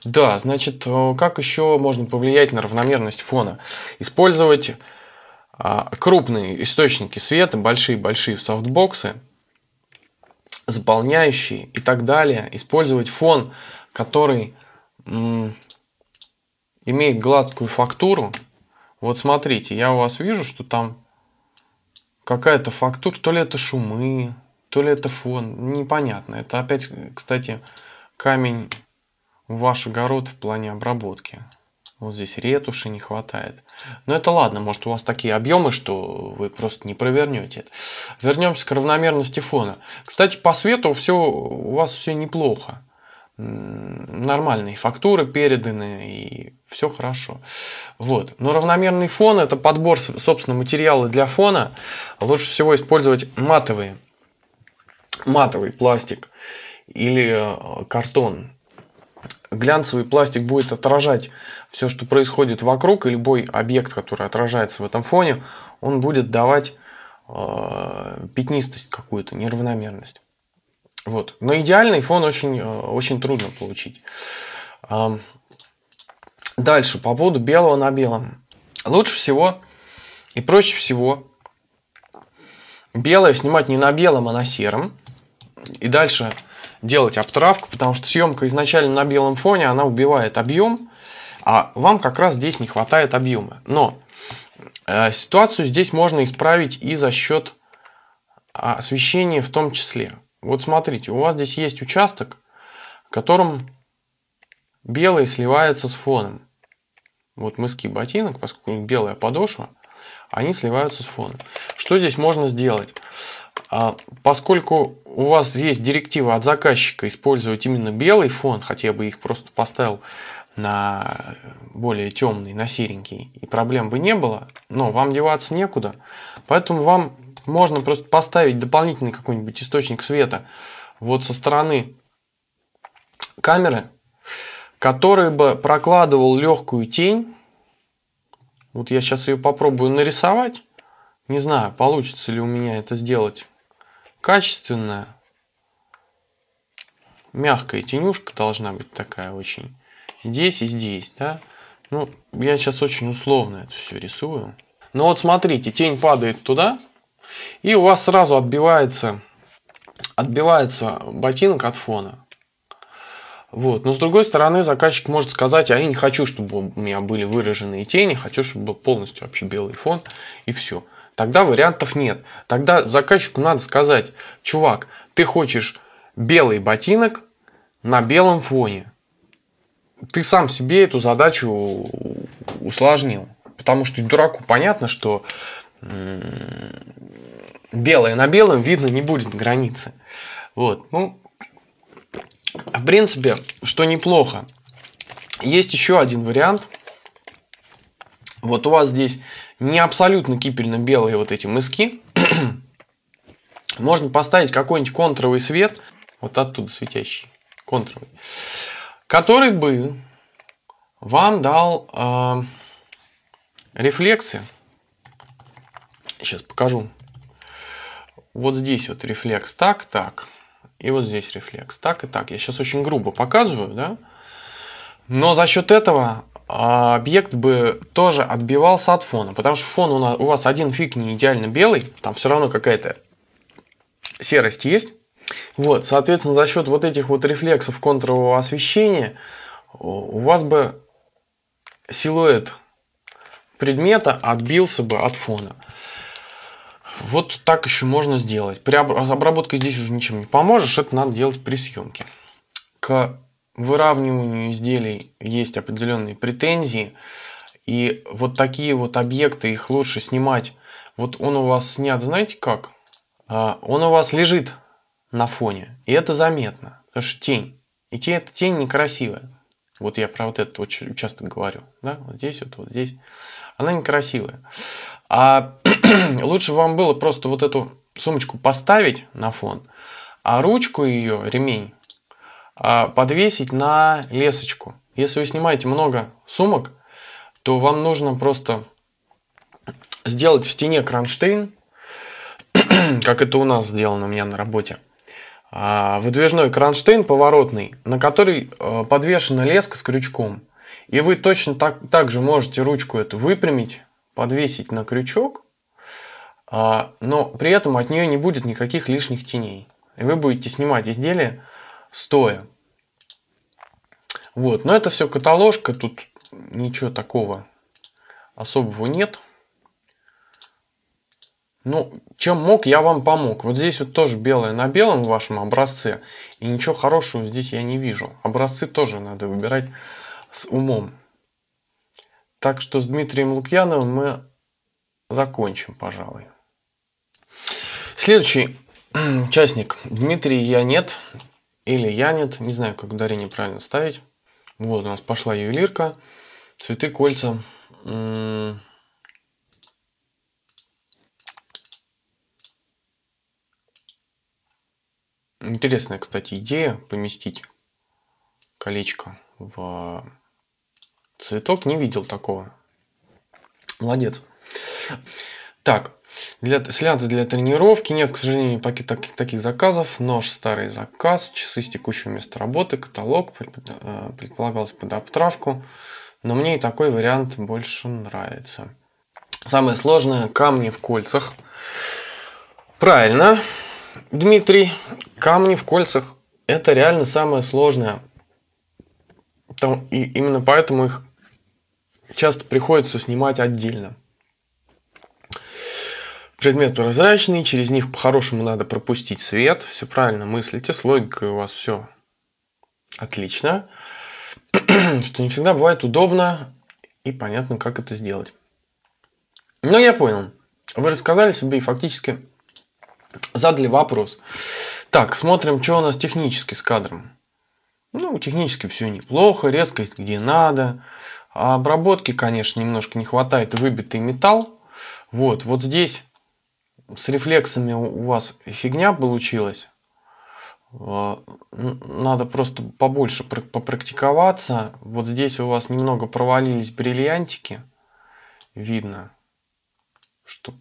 Да, значит, э, как еще можно повлиять на равномерность фона? Использовать а, крупные источники света, большие-большие в софтбоксы, заполняющие и так далее. Использовать фон, который имеет гладкую фактуру. Вот смотрите, я у вас вижу, что там какая-то фактура, то ли это шумы, то ли это фон, непонятно. Это опять, кстати, камень ваш огород в плане обработки. Вот здесь ретуши не хватает. Но это ладно, может у вас такие объемы, что вы просто не провернете это. Вернемся к равномерности фона. Кстати, по свету все, у вас все неплохо. Нормальные фактуры переданы и все хорошо. Вот. Но равномерный фон это подбор, собственно, материала для фона. Лучше всего использовать матовые, матовый пластик или э, картон глянцевый пластик будет отражать все, что происходит вокруг, и любой объект, который отражается в этом фоне, он будет давать э, пятнистость какую-то, неравномерность. Вот. Но идеальный фон очень, э, очень трудно получить. Дальше, по поводу белого на белом. Лучше всего и проще всего белое снимать не на белом, а на сером. И дальше делать обтравку, потому что съемка изначально на белом фоне, она убивает объем, а вам как раз здесь не хватает объема. Но э, ситуацию здесь можно исправить и за счет а, освещения в том числе. Вот смотрите, у вас здесь есть участок, в котором белый сливается с фоном. Вот мыски ботинок, поскольку у них белая подошва, они сливаются с фоном. Что здесь можно сделать? А, поскольку у вас есть директива от заказчика использовать именно белый фон, хотя бы их просто поставил на более темный, на серенький, и проблем бы не было, но вам деваться некуда. Поэтому вам можно просто поставить дополнительный какой-нибудь источник света вот со стороны камеры, который бы прокладывал легкую тень. Вот я сейчас ее попробую нарисовать. Не знаю, получится ли у меня это сделать качественная, мягкая тенюшка должна быть такая очень. Здесь и здесь, да. Ну, я сейчас очень условно это все рисую. Но вот смотрите, тень падает туда, и у вас сразу отбивается, отбивается ботинок от фона. Вот. Но с другой стороны, заказчик может сказать, а я не хочу, чтобы у меня были выраженные тени, хочу, чтобы был полностью вообще белый фон, и все тогда вариантов нет. Тогда заказчику надо сказать, чувак, ты хочешь белый ботинок на белом фоне. Ты сам себе эту задачу усложнил. Потому что дураку понятно, что белое на белом видно не будет границы. Вот, ну, в принципе, что неплохо. Есть еще один вариант. Вот у вас здесь не абсолютно кипельно-белые вот эти мыски, (clears throat) можно поставить какой-нибудь контровый свет, вот оттуда светящий, контровый, который бы вам дал э, рефлексы. Сейчас покажу. Вот здесь вот рефлекс так, так. И вот здесь рефлекс так и так. Я сейчас очень грубо показываю, да? Но за счет этого а объект бы тоже отбивался от фона, потому что фон у вас один фиг не идеально белый, там все равно какая-то серость есть. Вот, соответственно, за счет вот этих вот рефлексов контрового освещения у вас бы силуэт предмета отбился бы от фона. Вот так еще можно сделать. При обработке здесь уже ничем не поможешь, это надо делать при съемке. К выравниванию изделий есть определенные претензии. И вот такие вот объекты, их лучше снимать. Вот он у вас снят, знаете как? А, он у вас лежит на фоне, и это заметно, потому что тень. И тень эта тень некрасивая. Вот я про вот этот участок говорю. Да? Вот здесь, вот, вот здесь. Она некрасивая. А (clears throat) лучше вам было просто вот эту сумочку поставить на фон, а ручку ее, ремень, а, подвесить на лесочку. Если вы снимаете много сумок, то вам нужно просто сделать в стене кронштейн, (clears throat) как это у нас сделано у меня на работе. А, выдвижной кронштейн поворотный, на который а, подвешена леска с крючком. И вы точно так, так же можете ручку эту выпрямить, подвесить на крючок, но при этом от нее не будет никаких лишних теней. И вы будете снимать изделие стоя. Вот, но это все каталожка, тут ничего такого особого нет. Ну, чем мог, я вам помог. Вот здесь вот тоже белое на белом в вашем образце. И ничего хорошего здесь я не вижу. Образцы тоже надо выбирать с умом. Так что с Дмитрием Лукьяновым мы закончим, пожалуй. Следующий (clears throat) участник. Дмитрий Янет или Янет, не знаю, как ударение правильно ставить. Вот у нас пошла ювелирка, цветы, кольца. Интересная, кстати, идея поместить колечко в цветок. Не видел такого. Молодец. Так, для, сляды для тренировки нет, к сожалению, пакет так, таких заказов. нож старый заказ, часы с текущего места работы, каталог, э, предполагалось под обтравку. Но мне и такой вариант больше нравится. Самое сложное – камни в кольцах. Правильно, Дмитрий, камни в кольцах – это реально самое сложное. Там, и именно поэтому их часто приходится снимать отдельно. Предметы прозрачные, через них по-хорошему надо пропустить свет. Все правильно мыслите, с логикой у вас все отлично. (clears throat) Что не всегда бывает удобно и понятно, как это сделать. Но ну, я понял. Вы рассказали себе и фактически задали вопрос. Так, смотрим, что у нас технически с кадром. Ну, технически все неплохо, резкость где надо. А обработки, конечно, немножко не хватает, выбитый металл. Вот, вот здесь с рефлексами у вас фигня получилась, э, надо просто побольше попрактиковаться. Вот здесь у вас немного провалились бриллиантики. Видно, что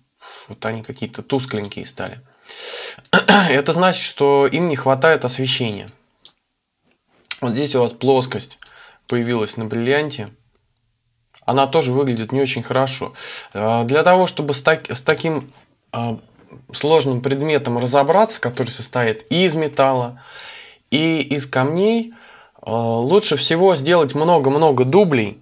вот они какие-то тускленькие стали. (clears throat) Это значит, что им не хватает освещения. Вот здесь у вас плоскость появилась на бриллианте. Она тоже выглядит не очень хорошо. Э, для того, чтобы с, так, с таким а, сложным предметом разобраться, который состоит и из металла, и из камней, а, лучше всего сделать много-много дублей.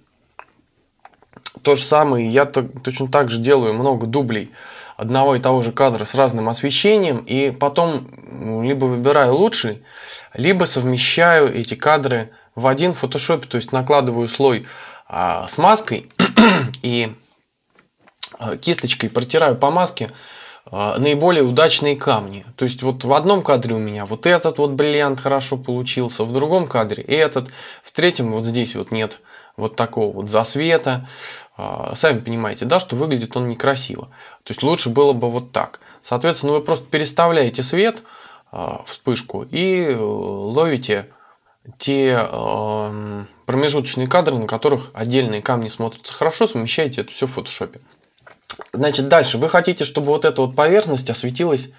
То же самое я точно так же делаю много дублей одного и того же кадра с разным освещением, и потом либо выбираю лучший, либо совмещаю эти кадры в один фотошоп, то есть накладываю слой а, с маской (clears throat) и а, кисточкой протираю по маске, а, наиболее удачные камни. То есть вот в одном кадре у меня вот этот вот бриллиант хорошо получился, в другом кадре этот, в третьем вот здесь вот нет вот такого вот засвета. А, сами понимаете, да, что выглядит он некрасиво. То есть лучше было бы вот так. Соответственно, вы просто переставляете свет, а, вспышку и э, ловите те промежуточные кадры, на которых отдельные камни смотрятся хорошо, совмещаете это все в фотошопе. Значит, дальше. Вы хотите, чтобы вот эта вот поверхность осветилась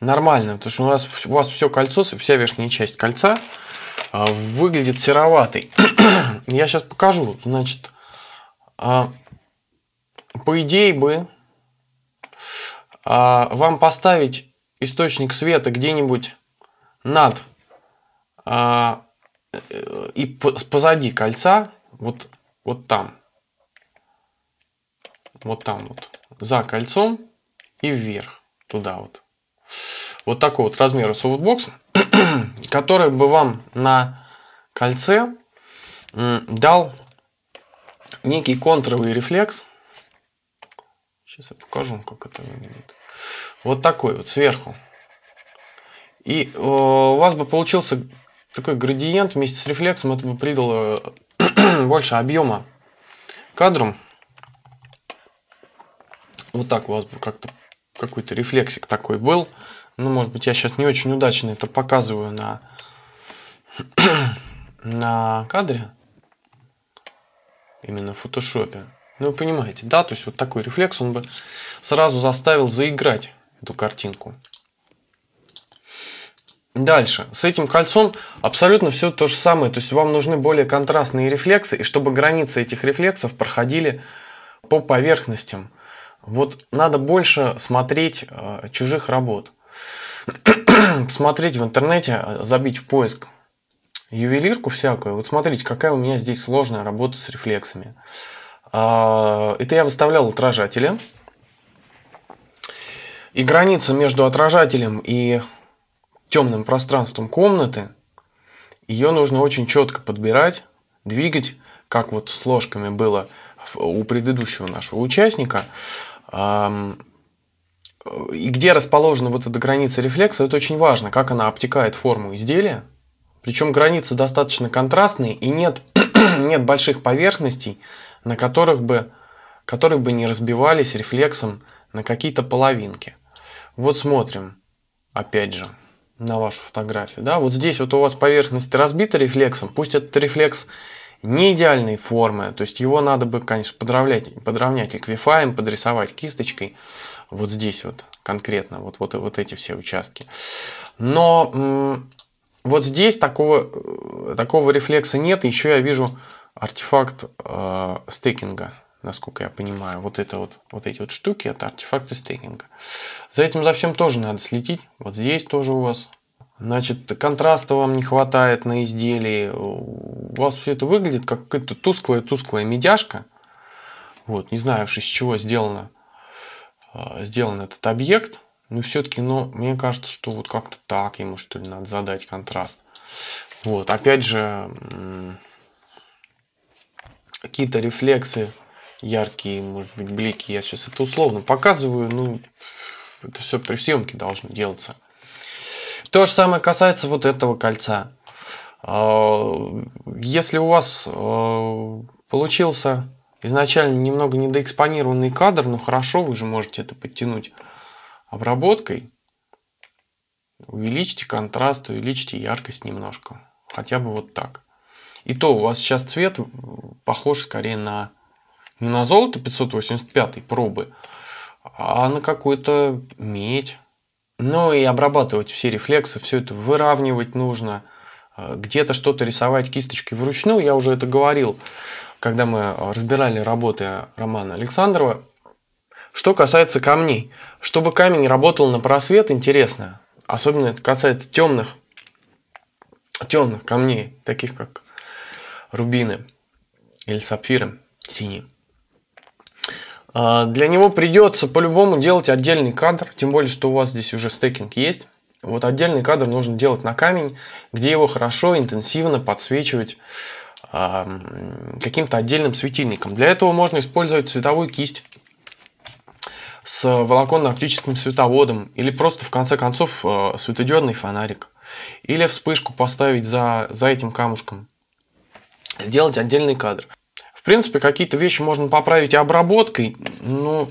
нормально, потому что у, вас у вас все кольцо, вся верхняя часть кольца а, выглядит сероватой. (clears throat) Я сейчас покажу. Значит, а, по идее бы а, вам поставить источник света где-нибудь над и позади кольца, вот, вот там. Вот там вот за кольцом и вверх, туда вот. Вот такой вот размера софтбокс, (clears throat) который бы вам на кольце дал некий контровый рефлекс. Сейчас я покажу, как это выглядит. Вот такой вот, сверху. И э, у вас бы получился такой градиент вместе с рефлексом, это бы придало э, (clears throat) больше объема кадру вот так у вас как-то какой-то рефлексик такой был. Ну, может быть, я сейчас не очень удачно это показываю на, (clears throat) на кадре. Именно в фотошопе. Ну, вы понимаете, да? То есть, вот такой рефлекс, он бы сразу заставил заиграть эту картинку. Дальше. С этим кольцом абсолютно все то же самое. То есть, вам нужны более контрастные рефлексы, и чтобы границы этих рефлексов проходили по поверхностям. Вот надо больше смотреть э, чужих работ. (clears throat) смотреть в интернете, э, забить в поиск ювелирку всякую. Вот смотрите, какая у меня здесь сложная работа с рефлексами. Э, это я выставлял отражатели. И граница между отражателем и темным пространством комнаты, ее нужно очень четко подбирать, двигать, как вот с ложками было у предыдущего нашего участника. И где расположена вот эта граница рефлекса, это очень важно, как она обтекает форму изделия. Причем границы достаточно контрастные и нет, (clears throat) нет больших поверхностей, на которых бы, которые бы не разбивались рефлексом на какие-то половинки. Вот смотрим, опять же, на вашу фотографию. Да? Вот здесь вот у вас поверхность разбита рефлексом, пусть этот рефлекс не идеальной формы, то есть его надо бы, конечно, подравнять, подравнять ликвифаем, подрисовать кисточкой, вот здесь вот конкретно, вот, вот, вот эти все участки. Но вот здесь такого, такого рефлекса нет, еще я вижу артефакт э, стейкинга, насколько я понимаю, вот, это вот, вот эти вот штуки, это артефакты стейкинга. За этим за всем тоже надо следить, вот здесь тоже у вас Значит, контраста вам не хватает на изделии. У вас все это выглядит как какая-то тусклая-тусклая медяшка. Вот, не знаю уж из чего сделано, а, сделан этот объект. Но все-таки, но мне кажется, что вот как-то так ему что ли надо задать контраст. Вот, опять же, какие-то рефлексы яркие, может быть, блики. Я сейчас это условно показываю, ну, это все при съемке должно делаться. То же самое касается вот этого кольца. А, если у вас а, получился изначально немного недоэкспонированный кадр, ну хорошо, вы же можете это подтянуть обработкой. Увеличьте контраст, увеличьте яркость немножко. Хотя бы вот так. И то у вас сейчас цвет похож скорее на не на золото 585 пробы, а на какую-то медь ну и обрабатывать все рефлексы, все это выравнивать нужно. А, где-то что-то рисовать кисточкой вручную, я уже это говорил, когда мы а, разбирали работы Романа Александрова. Что касается камней, чтобы камень работал на просвет, интересно, особенно это касается темных, темных камней, таких как рубины или сапфиры синие. А, для него придется по-любому делать отдельный кадр, тем более, что у вас здесь уже стекинг есть. Вот отдельный кадр нужно делать на камень, где его хорошо, интенсивно подсвечивать а, каким-то отдельным светильником. Для этого можно использовать цветовую кисть с волоконно-оптическим световодом или просто в конце концов э, светодиодный фонарик или вспышку поставить за, за этим камушком. Сделать отдельный кадр принципе, какие-то вещи можно поправить обработкой. Ну,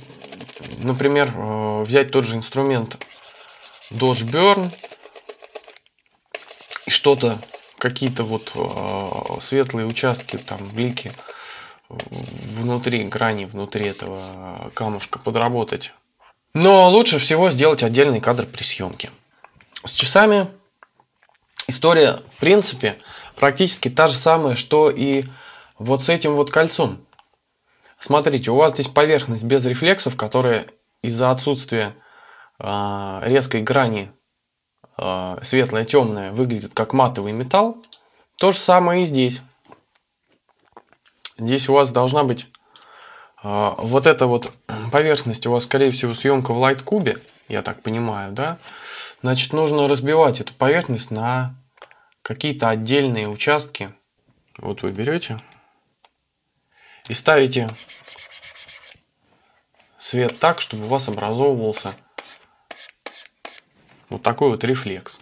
например, э, взять тот же инструмент Dodge Burn и что-то, какие-то вот э, светлые участки, там, блики внутри грани, внутри этого камушка подработать. Но лучше всего сделать отдельный кадр при съемке. С часами история, в принципе, практически та же самая, что и вот с этим вот кольцом. Смотрите, у вас здесь поверхность без рефлексов, которая из-за отсутствия э, резкой грани э, а, светлая-темная выглядит как матовый металл. То же самое и здесь. Здесь у вас должна быть э, вот эта вот поверхность, у вас, скорее всего, съемка в Light Cube, я так понимаю, да? Значит, нужно разбивать эту поверхность на какие-то отдельные участки. Вот вы берете и ставите свет так, чтобы у вас образовывался вот такой вот рефлекс.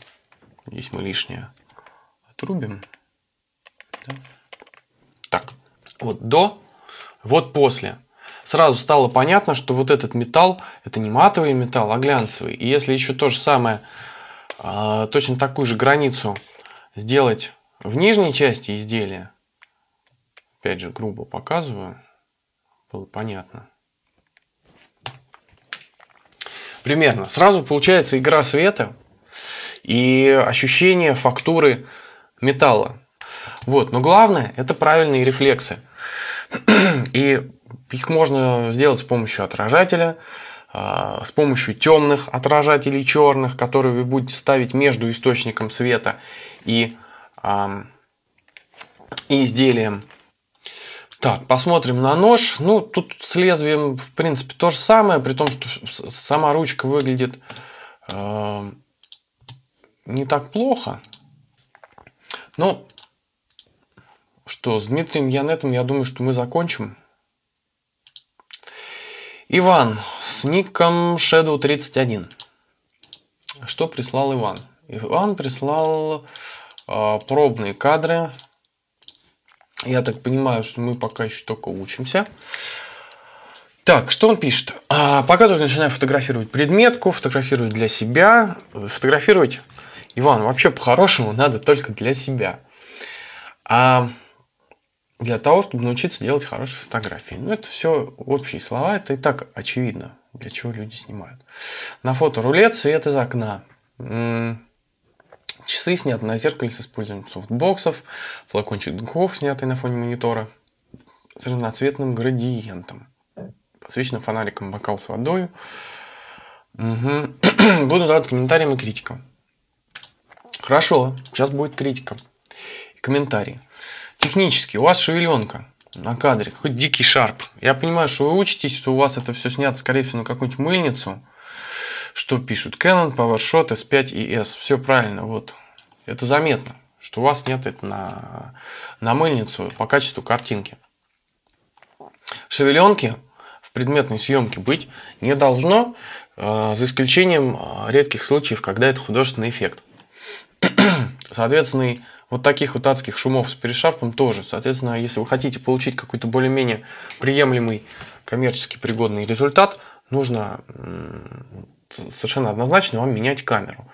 Здесь мы лишнее отрубим. Так, вот до, вот после. Сразу стало понятно, что вот этот металл, это не матовый металл, а глянцевый. И если еще то же самое, а, точно такую же границу сделать в нижней части изделия, опять же, грубо показываю, было понятно. Примерно. Сразу получается игра света и ощущение фактуры металла. Вот. Но главное – это правильные рефлексы. И их можно сделать с помощью отражателя, а, с помощью темных отражателей черных, которые вы будете ставить между источником света и, и изделием. Так, посмотрим на нож. Ну, тут с лезвием, в принципе, то же самое, при том, что сама ручка выглядит э, не так плохо. Ну, что, с Дмитрием Янетом, я думаю, что мы закончим. Иван с ником Shadow31. Что прислал Иван? Иван прислал э, пробные кадры я так понимаю, что мы пока еще только учимся. Так, что он пишет? А, пока только начинаю фотографировать предметку, фотографировать для себя. Фотографировать, Иван, вообще по-хорошему надо только для себя. А для того, чтобы научиться делать хорошие фотографии. Ну, это все общие слова, это и так очевидно, для чего люди снимают. На фото рулет, свет из окна. М -м Часы сняты на зеркале с использованием софтбоксов, флакончик духов, снятый на фоне монитора, с разноцветным градиентом, подсвечен фонариком бокал с водой. Угу. (clears throat) Буду давать комментариям и критикам. Хорошо, сейчас будет критика. И комментарий. Технически, у вас шевеленка на кадре, хоть дикий шарп. Я понимаю, что вы учитесь, что у вас это все снято, скорее всего, на какую-нибудь мыльницу – что пишут. Canon, PowerShot, S5 и S. Все правильно, вот. Это заметно, что у вас нет это на, на мыльницу по качеству картинки. Шевеленки в предметной съемке быть не должно, э, за исключением э, редких случаев, когда это художественный эффект. (clears throat) Соответственно, вот таких вот адских шумов с перешапком тоже. Соответственно, если вы хотите получить какой-то более-менее приемлемый коммерчески пригодный результат, нужно совершенно однозначно вам менять камеру.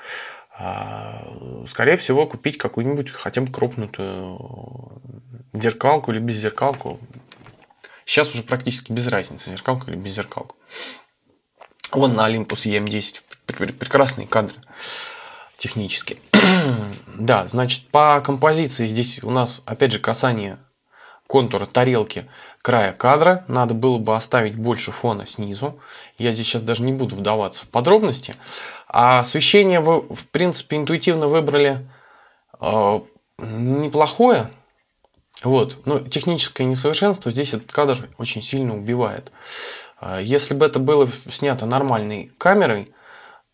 А, скорее всего, купить какую-нибудь хотя бы крупную зеркалку или беззеркалку. Сейчас уже практически без разницы, зеркалка или без зеркалку. Вон на Olympus EM10 прекрасные кадры технически. (clears throat) да, значит, по композиции здесь у нас, опять же, касание контура тарелки – края кадра, надо было бы оставить больше фона снизу. Я здесь сейчас даже не буду вдаваться в подробности. А освещение вы, в принципе, интуитивно выбрали э, неплохое. Вот, но техническое несовершенство здесь этот кадр очень сильно убивает. Э, если бы это было снято нормальной камерой,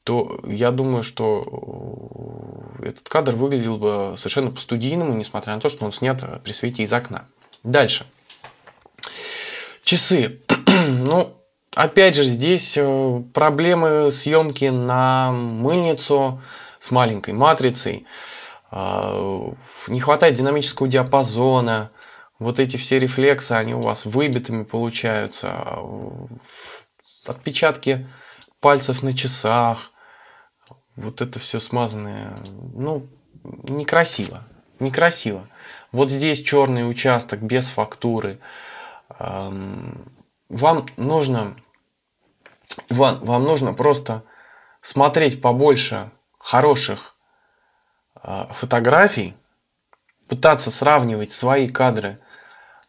то я думаю, что э, этот кадр выглядел бы совершенно по-студийному, несмотря на то, что он снят при свете из окна. Дальше. Часы. (clears throat) ну, опять же, здесь э, проблемы съемки на мыльницу с маленькой матрицей. А, не хватает динамического диапазона. Вот эти все рефлексы, они у вас выбитыми получаются. А, отпечатки пальцев на часах. Вот это все смазанное. Ну, некрасиво. Некрасиво. Вот здесь черный участок без фактуры вам нужно, Иван, вам нужно просто смотреть побольше хороших а, фотографий, пытаться сравнивать свои кадры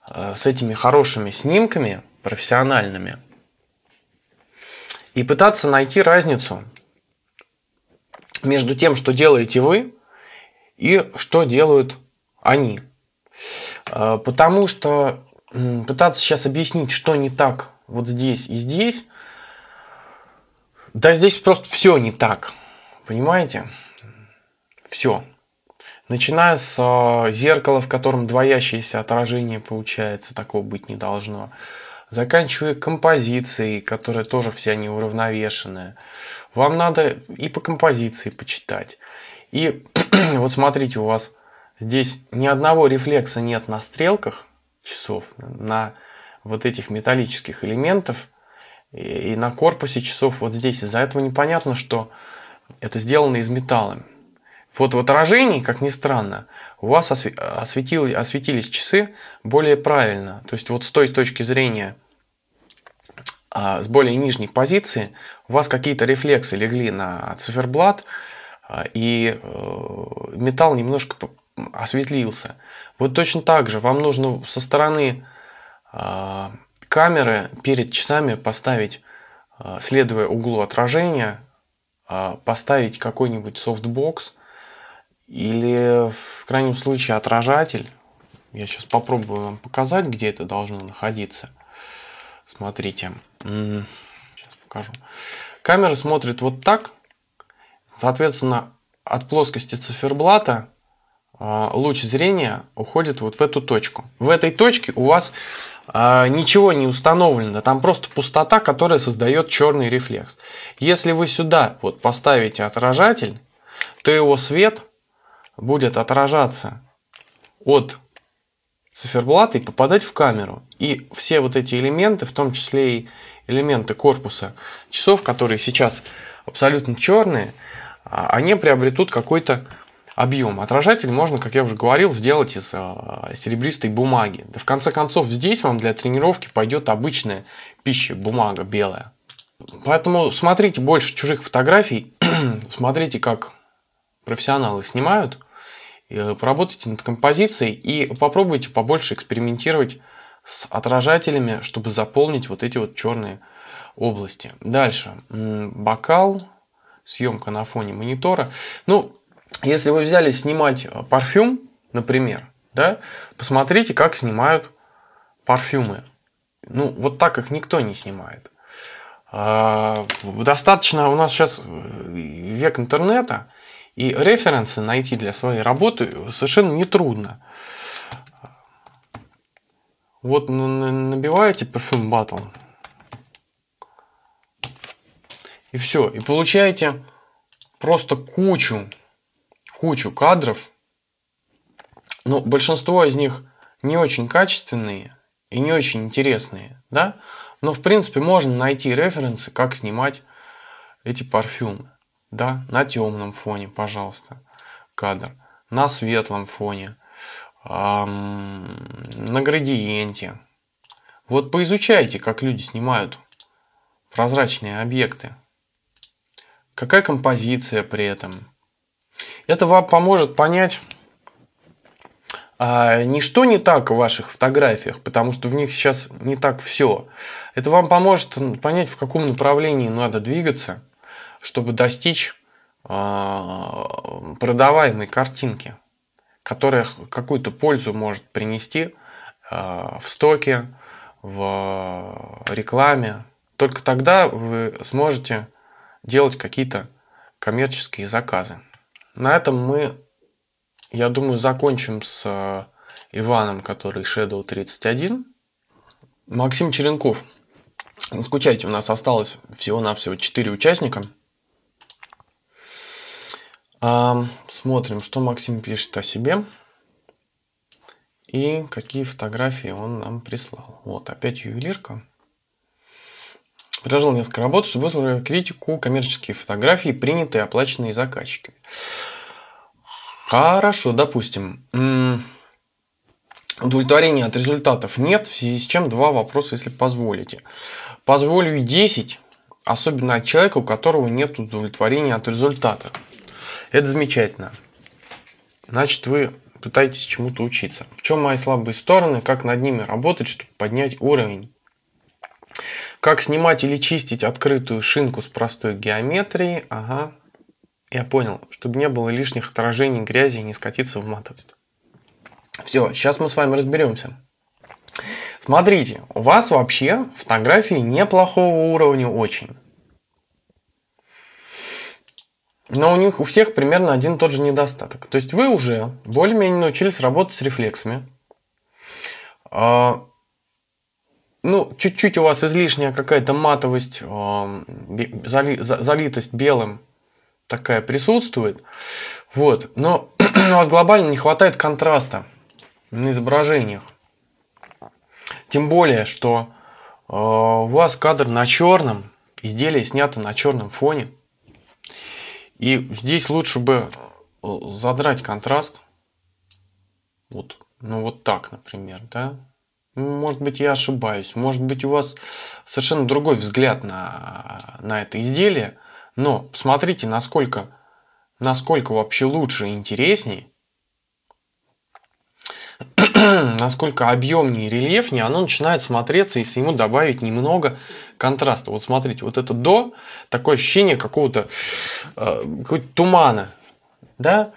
а, с этими хорошими снимками, профессиональными, и пытаться найти разницу между тем, что делаете вы, и что делают они. А, потому что пытаться сейчас объяснить, что не так вот здесь и здесь, да здесь просто все не так, понимаете? Все. Начиная с э, зеркала, в котором двоящееся отражение получается, такого быть не должно. Заканчивая композицией, которая тоже вся неуравновешенная. Вам надо и по композиции почитать. И (clears throat) вот смотрите, у вас здесь ни одного рефлекса нет на стрелках, часов, на вот этих металлических элементов и, и на корпусе часов вот здесь. Из-за этого непонятно, что это сделано из металла. Вот в отражении, как ни странно, у вас осветил осветились часы более правильно. То есть вот с той точки зрения, а, с более нижней позиции, у вас какие-то рефлексы легли на циферблат, а, и э, металл немножко осветлился. Вот точно так же вам нужно со стороны э, камеры перед часами поставить, э, следуя углу отражения, э, поставить какой-нибудь софтбокс или в крайнем случае отражатель. Я сейчас попробую вам показать, где это должно находиться. Смотрите. Сейчас покажу. Камера смотрит вот так. Соответственно, от плоскости циферблата а, луч зрения уходит вот в эту точку. В этой точке у вас а, ничего не установлено, там просто пустота, которая создает черный рефлекс. Если вы сюда вот поставите отражатель, то его свет будет отражаться от циферблата и попадать в камеру. И все вот эти элементы, в том числе и элементы корпуса часов, которые сейчас абсолютно черные, а, они приобретут какой-то объем. Отражатель можно, как я уже говорил, сделать из э, серебристой бумаги. Да в конце концов, здесь вам для тренировки пойдет обычная пища, бумага белая. Поэтому смотрите больше чужих фотографий, (clears throat) смотрите, как профессионалы снимают, э, поработайте над композицией и попробуйте побольше экспериментировать с отражателями, чтобы заполнить вот эти вот черные области. Дальше. Бокал, съемка на фоне монитора. Ну, если вы взяли снимать э, парфюм, например, да, посмотрите, как снимают парфюмы. Ну, вот так их никто не снимает. А, достаточно у нас сейчас э, век интернета, и референсы найти для своей работы совершенно нетрудно. Вот набиваете Perfume Battle. И все. И получаете просто кучу кучу кадров, но ну, большинство из них не очень качественные и не очень интересные, да? Но, в принципе, можно найти референсы, как снимать эти парфюмы, да? На темном фоне, пожалуйста, кадр, на светлом фоне, эм, на градиенте. Вот поизучайте, как люди снимают прозрачные объекты. Какая композиция при этом? Это вам поможет понять, а, ничто не так в ваших фотографиях, потому что в них сейчас не так все. Это вам поможет понять, в каком направлении надо двигаться, чтобы достичь а, продаваемой картинки, которая какую-то пользу может принести а, в стоке, в рекламе. Только тогда вы сможете делать какие-то коммерческие заказы. На этом мы, я думаю, закончим с э, Иваном, который Shadow 31. Максим Черенков. Не скучайте, у нас осталось всего-навсего 4 участника. А, смотрим, что Максим пишет о себе и какие фотографии он нам прислал. Вот, опять ювелирка предложил несколько работ, чтобы вызвать критику коммерческие фотографии, принятые и оплаченные заказчиками. Хорошо, допустим. Удовлетворения от результатов нет, в связи с чем два вопроса, если позволите. Позволю и 10, особенно от человека, у которого нет удовлетворения от результата. Это замечательно. Значит, вы пытаетесь чему-то учиться. В чем мои слабые стороны, как над ними работать, чтобы поднять уровень? Как снимать или чистить открытую шинку с простой геометрией. Ага, я понял, чтобы не было лишних отражений грязи и не скатиться в матовость. Все, сейчас мы с вами разберемся. Смотрите, у вас вообще фотографии неплохого уровня очень. Но у них у всех примерно один и тот же недостаток. То есть вы уже более-менее научились работать с рефлексами. А, ну, чуть-чуть у вас излишняя какая-то матовость, а, зали, залитость белым такая присутствует. Вот. Но (clears throat) у вас глобально не хватает контраста на изображениях. Тем более, что а, у вас кадр на черном, изделие снято на черном фоне. И здесь лучше бы э, задрать контраст. Вот, ну вот так, например, да может быть, я ошибаюсь, может быть, у вас совершенно другой взгляд на, на это изделие, но посмотрите, насколько, насколько вообще лучше и интересней, (clears throat) насколько объемнее и рельефнее оно начинает смотреться, если ему добавить немного контраста. Вот смотрите, вот это до, такое ощущение какого-то э, тумана, да,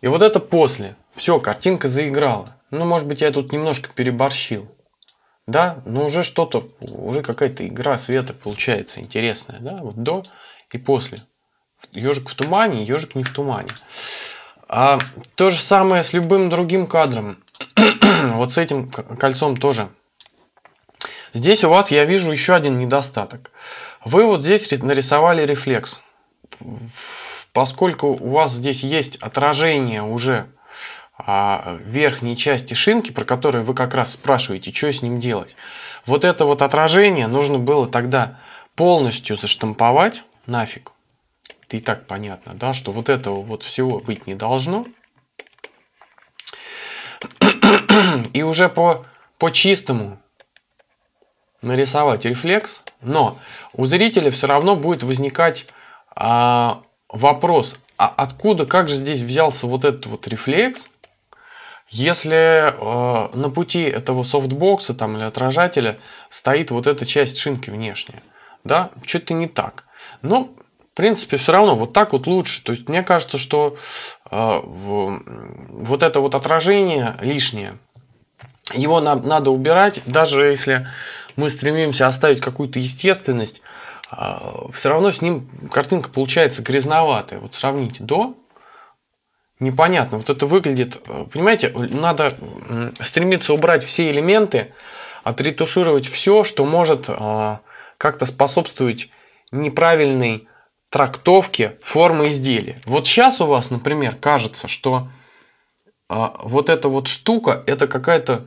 и вот это после. Все, картинка заиграла. Ну, может быть, я тут немножко переборщил. Да, но уже что-то, уже какая-то игра света получается интересная, да, вот до и после. Ежик в тумане, ежик не в тумане. А то же самое с любым другим кадром. (clears throat) вот с этим кольцом тоже. Здесь у вас я вижу еще один недостаток. Вы вот здесь нарисовали рефлекс. Поскольку у вас здесь есть отражение уже верхней части шинки, про которую вы как раз спрашиваете, что с ним делать. Вот это вот отражение нужно было тогда полностью заштамповать нафиг. Ты и так понятно, да, что вот этого вот всего быть не должно. (clears throat) И уже по, по чистому нарисовать рефлекс. Но у зрителя все равно будет возникать а, вопрос, а откуда, как же здесь взялся вот этот вот рефлекс – если э, на пути этого софтбокса там, или отражателя стоит вот эта часть шинки внешняя, да, что-то не так. Но, ну, в принципе, все равно вот так вот лучше. То есть, мне кажется, что э, в, вот это вот отражение лишнее, его на, надо убирать, даже если мы стремимся оставить какую-то естественность, э, все равно с ним картинка получается грязноватая. Вот сравните до непонятно. Вот это выглядит, э, понимаете, надо стремиться убрать все элементы, отретушировать все, что может а, как-то способствовать неправильной трактовке формы изделия. Вот сейчас у вас, например, кажется, что а, вот эта вот штука, это какая-то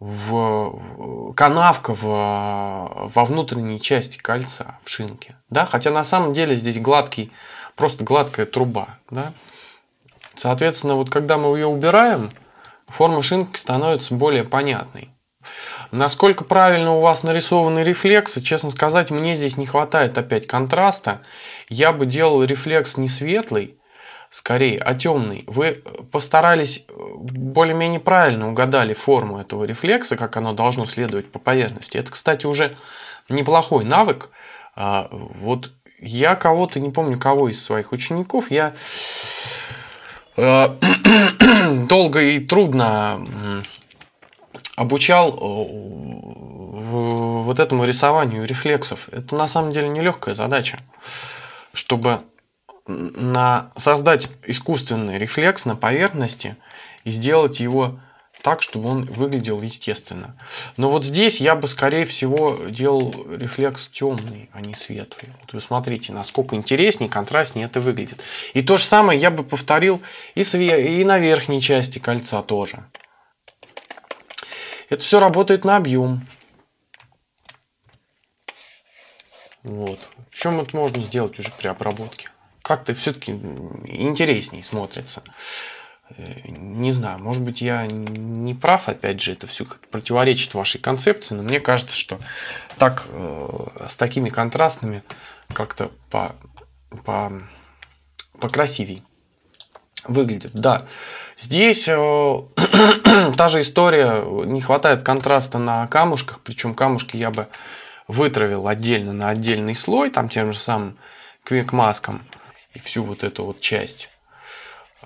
в канавка в, во внутренней части кольца в шинке. Да? Хотя на самом деле здесь гладкий, просто гладкая труба. Да? Соответственно, вот когда мы ее убираем, форма шинки становится более понятной. Насколько правильно у вас нарисованы рефлексы, честно сказать, мне здесь не хватает опять контраста. Я бы делал рефлекс не светлый, скорее, а темный. Вы э, постарались э, более-менее правильно угадали форму этого рефлекса, как оно должно следовать по поверхности. Это, кстати, уже неплохой навык. А, вот я кого-то, не помню кого из своих учеников, я Э, (clears throat) долго и трудно обучал э, вот этому рисованию рефлексов. Это на самом деле нелегкая задача, чтобы на создать искусственный рефлекс на поверхности и сделать его так, чтобы он выглядел естественно. Но вот здесь я бы, скорее всего, делал рефлекс темный, а не светлый. Вот вы смотрите, насколько интереснее, контрастнее это выглядит. И то же самое я бы повторил и, и на верхней части кольца тоже. Это все работает на объем. Вот. чем это можно сделать уже при обработке. Как-то все-таки интереснее смотрится. Э, не знаю, может быть, я не прав, опять же, это все противоречит вашей концепции, но мне кажется, что так, э, с такими контрастными как-то по, по, покрасивей выглядит. Да, здесь э, (clears throat) та же история, не хватает контраста на камушках, причем камушки я бы вытравил отдельно на отдельный слой, там тем же самым квик маскам и всю вот эту вот часть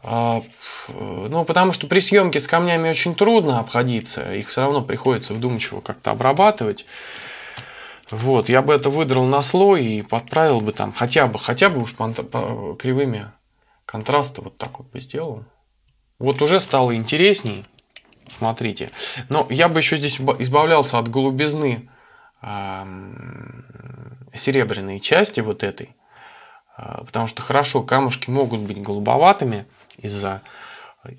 а, э, ну, потому что при съемке с камнями очень трудно обходиться, их все равно приходится вдумчиво как-то обрабатывать. Вот, я бы это выдрал на слой и подправил бы там хотя бы, хотя бы уж кривыми контрасты вот так вот бы сделал. Вот уже стало интересней, смотрите. Но я бы еще здесь избавлялся от голубизны серебряной части вот этой, а, потому что хорошо, камушки могут быть голубоватыми, из-за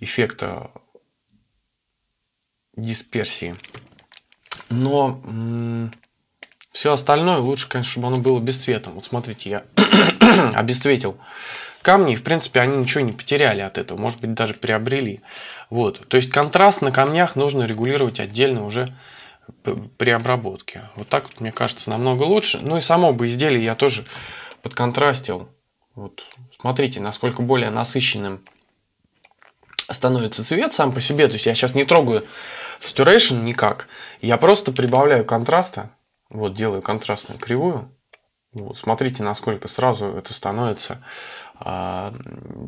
эффекта дисперсии. Но все остальное лучше, конечно, чтобы оно было без цвета. Вот смотрите, я (coughs) обесцветил камни, и, в принципе, они ничего не потеряли от этого, может быть, даже приобрели. Вот. То есть контраст на камнях нужно регулировать отдельно уже при обработке. Вот так, вот, мне кажется, намного лучше. Ну и само бы изделие я тоже подконтрастил. Вот. Смотрите, насколько более насыщенным становится цвет сам по себе. То есть я сейчас не трогаю saturation никак. Я просто прибавляю контраста. Вот, делаю контрастную кривую. Вот, смотрите, насколько сразу это становится э, а,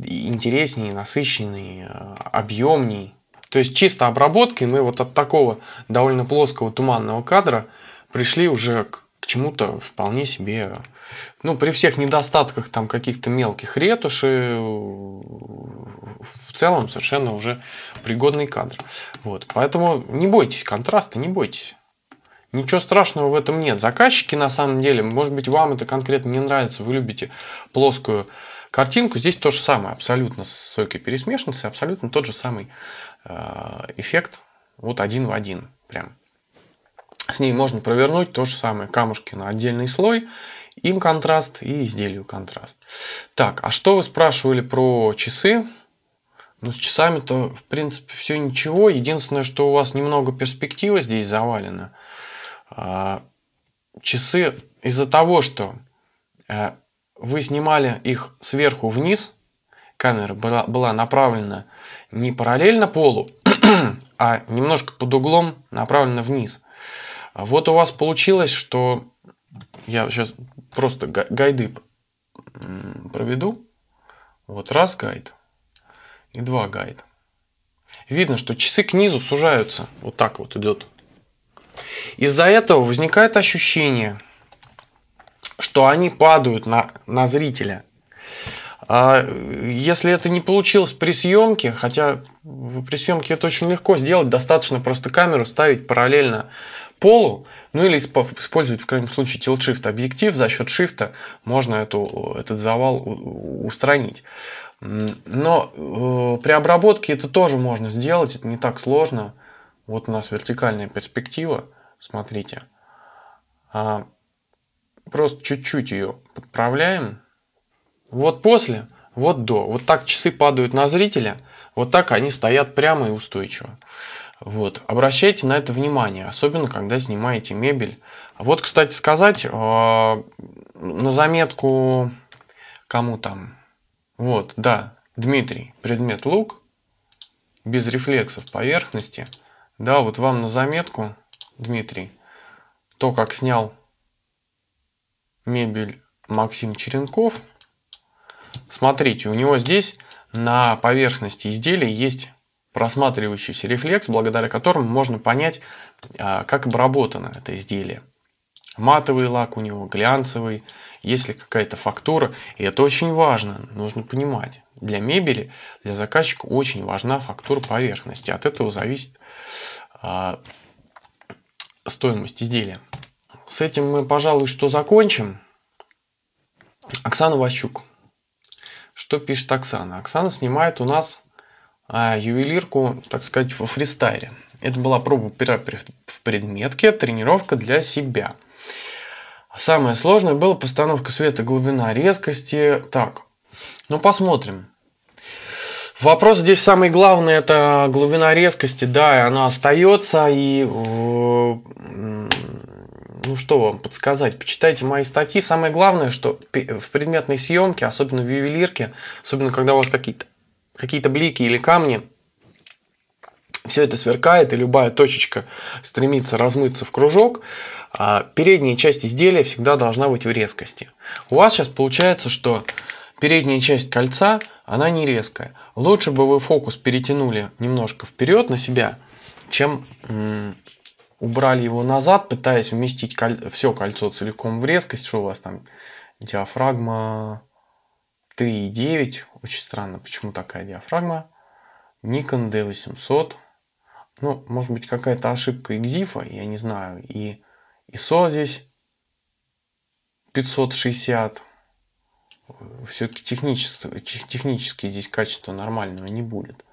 интереснее, насыщеннее, а, объемней. То есть чисто обработкой мы вот от такого довольно плоского туманного кадра пришли уже к, к чему-то вполне себе ну, при всех недостатках там каких-то мелких ретуши, в целом совершенно уже пригодный кадр. Вот. Поэтому не бойтесь контраста, не бойтесь. Ничего страшного в этом нет. Заказчики, на самом деле, может быть, вам это конкретно не нравится, вы любите плоскую картинку. Здесь то же самое, абсолютно с сойкой пересмешницы, абсолютно тот же самый э, эффект, вот один в один прям. С ней можно провернуть то же самое, камушки на отдельный слой, им контраст и изделию контраст. Так, а что вы спрашивали про часы? Ну, с часами-то, в принципе, все ничего. Единственное, что у вас немного перспектива здесь завалена. А, часы из-за того, что э, вы снимали их сверху вниз, камера была, была направлена не параллельно полу, (clears throat) а немножко под углом направлена вниз. Вот у вас получилось, что я сейчас просто гайды проведу. Вот раз гайд и два гайд. Видно, что часы к низу сужаются. Вот так вот идет. Из-за этого возникает ощущение, что они падают на, на зрителя. А если это не получилось при съемке, хотя при съемке это очень легко сделать, достаточно просто камеру ставить параллельно полу, ну или использовать в крайнем случае tilt-shift объектив, за счет шифта можно эту, этот завал устранить. Но э, при обработке это тоже можно сделать, это не так сложно. Вот у нас вертикальная перспектива, смотрите. А, просто чуть-чуть ее подправляем. Вот после, вот до. Вот так часы падают на зрителя, вот так они стоят прямо и устойчиво. Вот. Обращайте на это внимание, особенно когда снимаете мебель. Вот, кстати сказать, а, на заметку кому там. Вот, да, Дмитрий, предмет лук, без рефлексов поверхности. Да, вот вам на заметку, Дмитрий, то, как снял мебель Максим Черенков. Смотрите, у него здесь на поверхности изделия есть просматривающийся рефлекс, благодаря которому можно понять, а, как обработано это изделие. Матовый лак у него, глянцевый, есть ли какая-то фактура, и это очень важно, нужно понимать. Для мебели, для заказчика очень важна фактура поверхности, от этого зависит а, стоимость изделия. С этим мы, пожалуй, что закончим. Оксана Ващук. Что пишет Оксана? Оксана снимает у нас а ювелирку, так сказать, во фристайле. Это была проба пера в предметке, тренировка для себя. Самое сложное было постановка света, глубина, резкости. Так, ну посмотрим. Вопрос здесь самый главный, это глубина резкости, да, и она остается, и ну что вам подсказать, почитайте мои статьи. Самое главное, что в предметной съемке, особенно в ювелирке, особенно когда у вас какие-то какие-то блики или камни, все это сверкает, и любая точечка стремится размыться в кружок. А передняя часть изделия всегда должна быть в резкости. У вас сейчас получается, что передняя часть кольца, она не резкая. Лучше бы вы фокус перетянули немножко вперед на себя, чем убрали его назад, пытаясь уместить коль все кольцо целиком в резкость, что у вас там диафрагма, 3.9. Очень странно, почему такая диафрагма. Nikon D800. Ну, может быть, какая-то ошибка экзифа, я не знаю. И ISO здесь 560. Все-таки технически, технически здесь качество нормального не будет.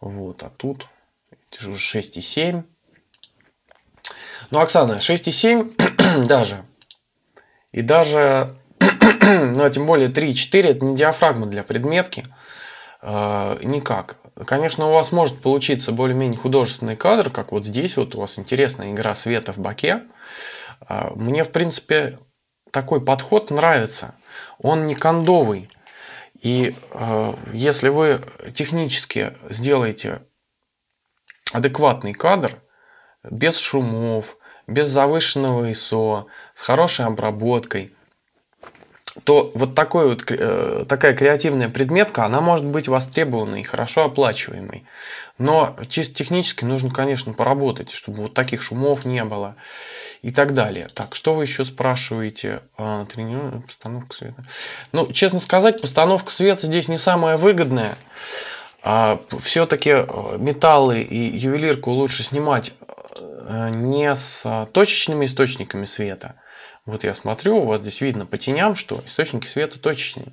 Вот, а тут 6,7. Ну, Оксана, 6,7 (clears throat) даже. И даже (clears throat) ну а тем более 3-4 это не диафрагма для предметки, э, никак. Конечно, у вас может получиться более-менее художественный кадр, как вот здесь вот у вас интересная игра света в боке. Э, мне, в принципе, такой подход нравится. Он не кондовый. И э, если вы технически сделаете адекватный кадр, без шумов, без завышенного ISO, с хорошей обработкой – то вот такой вот, э, такая креативная предметка, она может быть востребованной и хорошо оплачиваемой. Но чисто технически нужно, конечно, поработать, чтобы вот таких шумов не было и так далее. Так, что вы еще спрашиваете? А, тренировка, постановка света. Ну, честно сказать, постановка света здесь не самая выгодная. А Все-таки э, металлы и ювелирку лучше снимать э, не с а, точечными источниками света, вот я смотрю, у вас здесь видно по теням, что источники света точечные.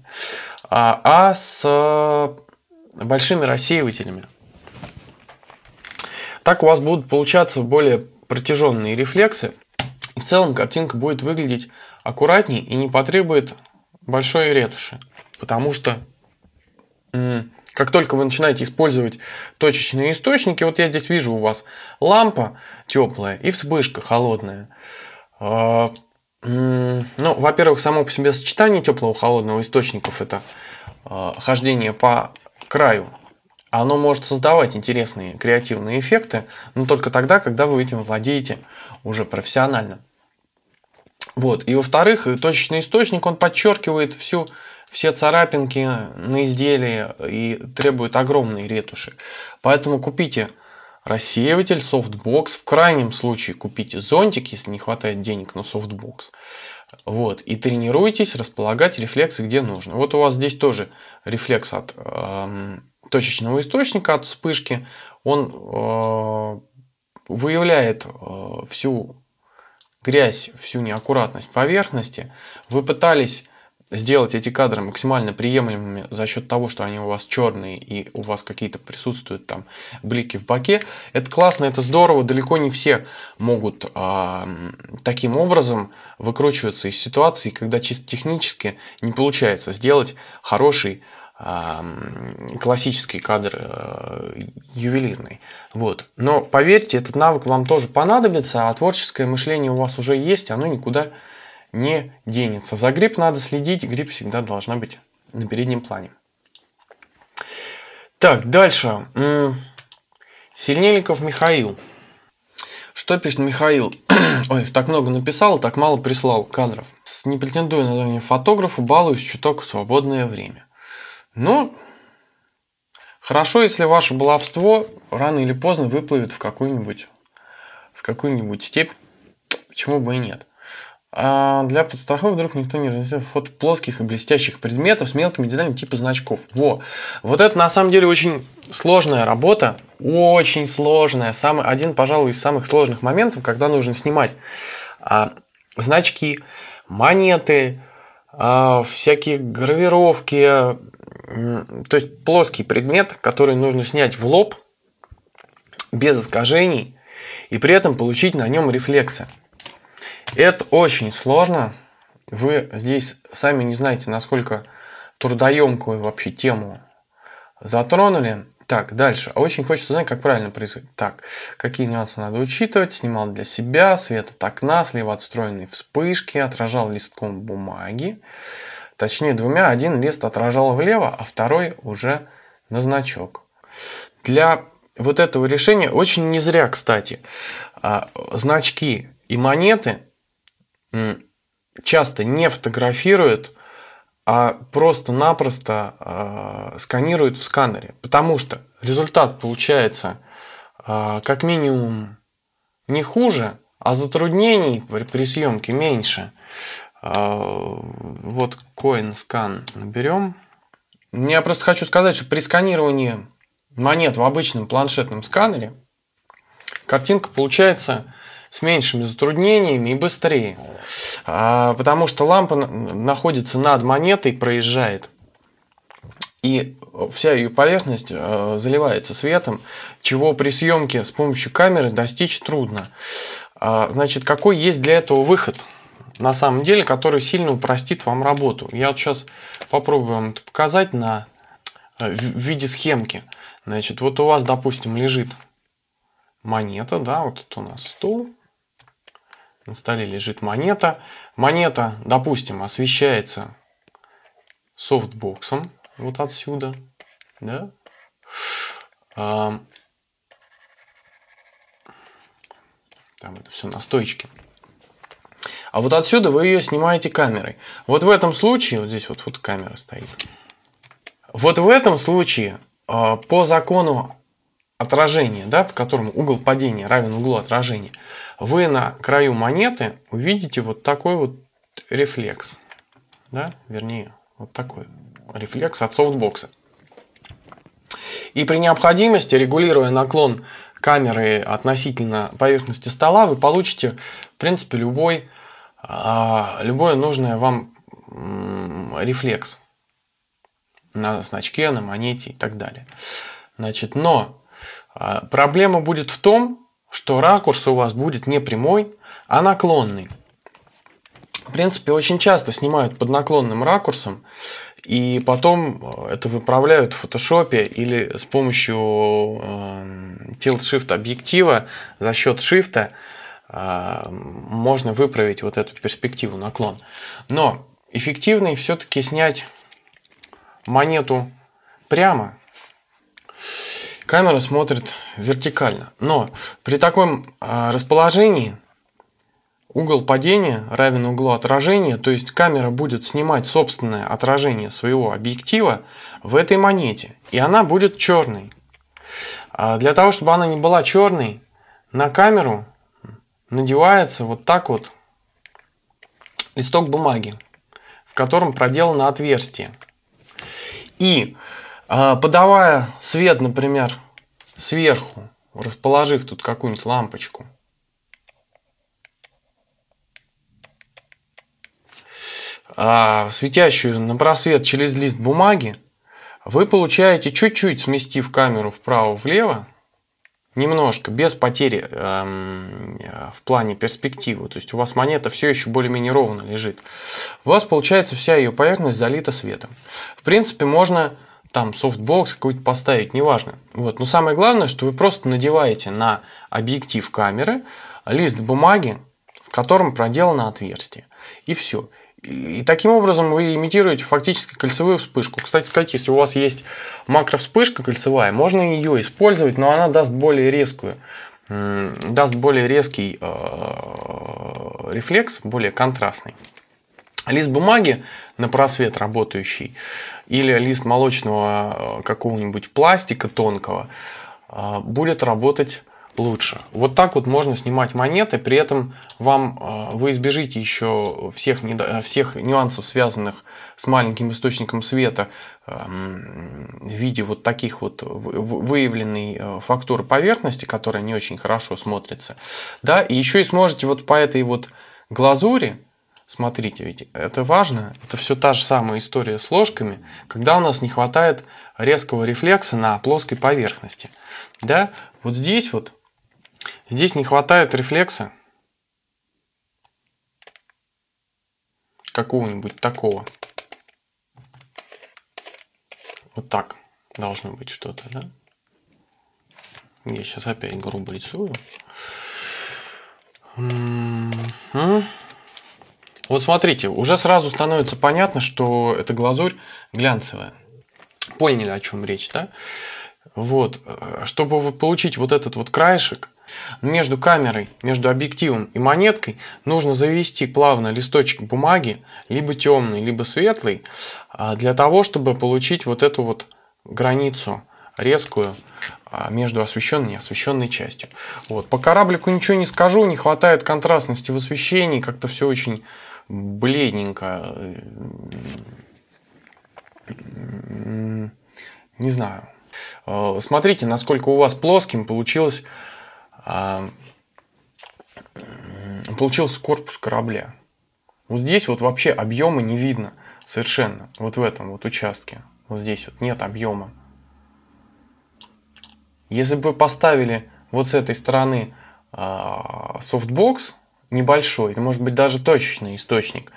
А, а с э, большими рассеивателями. Так у вас будут получаться более протяженные рефлексы. В целом картинка будет выглядеть аккуратней и не потребует большой ретуши. Потому что как только вы начинаете использовать точечные источники, вот я здесь вижу у вас лампа теплая и вспышка холодная. А, ну, во-первых, само по себе сочетание теплого и холодного источников это э, хождение по краю. Оно может создавать интересные креативные эффекты, но только тогда, когда вы этим владеете уже профессионально. Вот. И во-вторых, точечный источник, он подчеркивает всю, все царапинки на изделии и требует огромной ретуши. Поэтому купите рассеиватель, софтбокс. В крайнем случае купите зонтик, если не хватает денег на софтбокс. Вот. И тренируйтесь располагать рефлексы где нужно. Вот у вас здесь тоже рефлекс от э, точечного источника, от вспышки. Он э, выявляет э, всю грязь, всю неаккуратность поверхности. Вы пытались сделать эти кадры максимально приемлемыми за счет того, что они у вас черные и у вас какие-то присутствуют там блики в боке, это классно, это здорово. Далеко не все могут а, таким образом выкручиваться из ситуации, когда чисто технически не получается сделать хороший а, классический кадр э, ювелирный. Вот. Но поверьте, этот навык вам тоже понадобится, а творческое мышление у вас уже есть, оно никуда не денется. За грипп надо следить, грипп всегда должна быть на переднем плане. Так, дальше. Синельников Михаил. Что пишет Михаил? (clears throat) Ой, так много написал, так мало прислал кадров. Не претендую на звание фотографа, балуюсь чуток в свободное время. Ну, хорошо, если ваше баловство рано или поздно выплывет в какую-нибудь в какую-нибудь степь. Почему бы и нет? А для подстраховки вдруг никто не разнесет фото плоских и блестящих предметов с мелкими деталями типа значков. Во. Вот это на самом деле очень сложная работа, очень сложная. Самый, один, пожалуй, из самых сложных моментов, когда нужно снимать а, значки, монеты, а, всякие гравировки, то есть плоский предмет, который нужно снять в лоб без искажений и при этом получить на нем рефлексы. Это очень сложно. Вы здесь сами не знаете, насколько трудоемкую вообще тему затронули. Так, дальше. очень хочется узнать, как правильно происходит. Так, какие нюансы надо учитывать. Снимал для себя, свет от окна, слева отстроенные вспышки, отражал листком бумаги. Точнее двумя, один лист отражал влево, а второй уже на значок. Для вот этого решения очень не зря, кстати, а, значки и монеты часто не фотографирует, а просто-напросто а, сканирует в сканере. Потому что результат получается а, как минимум не хуже, а затруднений при, при съемке меньше. А, вот CoinScan наберем. Ну, я просто хочу сказать, что при сканировании монет в обычном планшетном сканере картинка получается с меньшими затруднениями и быстрее. А, потому что лампа находится над монетой, проезжает. И вся ее поверхность э, заливается светом, чего при съемке с помощью камеры достичь трудно. Э, значит, какой есть для этого выход? На самом деле, который сильно упростит вам работу. Я вот сейчас попробую вам это показать на, э, в виде схемки. Значит, вот у вас, допустим, лежит монета, да, вот это у нас стол, на столе лежит монета. Монета, допустим, освещается софтбоксом вот отсюда. Да? А, там это все на настойчики. А вот отсюда вы ее снимаете камерой. Вот в этом случае, вот здесь вот, вот камера стоит. Вот в этом случае а, по закону отражение, да, по которому угол падения равен углу отражения, вы на краю монеты увидите вот такой вот рефлекс. Да? Вернее, вот такой рефлекс от софтбокса. И при необходимости, регулируя наклон камеры относительно поверхности стола, вы получите, в принципе, любой, а, любое нужное вам рефлекс на значке, на монете и так далее. Значит, но а проблема будет в том, что ракурс у вас будет не прямой, а наклонный. В принципе, очень часто снимают под наклонным ракурсом, и потом э, это выправляют в фотошопе или с помощью эм, tilt-shift объектива за счет шифта э, можно выправить вот эту перспективу наклон. Но эффективнее все-таки снять монету прямо камера смотрит вертикально. Но при таком а, расположении угол падения равен углу отражения, то есть камера будет снимать собственное отражение своего объектива в этой монете, и она будет черной. А для того, чтобы она не была черной, на камеру надевается вот так вот листок бумаги, в котором проделано отверстие. И а, подавая свет, например, сверху, расположив тут какую-нибудь лампочку. А, светящую на просвет через лист бумаги, вы получаете чуть-чуть сместив камеру вправо-влево, немножко, без потери эм, в плане перспективы. То есть у вас монета все еще более-менее ровно лежит. У вас получается вся ее поверхность залита светом. В принципе, можно там софтбокс какой-то поставить, неважно. Вот. Но самое главное, что вы просто надеваете на объектив камеры лист бумаги, в котором проделано отверстие. И все. И таким образом вы имитируете фактически кольцевую вспышку. Кстати сказать, если у вас есть макровспышка кольцевая, можно ее использовать, но она даст более резкую даст более резкий э, рефлекс, более контрастный. Лист бумаги на просвет работающий, или лист молочного э, какого-нибудь пластика тонкого, э, будет работать лучше. Вот так вот можно снимать монеты, при этом вам э, вы избежите еще всех, всех нюансов, связанных с маленьким источником света в виде вот таких вот выявленной фактуры поверхности, которая не очень хорошо смотрится. Да, и еще и сможете вот по этой вот глазури Смотрите, ведь это важно. Это все та же самая история с ложками, когда у нас не хватает резкого рефлекса на плоской поверхности. Да? Вот здесь вот, здесь не хватает рефлекса какого-нибудь такого. Вот так должно быть что-то, да? Я сейчас опять грубо рисую. mm вот смотрите, уже сразу становится понятно, что эта глазурь глянцевая. Поняли, о чем речь, да? Вот, э, чтобы получить вот этот вот краешек, между камерой, между объективом и монеткой нужно завести плавно листочек бумаги, либо темный, либо светлый, а, для того, чтобы получить вот эту вот границу резкую а, между освещенной и неосвещенной частью. Вот. По кораблику ничего не скажу, не хватает контрастности в освещении, как-то все очень бледненько. Э, не знаю. Э, смотрите, насколько у вас плоским получилось, э, получился корпус корабля. Вот здесь вот вообще объема не видно совершенно. Вот в этом вот участке. Вот здесь вот нет объема. Если бы вы поставили вот с этой стороны софтбокс, небольшой, или может быть даже точечный источник,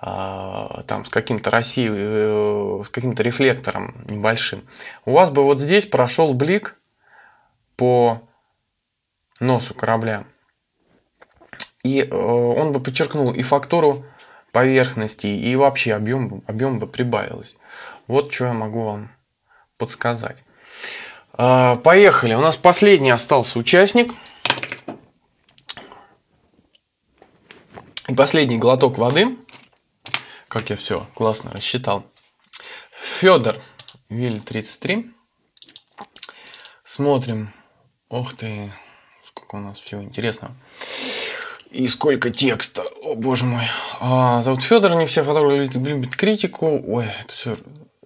а, там с каким-то Россией, э, с каким-то рефлектором небольшим, у вас бы вот здесь прошел блик по носу корабля. И э, он бы подчеркнул и фактуру поверхности, и вообще объем, объем бы прибавилось. Вот что я могу вам подсказать. А, поехали. У нас последний остался участник – И последний глоток воды. Как я все классно рассчитал. Федор, Виль 33. Смотрим. Ох ты, сколько у нас всего интересного. И сколько текста, о боже мой. А, зовут Федор, не все фотографы любят, любят критику. Ой, это все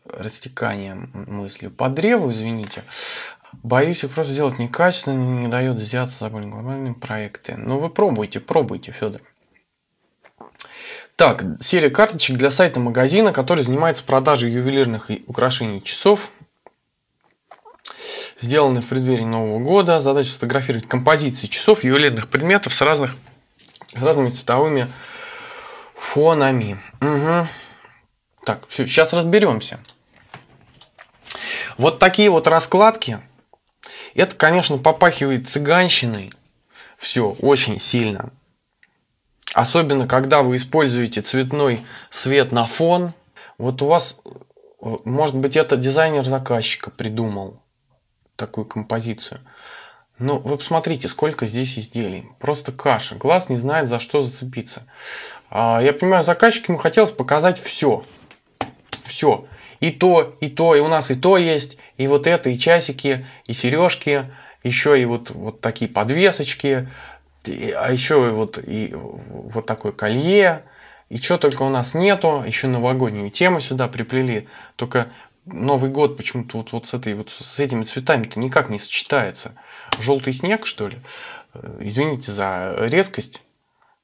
растекание мысли по древу, извините. Боюсь, их просто делать некачественно, не дает взяться за глобальные проекты. Но ну, вы пробуйте, пробуйте, Федор. Так, серия карточек для сайта магазина, который занимается продажей ювелирных и украшений часов, сделаны в преддверии Нового года. Задача сфотографировать композиции часов ювелирных предметов с, разных, с разными цветовыми фонами. Угу. Так, все, сейчас разберемся. Вот такие вот раскладки. Это, конечно, попахивает цыганщиной. Все, очень сильно. Особенно, когда вы используете цветной свет на фон. Вот у вас, может быть, это дизайнер заказчика придумал такую композицию. Но ну, вы посмотрите, сколько здесь изделий. Просто каша. Глаз не знает, за что зацепиться. А, я понимаю, заказчику ему хотелось показать все. Все. И то, и то, и у нас и то есть, и вот это, и часики, и сережки, еще и вот, вот такие подвесочки, а еще вот, и вот такое колье, и что только у нас нету, еще новогоднюю тему сюда приплели. Только Новый год почему-то вот, вот с, этой, вот с этими цветами-то никак не сочетается. Желтый снег, что ли? Э, извините за резкость.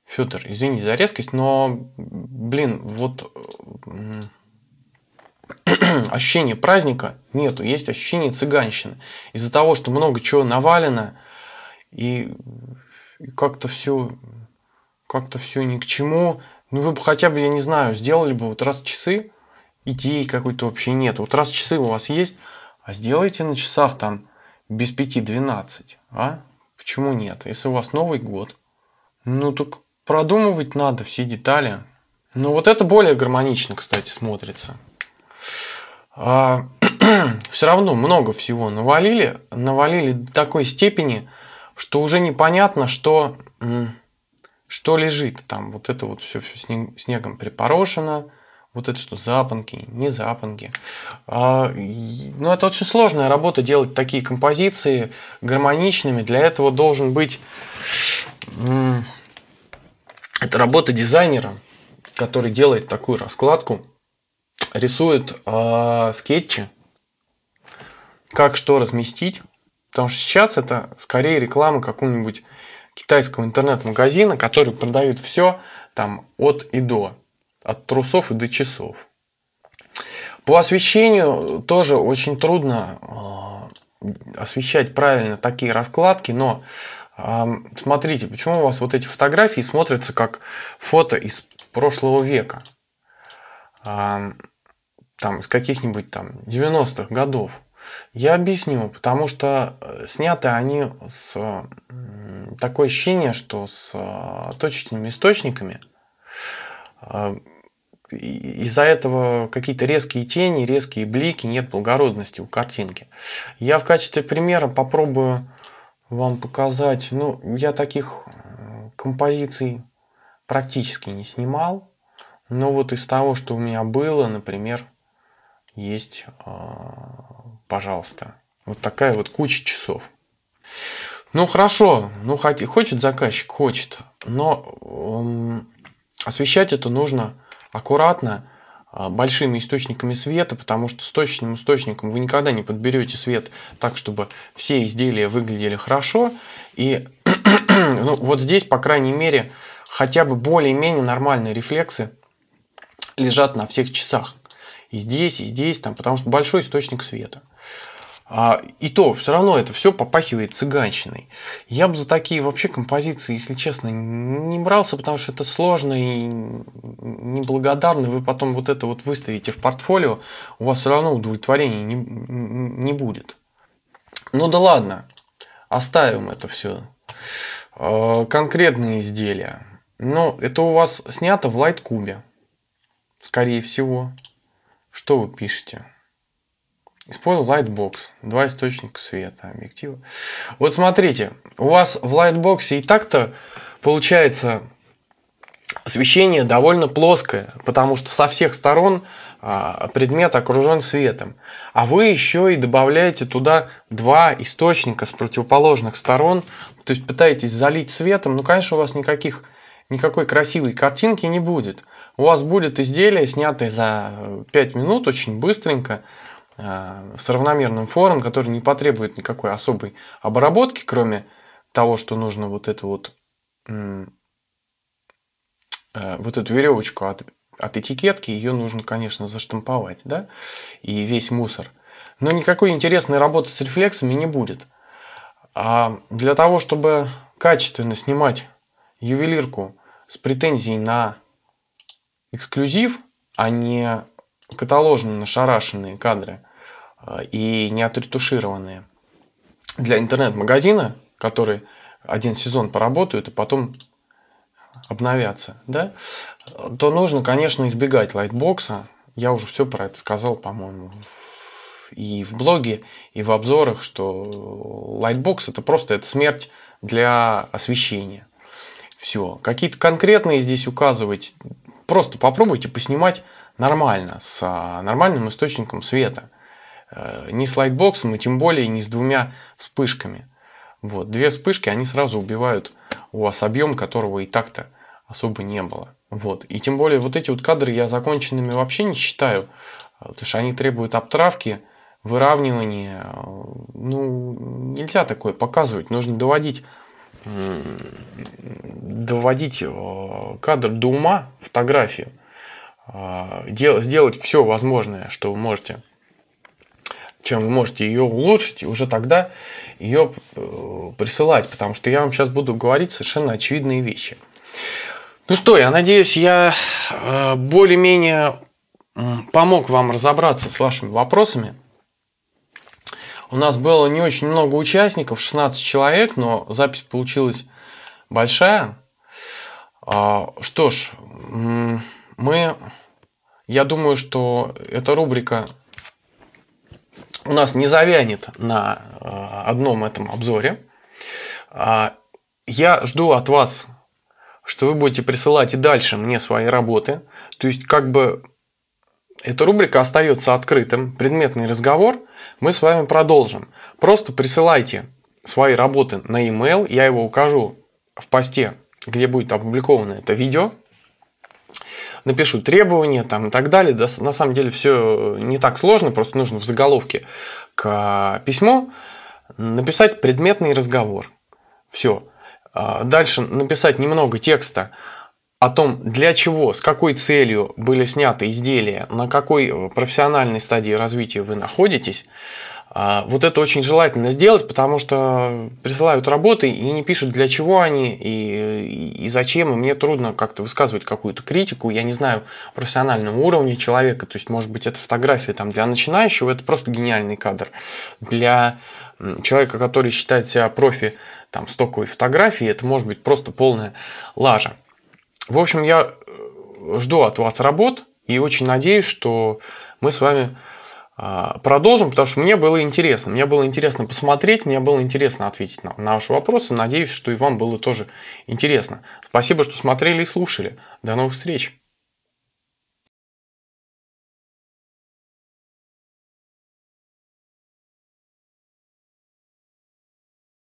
Федор, извините за резкость, но, блин, вот (clears throat) ощущение праздника нету, есть ощущение цыганщины. Из-за того, что много чего навалено, и как-то все как-то все ни к чему. Ну, вы бы хотя бы, я не знаю, сделали бы вот раз часы, идеи какой-то вообще нет. Вот раз часы у вас есть, а сделайте на часах там без пяти 12, а? Почему нет? Если у вас Новый год, ну так продумывать надо все детали. Ну вот это более гармонично, кстати, смотрится. А, (clears throat) все равно много всего навалили, навалили до такой степени, что уже непонятно, что, что лежит там. Вот это вот все, все снегом припорошено, вот это что, запонки, не запонки. А, ну, это очень сложная работа делать такие композиции гармоничными. Для этого должен быть... Это работа дизайнера, который делает такую раскладку, рисует э, скетчи, как что разместить. Потому что сейчас это скорее реклама какого-нибудь китайского интернет-магазина, который продает все там от и до, от трусов и до часов. По освещению тоже очень трудно э, освещать правильно такие раскладки, но э, смотрите, почему у вас вот эти фотографии смотрятся как фото из прошлого века, э, там из каких-нибудь там 90-х годов. Я объясню, потому что э, сняты они с э, такое ощущение, что с э, точечными источниками. Из-за этого какие-то резкие тени, резкие блики, нет благородности у картинки. Я в качестве примера попробую вам показать. Ну, я таких композиций практически не снимал. Но вот из того, что у меня было, например, есть, а, пожалуйста. Вот такая вот куча часов. Ну хорошо, ну хочет заказчик, хочет, но эм, освещать это нужно аккуратно, а, большими источниками света, потому что с точным источником вы никогда не подберете свет так, чтобы все изделия выглядели хорошо. И (clears throat) ну, вот здесь, по крайней мере, хотя бы более-менее нормальные рефлексы лежат на всех часах и здесь, и здесь, там, потому что большой источник света. А, и то, все равно это все попахивает цыганщиной. Я бы за такие вообще композиции, если честно, не брался, потому что это сложно и неблагодарно. Вы потом вот это вот выставите в портфолио, у вас все равно удовлетворения не, не будет. Ну да ладно, оставим это все. А, конкретные изделия. Но ну, это у вас снято в лайткубе, скорее всего. Что вы пишете? Использовал Lightbox, два источника света, объектива. Вот смотрите, у вас в Lightbox и так-то получается освещение довольно плоское, потому что со всех сторон а, предмет окружен светом. А вы еще и добавляете туда два источника с противоположных сторон, то есть пытаетесь залить светом, ну, конечно, у вас никаких, никакой красивой картинки не будет у вас будет изделие, снятое за 5 минут очень быстренько, э, с равномерным фоном, который не потребует никакой особой обработки, кроме того, что нужно вот эту вот, э, вот эту веревочку от, от этикетки, ее нужно, конечно, заштамповать, да, и весь мусор. Но никакой интересной работы с рефлексами не будет. А для того, чтобы качественно снимать ювелирку с претензией на эксклюзив, а не каталожно нашарашенные кадры э, и не отретушированные. Для интернет-магазина, который один сезон поработают и потом обновятся, да, то нужно, конечно, избегать лайтбокса. Я уже все про это сказал, по-моему, и в блоге, и в обзорах, что лайтбокс это просто это смерть для освещения. Все. Какие-то конкретные здесь указывать просто попробуйте поснимать нормально, с а, нормальным источником света. Э, не с лайтбоксом и тем более не с двумя вспышками. Вот, две вспышки, они сразу убивают у вас объем, которого и так-то особо не было. Вот. И тем более вот эти вот кадры я законченными вообще не считаю, э, потому что они требуют обтравки, выравнивания. Э, ну, нельзя такое показывать, нужно доводить доводить э, кадр до ума, фотографию, э, сделать все возможное, что вы можете, чем вы можете ее улучшить, и уже тогда ее э, присылать, потому что я вам сейчас буду говорить совершенно очевидные вещи. Ну что, я надеюсь, я более-менее помог вам разобраться с вашими вопросами. У нас было не очень много участников, 16 человек, но запись получилась большая. А, что ж, мы, я думаю, что эта рубрика у нас не завянет на а, одном этом обзоре. А, я жду от вас, что вы будете присылать и дальше мне свои работы. То есть, как бы эта рубрика остается открытым, предметный разговор – мы с вами продолжим. Просто присылайте свои работы на e-mail, я его укажу в посте, где будет опубликовано это видео. Напишу требования там и так далее. Да, на самом деле все не так сложно, просто нужно в заголовке к э, письму написать предметный разговор. Все. А, дальше написать немного текста о том, для чего, с какой целью были сняты изделия, на какой э, профессиональной стадии развития вы находитесь, а, вот это очень желательно сделать, потому что присылают работы и не пишут, для чего они и, и зачем, и мне трудно как-то высказывать какую-то критику, я не знаю профессионального уровня человека, то есть, может быть, это фотография там, для начинающего, это просто гениальный кадр. Для человека, который считает себя профи там, стоковой фотографии, это может быть просто полная лажа. В общем, я э, жду от вас работ и очень надеюсь, что мы с вами а, продолжим, потому что мне было интересно. Мне было интересно посмотреть, мне было интересно ответить на, ваши вопросы. Надеюсь, что и вам было тоже интересно. Спасибо, что смотрели и слушали. До новых встреч!